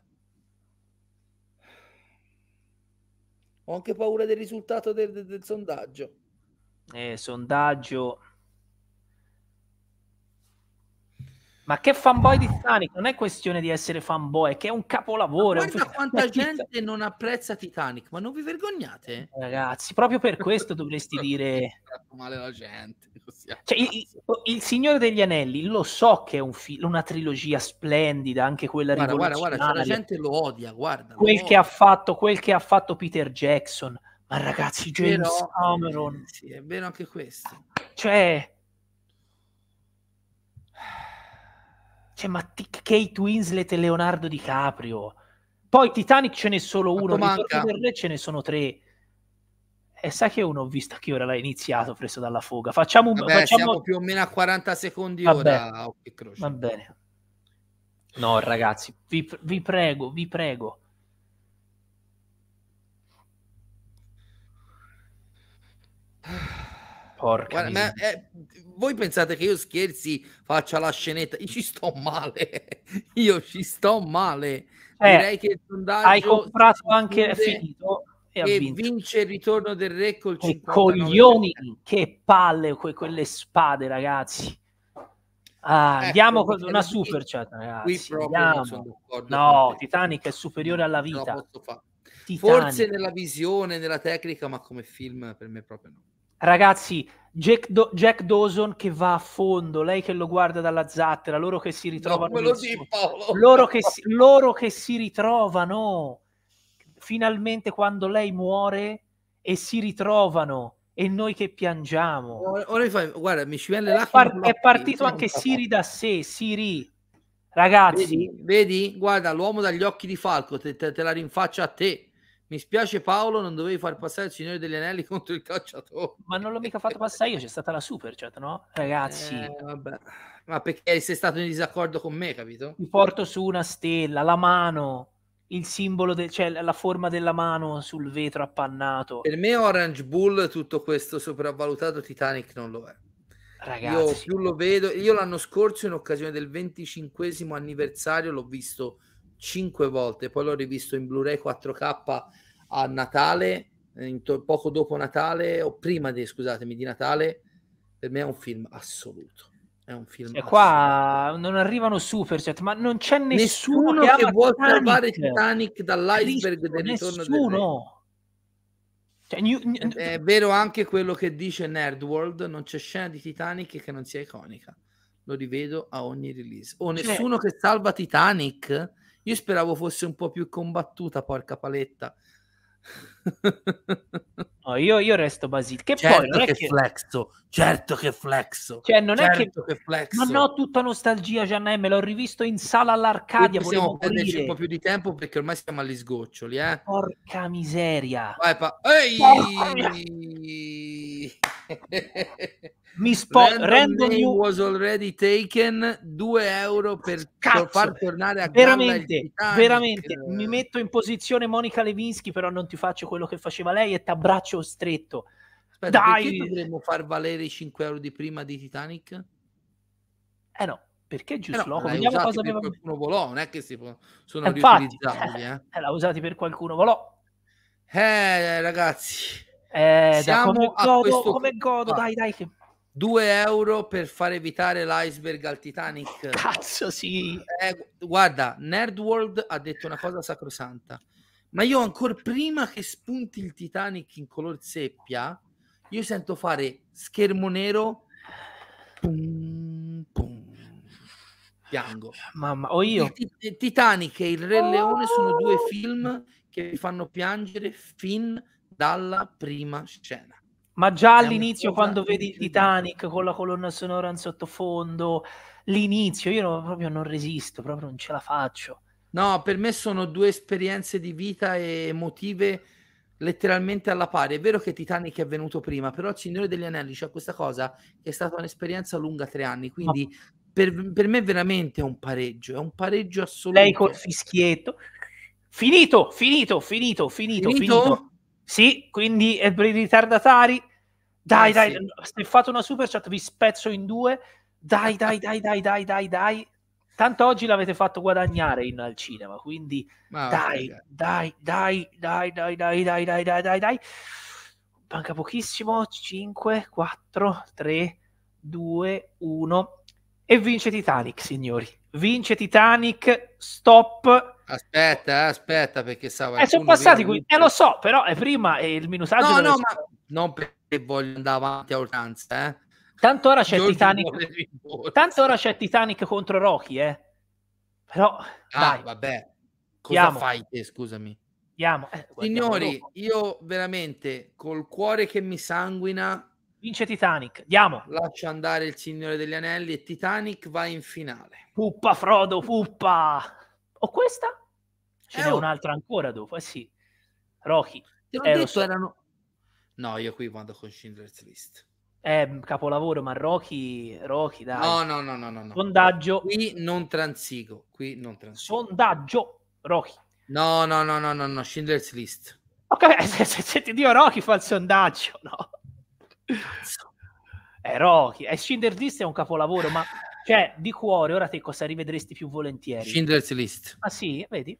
Ho anche paura del risultato del, del, del sondaggio. Eh, sondaggio Ma che fanboy di Titanic? Non è questione di essere fanboy, è che è un capolavoro. Ma guarda quanta gente non apprezza Titanic, ma non vi vergognate? Ragazzi, proprio per questo dovresti dire... male la gente. Cioè, il, il, Signore degli Anelli, lo so che è un fi- una trilogia splendida, anche quella guarda, Guarda, guarda, cioè la gente lo odia, guarda. Quel, odia. Che ha fatto, quel che ha fatto Peter Jackson. Ma ragazzi, James Però, Cameron... Sì, è vero anche questo. Cioè Cioè, ma t- Kate Winslet e Leonardo DiCaprio. Poi Titanic ce n'è solo uno, Ritorno del Re ce ne sono tre. E sai che uno ho visto che ora l'ha iniziato preso dalla foga. Facciamo un Vabbè, facciamo... siamo più o meno a 40 secondi Vabbè. ora. Va bene. No, ragazzi, vi, vi prego, vi prego. Porca Guarda, ma, eh, voi pensate che io scherzi, faccia la scenetta? Io ci sto male, io ci sto male. Eh, Direi che il sondaggio... Hai comprato anche... finito e, vinto. vince il ritorno del re col 59 coglioni che palle que- quelle spade ragazzi ah, ecco, andiamo con una super chat ragazzi no Titanic è superiore alla vita forse nella visione nella tecnica ma come film per me proprio no Ragazzi, Jack, Do- Jack, Dawson che va a fondo, lei che lo guarda dalla zattera, loro che si ritrovano. No, dì, loro, che si, loro che si ritrovano. Finalmente quando lei muore e si ritrovano e noi che piangiamo. Ora fai, guarda, mi ci viene l'acqua. È, par- è partito anche Siri da sé, Siri. Ragazzi, vedi, vedi? guarda l'uomo dagli occhi di falco, te, te, te la rinfaccia a te. Mi spiace Paolo, non dovevi far passare il Signore degli Anelli contro il calciatore. Ma non l'ho mica fatto passare io, c'è stata la super chat, no? Ragazzi. Eh, Ma perché sei stato in disaccordo con me, capito? Mi porto su una stella, la mano, il simbolo, de- cioè la forma della mano sul vetro appannato. Per me Orange Bull, tutto questo sopravvalutato Titanic non lo è. Ragazzi. Io più lo vedo, io l'anno scorso in occasione del 25 anniversario l'ho visto cinque volte, poi l'ho rivisto in Blu-ray 4K a Natale, eh, to- poco dopo Natale, o prima di, scusatemi, di Natale, per me è un film assoluto. È un film. E cioè, qua assoluto. non arrivano superchat, ma non c'è nessuno, nessuno che, che vuole salvare Titanic dall'iceberg Cristo, del ritorno nessuno. Cioè, new, new... È vero anche quello che dice Nerd World, non c'è scena di Titanic che non sia iconica. Lo rivedo a ogni release. O cioè nessuno cioè... che salva Titanic io speravo fosse un po' più combattuta, porca paletta. no, io, io, resto Basil. Che certo poi non che è che flexo, certo che flexo. Cioè, non certo è che, che flexo. Ma no, tutta nostalgia, Gianna M. L'ho rivisto in sala all'Arcadia. Possiamo prenderci un po' più di tempo perché ormai siamo agli sgoccioli. Eh? Porca miseria. Vai, pa- Ehi! Porca mi spo- random, random new... was already taken 2 euro per Cazzo, far tornare a casa. veramente, veramente mi metto in posizione Monica Levinsky però non ti faccio quello che faceva lei e ti abbraccio stretto Aspetta, dai dovremmo far valere i 5 euro di prima di Titanic eh no perché eh giusto eh no, vediamo cosa aveva qualcuno volò non è che si può, sono eh, riutilizzabili eh. eh, l'ha usati per qualcuno volò eh ragazzi eh, Siamo come a godo, questo... come godo, dai, dai. 2 euro per far evitare l'iceberg al Titanic. Cazzo, sì. Eh, guarda, Nerdworld ha detto una cosa sacrosanta. Ma io ancora prima che spunti il Titanic in color seppia, io sento fare schermo nero. Pum, pum, piango. Mamma, o io. Il Titanic e Il Re Leone sono due oh! film che mi fanno piangere fin dalla prima scena. Ma già all'inizio, quando vedi Titanic con la colonna sonora in sottofondo, l'inizio, io proprio non resisto, proprio non ce la faccio. No, per me sono due esperienze di vita e emotive letteralmente alla pari. È vero che Titanic è venuto prima, però Il Signore degli Anelli c'è cioè questa cosa che è stata un'esperienza lunga tre anni, quindi Ma... per, per, me veramente è un pareggio, è un pareggio assoluto. Lei col fischietto. Finito, finito, finito, finito, finito. finito? Sì, quindi è per i ritardatari. Dai, eh, dai, sì. se fate una super chat vi spezzo in due. Dai, dai, dai, dai, dai, dai, dai. Tanto oggi l'avete fatto guadagnare in, al cinema, quindi dai, dai, dai, dai, dai, dai, dai, dai, dai, dai, dai. Manca pochissimo. 5, 4, 3, 2, 1. E vince Titanic, signori. Vince Titanic, stop Aspetta, eh, aspetta, perché stava... Eh, sono passati, qui, eh, lo so, però è eh, prima e eh, il minutaggio... No, no, ma non perché voglio andare avanti a oltranza, eh. Tanto ora c'è Titanic... Tanto ora c'è Titanic contro Rocky, eh. Però... Ah, dai. vabbè. Cosa Andiamo. fai te, scusami? Eh, Signori, io veramente col cuore che mi sanguina. Vince Titanic, andiamo. Lascia andare il Signore degli Anelli e Titanic va in finale. Puppa, Frodo, puppa. O questa? Ce eh, n'è oh. un'altra ancora dopo, eh sì. Rocky. Te l'ho eh, detto, so... erano... No, io qui vado con Schindler's List. È eh, capolavoro, ma Rocky, Rocky dai. No, no, no, no, no. Sondaggio. Qui non transigo, qui non transigo. Sondaggio, Rocky. No, no, no, no, no, no, Schindler's List. Ok, se, se, se ti dio Rocky fa il sondaggio, no? Cazzo. È Rocky, è Schindler's List è un capolavoro, ma cioè, di cuore, ora te cosa rivedresti più volentieri? Schindler's List. Ah sì, vedi?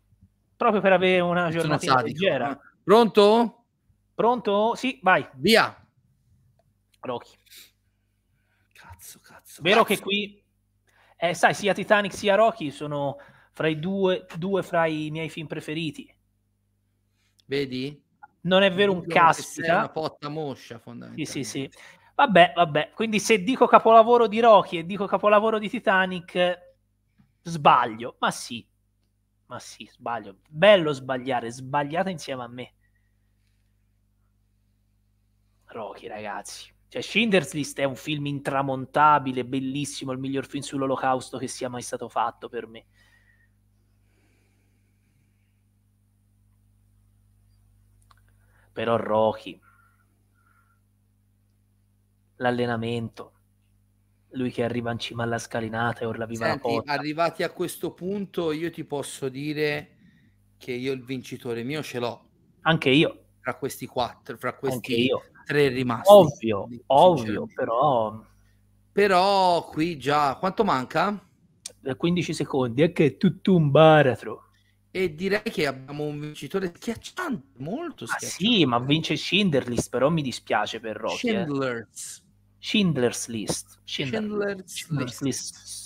proprio per avere una giornata leggera. Ah. Pronto? Pronto? Sì, vai. Via. Rocky. Cazzo, cazzo. Vero cazzo. che qui, eh, sai, sia Titanic sia Rocky sono fra i due, due fra i miei film preferiti. Vedi? Non è vero non un caspita. È una potta moscia, fondamentalmente. Sì, sì, sì. Vabbè, vabbè. Quindi se dico capolavoro di Rocky e dico capolavoro di Titanic, sbaglio, ma sì, ma sì, sbaglio. Bello sbagliare, sbagliata insieme a me. Rocky, ragazzi. Cioè, Schindler's List è un film intramontabile, bellissimo, il miglior film sull'olocausto che sia mai stato fatto per me. Però Rocky, l'allenamento, lui che arriva in cima alla scalinata e urla viva Senti, la porta. Arrivati a questo punto io ti posso dire che io il vincitore mio ce l'ho. Anche io. Fra questi quattro, fra questi tre rimasti. Ovvio, ovvio, però... Però qui già... Quanto manca? 15 eh, secondi, è che è tutto un baratro. E direi che abbiamo un vincitore schiacciante, molto schiacciante. Ah, sì, ma vince Schindler's, però mi dispiace per Rocky. Eh. Schindler's. Eh. Schindler's List. Schindler's, Schindler's List. List.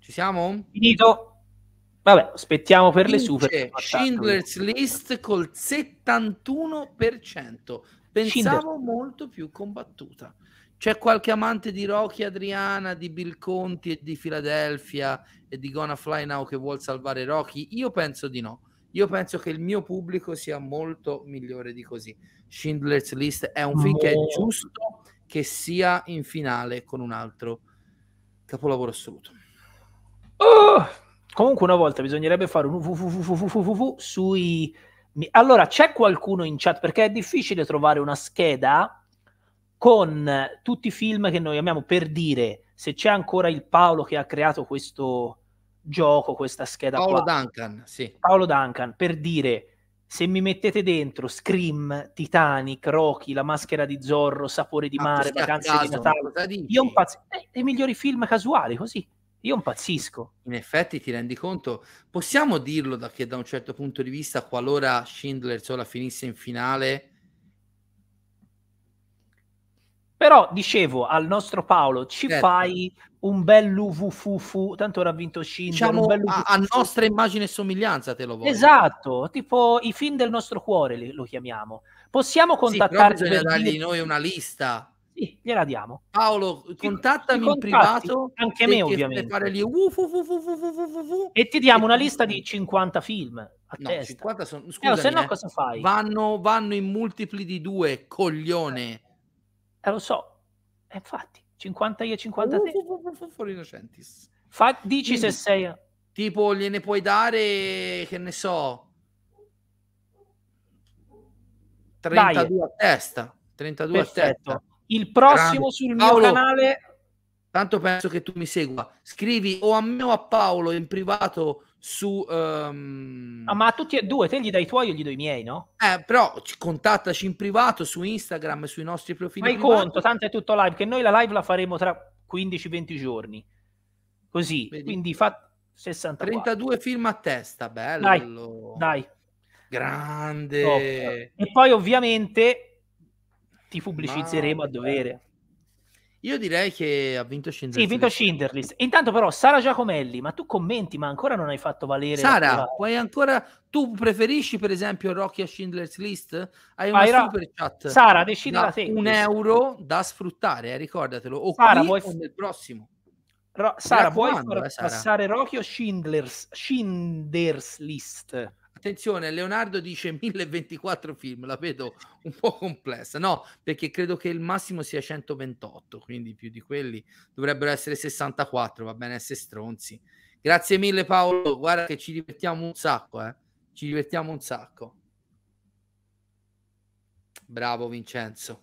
Ci siamo? Finito. Vabbè, aspettiamo per Vince. le super. Schindler's List col 71%. Pensavo Schindler. molto più combattuta. C'è qualche amante di Rocky Adriana, di Bill Conti e di Philadelphia e di Gonna Fly Now che vuol salvare Rocky? Io penso di no io penso che il mio pubblico sia molto migliore di così. Schindler's List è un film oh. che è giusto che sia in finale con un altro capolavoro assoluto. Oh. Comunque una volta bisognerebbe fare un www sui... Allora, c'è qualcuno in chat? Perché è difficile trovare una scheda con tutti i film che noi amiamo per dire se c'è ancora il Paolo che ha creato questo gioco questa scheda Paolo qua. Duncan, sì. Paolo Duncan, per dire se mi mettete dentro Scream, Titanic, Rocky, La maschera di Zorro, Sapore di mare, Vacanze di Natale, io impazz- eh, i migliori film casuali, così. Io impazzisco. In effetti ti rendi conto, possiamo dirlo da che da un certo punto di vista, qualora Schindler Zola finisse in finale, però dicevo al nostro Paolo, ci certo. fai un bel uvufufu, tanto ora ha vinto Schindler. Diciamo a, a, nostra immagine e somiglianza te lo voglio. Esatto, tipo i film del nostro cuore li, lo chiamiamo. Possiamo contattarci. Sì, per dargli noi una lista. Sì, gliela diamo. Paolo, contattami in privato. Anche me ovviamente. Fare gli ufufufufufufufu. E ti diamo una lista di 50 film. A no, testa. 50 sono... Eh, scusami, eh, se no eh. cosa fai? Vanno, vanno in multipli di due, coglione. Eh, lo so, eh, infatti. 50 e 56. Fuori innocentes. Fa, dici Quindi, se sei... Eh. Tipo, gliene puoi dare, che ne so, 32 Dai. a testa. 32 Perfetto. a testa. Il prossimo Grande. sul mio canale... Tanto penso che tu mi segua. Scrivi o a me o a Paolo in privato su... Um... Ah, ma a tutti e due, te gli dai i tuoi io gli do i miei, no? Eh, però contattaci in privato su Instagram, sui nostri profili. Fai conto, tanto è tutto live, che noi la live la faremo tra 15-20 giorni. Così, Vedi. quindi fa 64. 32 film a testa, bello. Dai, dai. Grande. Top. E poi ovviamente ti pubblicizzeremo Mamma a dovere. Io direi che ha vinto Schindler. Sì, vinto Schindlerlist. Intanto però, Sara Giacomelli, ma tu commenti, ma ancora non hai fatto valere... Sara, tua... puoi ancora... Tu preferisci per esempio Rocky a Schindler's List? Hai una Vai, super chat. Sara, decidi da, da te. Un euro da sfruttare, eh, ricordatelo. O Sara, vuoi... o nel prossimo. Ro- Sara, puoi far eh, Sara. passare Rocky o Schindler's, Schindler's List? Attenzione, Leonardo dice 1024 film, la vedo un po' complessa, no, perché credo che il massimo sia 128, quindi più di quelli dovrebbero essere 64, va bene essere stronzi. Grazie mille Paolo, guarda che ci divertiamo un sacco, eh? ci divertiamo un sacco. Bravo Vincenzo.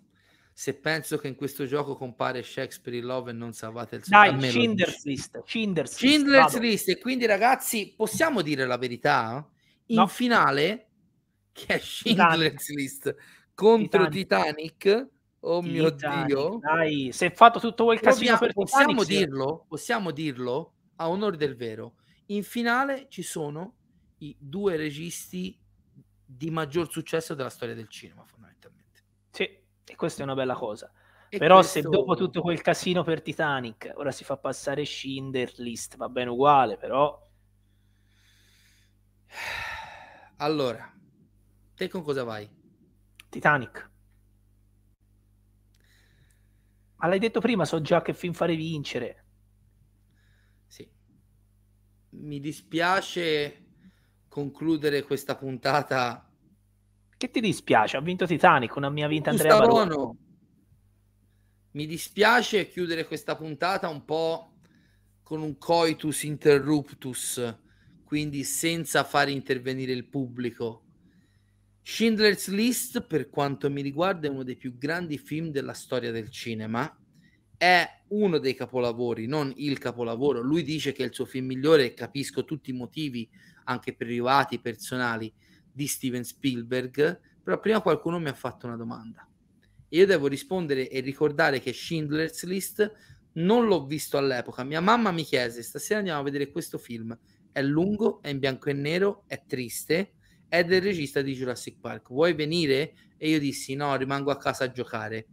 Se penso che in questo gioco compare Shakespeare in Love e non salvate il Dai, Schindler's List. Schindler's, Schindler's List. E quindi ragazzi, possiamo dire la verità? Eh? in no. finale che è Schindler's List contro Titanic. Titanic. Oh mio dio, dai, se è fatto tutto quel casino Proviamo, possiamo Titanic, dirlo, sì. possiamo dirlo a onore del vero. In finale ci sono i due registi di maggior successo della storia del cinema, fondamentalmente. Sì, e questa è una bella cosa. E Però questo... se dopo tutto quel casino per Titanic, ora si fa passare Schindler List, va bene uguale, però allora, te con cosa vai? Titanic. Ma l'hai detto prima, so già che film fare vincere. Sì. Mi dispiace concludere questa puntata. Che ti dispiace? Ha vinto Titanic, una mia vinta Andrea Barone. Mi dispiace chiudere questa puntata un po' con un coitus interruptus quindi senza far intervenire il pubblico. Schindler's List, per quanto mi riguarda, è uno dei più grandi film della storia del cinema. È uno dei capolavori, non il capolavoro. Lui dice che è il suo film migliore, capisco tutti i motivi, anche privati, personali, di Steven Spielberg, però prima qualcuno mi ha fatto una domanda. io devo rispondere e ricordare che Schindler's List non l'ho visto all'epoca. Mia mamma mi chiese, stasera andiamo a vedere questo film è lungo, è in bianco e nero, è triste, è del regista di Jurassic Park. Vuoi venire? E io dissi no, rimango a casa a giocare.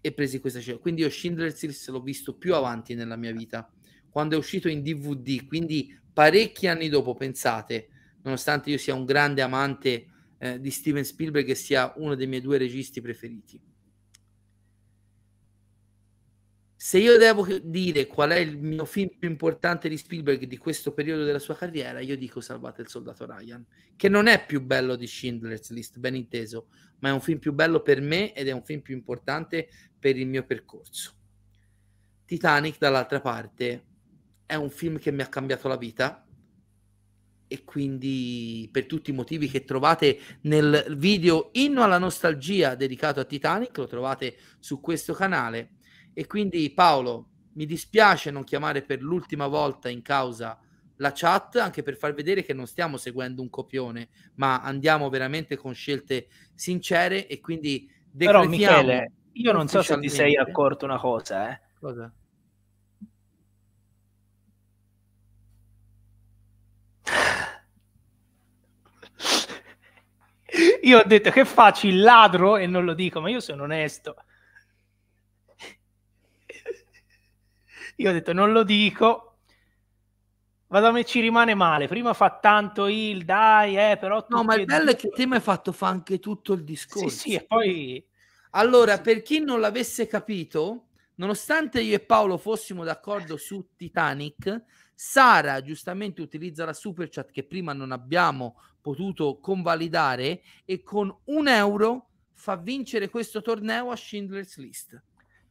E presi questa scena. Quindi io Schindler's List l'ho visto più avanti nella mia vita, quando è uscito in DVD, quindi parecchi anni dopo, pensate, nonostante io sia un grande amante eh, di Steven Spielberg che sia uno dei miei due registi preferiti. se io devo dire qual è il mio film più importante di Spielberg di questo periodo della sua carriera, io dico Salvate il soldato Ryan, che non è più bello di Schindler's List, ben inteso, ma è un film più bello per me ed è un film più importante per il mio percorso. Titanic, dall'altra parte, è un film che mi ha cambiato la vita e quindi per tutti i motivi che trovate nel video Inno alla nostalgia dedicato a Titanic, lo trovate su questo canale e quindi Paolo, mi dispiace non chiamare per l'ultima volta in causa la chat, anche per far vedere che non stiamo seguendo un copione, ma andiamo veramente con scelte sincere e quindi Però Michele, io non so se ti sei accorto una cosa, eh. Cosa? io ho detto che faccio il ladro e non lo dico, ma io sono onesto. Io ho detto non lo dico, me ci rimane male. Prima fa tanto il dai, eh, però. No, ma il bello è che il tema è fatto, fa anche tutto il discorso. Sì, sì, e poi. Allora, sì. per chi non l'avesse capito, nonostante io e Paolo fossimo d'accordo su Titanic, Sara giustamente utilizza la super chat che prima non abbiamo potuto convalidare e con un euro fa vincere questo torneo a Schindler's List.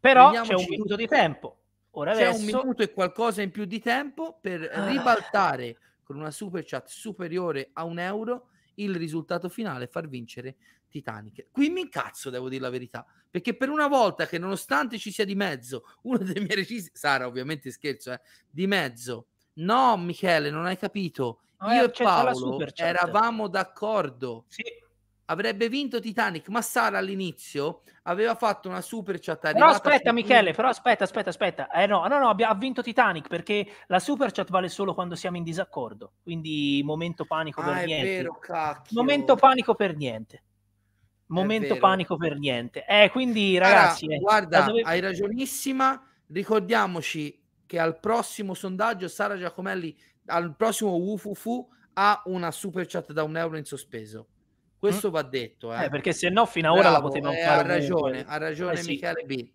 Però Prendiamoci c'è un minuto di tempo Ora C'è adesso... un minuto e qualcosa in più di tempo per ah. ribaltare con una super chat superiore a un euro il risultato finale far vincere Titanic. Qui mi incazzo, devo dire la verità, perché per una volta che nonostante ci sia di mezzo uno dei miei registi, Sara ovviamente scherzo, eh, di mezzo, no Michele, non hai capito, oh, io e Paolo eravamo d'accordo. Sì avrebbe vinto Titanic, ma Sara all'inizio aveva fatto una super chat. No, aspetta, Michele, però aspetta, aspetta, aspetta. Eh, no, no, no, ha vinto Titanic perché la super chat vale solo quando siamo in disaccordo. Quindi momento panico ah, per niente. Vero, cacchio. momento panico per niente. Momento panico per niente. Eh, quindi ragazzi, Sara, eh, guarda, dove... hai ragionissima. Ricordiamoci che al prossimo sondaggio Sara Giacomelli al prossimo Wufufu, ha una super chat da un euro in sospeso. Questo mm. va detto. Eh. Eh, perché se no fino ad ora la potevamo eh, fare. Eh. Ha ragione, ha eh, ragione Michele sì. B.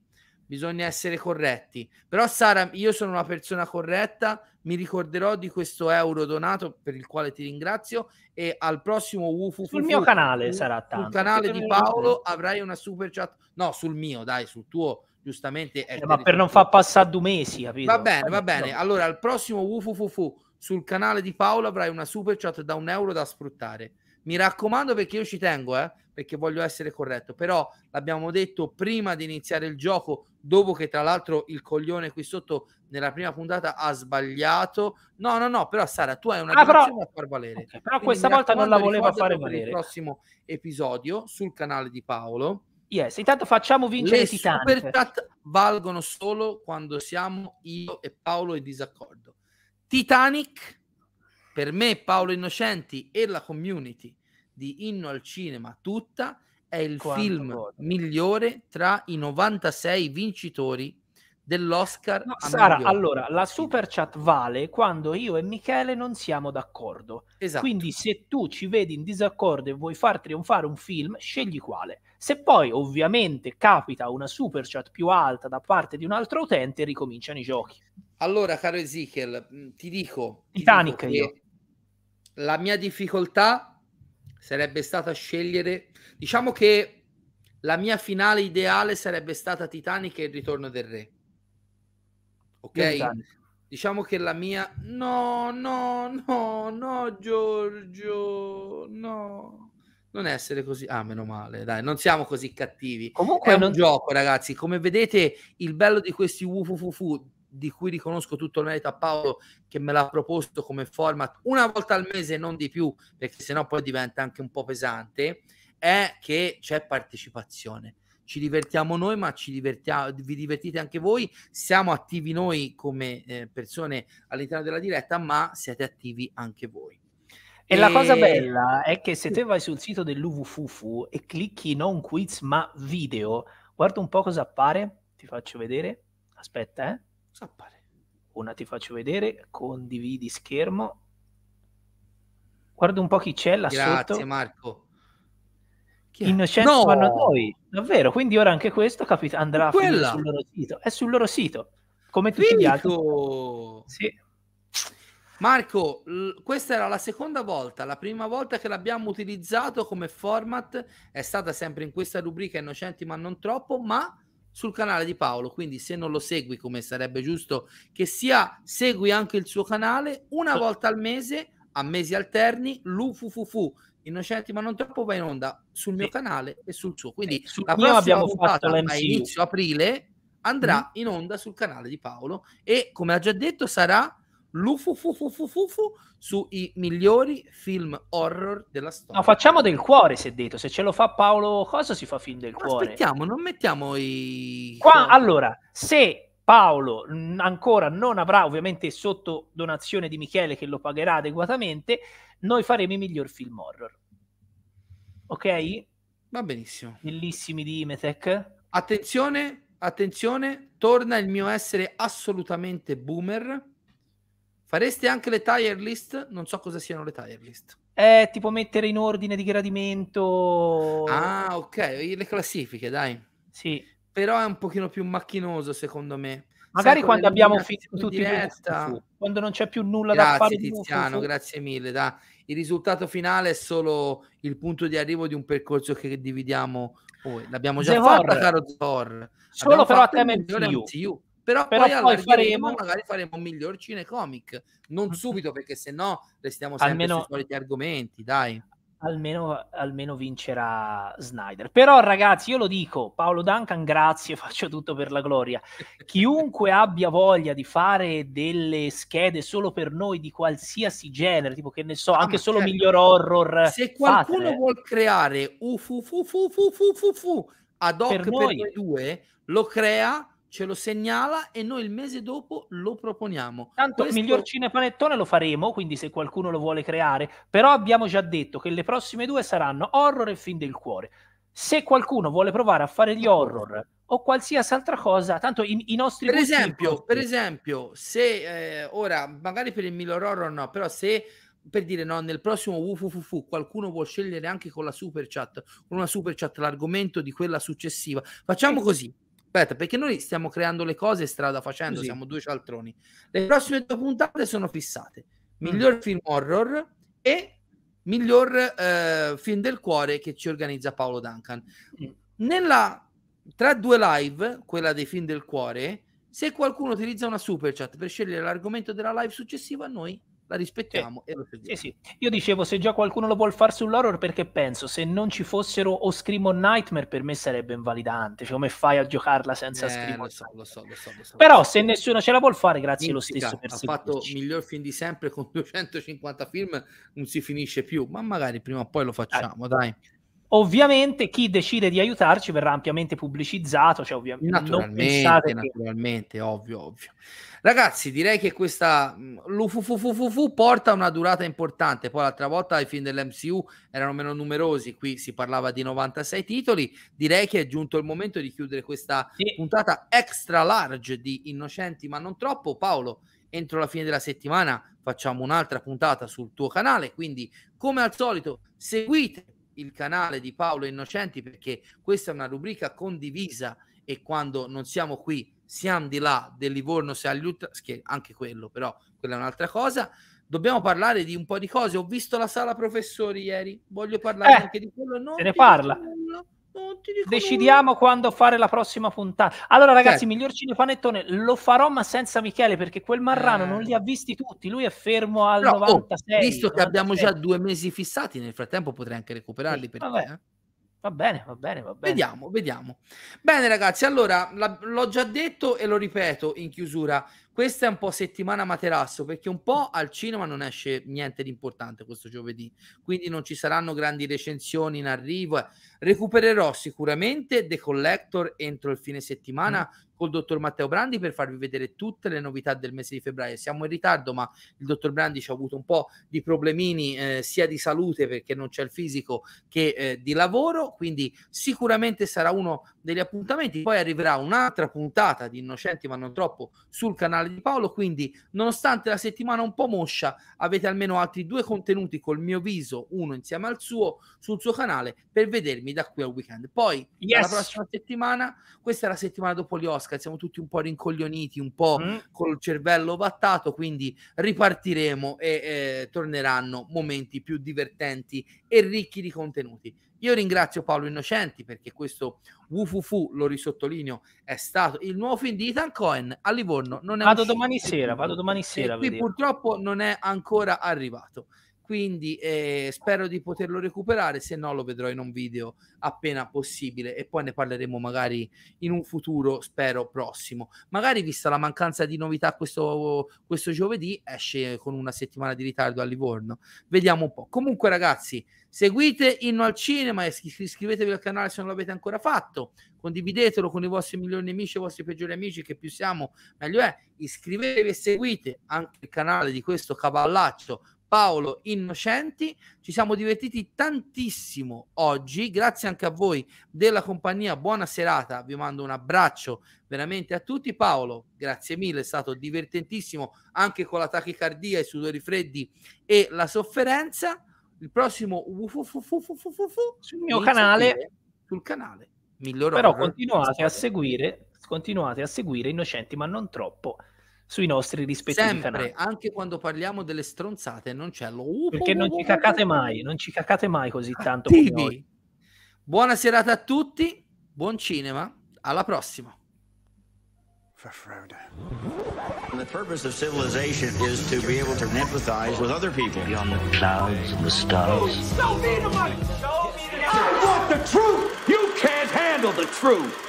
Bisogna essere corretti. Però Sara, io sono una persona corretta, mi ricorderò di questo euro donato per il quale ti ringrazio e al prossimo Wufu sul mio canale sarà tanto. Sul canale di Paolo avrai una super chat. No, sul mio, dai, sul tuo giustamente eh, ma per, per non far passare due mesi, capito? Va bene, eh, va bene. Allora, al prossimo Wufu sul canale di Paolo avrai una super chat da un euro da sfruttare. Mi raccomando perché io ci tengo, eh, perché voglio essere corretto, però l'abbiamo detto prima di iniziare il gioco, dopo che tra l'altro il coglione qui sotto nella prima puntata ha sbagliato. No, no, no, però Sara, tu hai una ah, però... da far valere. Okay, però Quindi questa volta non la voleva fare valere. Il prossimo episodio sul canale di Paolo. Yes, intanto facciamo vincere Le super chat valgono solo quando siamo io e Paolo in disaccordo. Titanic per me Paolo Innocenti e la community di Inno al Cinema tutta è il Quanto film vuole. migliore tra i 96 vincitori dell'Oscar. No, Sara, allora, la super chat vale quando io e Michele non siamo d'accordo. Esatto. Quindi se tu ci vedi in disaccordo e vuoi far trionfare un film, scegli quale. Se poi ovviamente capita una super chat più alta da parte di un altro utente, ricominciano i giochi. Allora, caro Ezekiel, ti dico... Titanic ti dico la mia difficoltà sarebbe stata scegliere, diciamo che la mia finale ideale sarebbe stata Titanic e il ritorno del re. Ok? Diciamo che la mia no, no, no, no Giorgio, no. Non essere così, ah, meno male, dai, non siamo così cattivi. Comunque è non... un gioco, ragazzi. Come vedete, il bello di questi wufufufu di cui riconosco tutto il merito a Paolo che me l'ha proposto come format una volta al mese, non di più, perché sennò poi diventa anche un po' pesante, è che c'è partecipazione. Ci divertiamo noi, ma ci divertiamo, vi divertite anche voi. Siamo attivi noi come eh, persone all'interno della diretta, ma siete attivi anche voi. E, e la cosa bella è che se te vai sul sito dell'UVFUFU e clicchi non quiz ma video, guarda un po' cosa appare, ti faccio vedere. Aspetta, eh Zappare. Una ti faccio vedere, condividi schermo. Guarda un po' chi c'è là Grazie, sotto. Grazie Marco. Innocenti no! fanno noi, davvero. Quindi ora anche questo capit- andrà sul loro sito. È sul loro sito, come tutti Fico. gli altri. Sì. Marco, l- questa era la seconda volta, la prima volta che l'abbiamo utilizzato come format è stata sempre in questa rubrica Innocenti ma non troppo, ma sul canale di Paolo, quindi se non lo segui come sarebbe giusto che sia, segui anche il suo canale una volta al mese, a mesi alterni, l'UFUFUFU, Innocenti ma non troppo va in onda sul mio sì. canale e sul suo. Quindi eh, la prossima abbiamo fatto a inizio aprile andrà mm. in onda sul canale di Paolo e come ha già detto sarà lufufufufufu sui migliori film horror della storia. No, facciamo del cuore, si è detto. Se ce lo fa Paolo Cosa, si fa film del Ma cuore. Aspettiamo, non mettiamo i... Qua, allora, se Paolo ancora non avrà, ovviamente, sotto donazione di Michele, che lo pagherà adeguatamente, noi faremo i miglior film horror. Ok? Va benissimo. Bellissimi di Imetech. Attenzione, attenzione, torna il mio essere assolutamente boomer Faresti anche le tire list? Non so cosa siano le tire list. È eh, tipo mettere in ordine di gradimento. Ah, ok, le classifiche, dai. Sì. Però è un pochino più macchinoso, secondo me. Magari Sai, quando abbiamo finito tutti diretta... Tutti, quando non c'è più nulla grazie, da fare. Grazie Tiziano, grazie mille. Da. Il risultato finale è solo il punto di arrivo di un percorso che dividiamo poi. L'abbiamo già fatto, caro Thor. Solo abbiamo però a tema MCU. MCU però, però poi, poi faremo magari faremo miglior cinecomic non subito perché se no restiamo sempre almeno, sui soliti argomenti dai almeno, almeno, vincerà Snyder però ragazzi io lo dico Paolo Duncan grazie faccio tutto per la gloria chiunque abbia voglia di fare delle schede solo per noi di qualsiasi genere tipo che ne so ah, anche solo certo. miglior horror se qualcuno fatele. vuol creare ufufufufufufufu ad hoc noi due lo crea ce lo segnala e noi il mese dopo lo proponiamo. Tanto Questo... miglior cinepanettone lo faremo, quindi se qualcuno lo vuole creare, però abbiamo già detto che le prossime due saranno horror e fin del cuore. Se qualcuno vuole provare a fare gli horror o qualsiasi altra cosa, tanto i, i nostri... Per esempio, posti... per esempio, se eh, ora, magari per il miglior horror no, però se per dire no, nel prossimo WFFF qualcuno può scegliere anche con la super chat, con una super chat l'argomento di quella successiva. Facciamo eh, così, Aspetta, perché noi stiamo creando le cose strada facendo, sì. siamo due cialtroni. Le prossime due puntate sono fissate. Mm. Miglior mm. film horror e miglior eh, film del cuore che ci organizza Paolo Duncan. Mm. Nella tra due live, quella dei film del cuore, se qualcuno utilizza una super chat per scegliere l'argomento della live successiva, noi la rispettiamo sì. Eh, e lo seguiamo. Sì, sì. Io dicevo, se già qualcuno lo vuole fare sull'horror, perché penso, se non ci fossero o Scream o Nightmare, per me sarebbe invalidante. Cioè, come fai a giocarla senza eh, Scream? Lo so, lo so, lo so, lo so, Però se nessuno ce la vuol fare, grazie Mistica, lo stesso per Ha fatto il miglior film di sempre con 250 film, non si finisce più, ma magari prima o poi lo facciamo, dai. dai. Ovviamente chi decide di aiutarci verrà ampiamente pubblicizzato, cioè ovviamente naturalmente, naturalmente che... ovvio, ovvio. Ragazzi, direi che questa mm, l'UFUFUFUFU porta una durata importante. Poi l'altra volta i film dell'MCU erano meno numerosi, qui si parlava di 96 titoli. Direi che è giunto il momento di chiudere questa sì. puntata extra large di Innocenti, ma non troppo. Paolo, entro la fine della settimana facciamo un'altra puntata sul tuo canale, quindi come al solito seguite il canale di Paolo Innocenti perché questa è una rubrica condivisa e quando non siamo qui siamo di là del Livorno Sagliut, che anche quello però quella è un'altra cosa dobbiamo parlare di un po' di cose ho visto la sala professori ieri voglio parlare eh, anche di quello non se ne parla quello, Decidiamo lui. quando fare la prossima puntata. Allora, certo. ragazzi, certo. miglior cinepanettone lo farò, ma senza Michele, perché quel Marrano eh. non li ha visti tutti. Lui è fermo al no, 96. Oh, visto 96. che abbiamo già due mesi fissati, nel frattempo potrei anche recuperarli. Sì, per te, eh? Va bene, va bene, va bene. Vediamo, vediamo. Bene ragazzi, allora la, l'ho già detto e lo ripeto in chiusura. Questa è un po' settimana materasso perché un po' al cinema non esce niente di importante questo giovedì, quindi non ci saranno grandi recensioni in arrivo. Recupererò sicuramente The Collector entro il fine settimana, mm col dottor Matteo Brandi per farvi vedere tutte le novità del mese di febbraio. Siamo in ritardo, ma il dottor Brandi ci ha avuto un po' di problemini eh, sia di salute perché non c'è il fisico che eh, di lavoro, quindi sicuramente sarà uno degli appuntamenti. Poi arriverà un'altra puntata di Innocenti ma non troppo sul canale di Paolo, quindi nonostante la settimana un po' moscia, avete almeno altri due contenuti col mio viso, uno insieme al suo sul suo canale per vedermi da qui al weekend. Poi yes. la prossima settimana, questa è la settimana dopo gli Oscar basket, siamo tutti un po' rincoglioniti, un po' mm. col cervello battato, quindi ripartiremo e eh, torneranno momenti più divertenti e ricchi di contenuti. Io ringrazio Paolo Innocenti perché questo wufufu, lo risottolineo, è stato il nuovo film di Ethan Cohen a Livorno. Non è vado domani sera, vado domani sera. E qui purtroppo non è ancora arrivato quindi eh, spero di poterlo recuperare, se no lo vedrò in un video appena possibile e poi ne parleremo magari in un futuro, spero prossimo. Magari vista la mancanza di novità questo, questo giovedì, esce con una settimana di ritardo a Livorno, vediamo un po'. Comunque ragazzi, seguite Inno al Cinema e iscrivetevi al canale se non l'avete ancora fatto, condividetelo con i vostri migliori nemici, i vostri peggiori amici, che più siamo meglio è, iscrivetevi e seguite anche il canale di questo cavallaccio Paolo Innocenti. Ci siamo divertiti tantissimo oggi, grazie anche a voi della compagnia. Buona serata, vi mando un abbraccio veramente a tutti. Paolo, grazie mille, è stato divertentissimo anche con la tachicardia, i sudori freddi e la sofferenza. Il prossimo sul mio canale sul canale migliorò. Però continuate a seguire, continuate a seguire Innocenti, ma non troppo sui nostri rispettivi Sempre, canali. Anche quando parliamo delle stronzate, non c'è lo. Perché non ci cacate mai, non ci cacate mai così ah, tanto. Buona serata a tutti, buon cinema, alla prossima. The purpose of civilization is to be able to empathize with other people. Beyond the clouds and the stars. Show me the money! Show me the money! I want the truth! You can't handle the truth!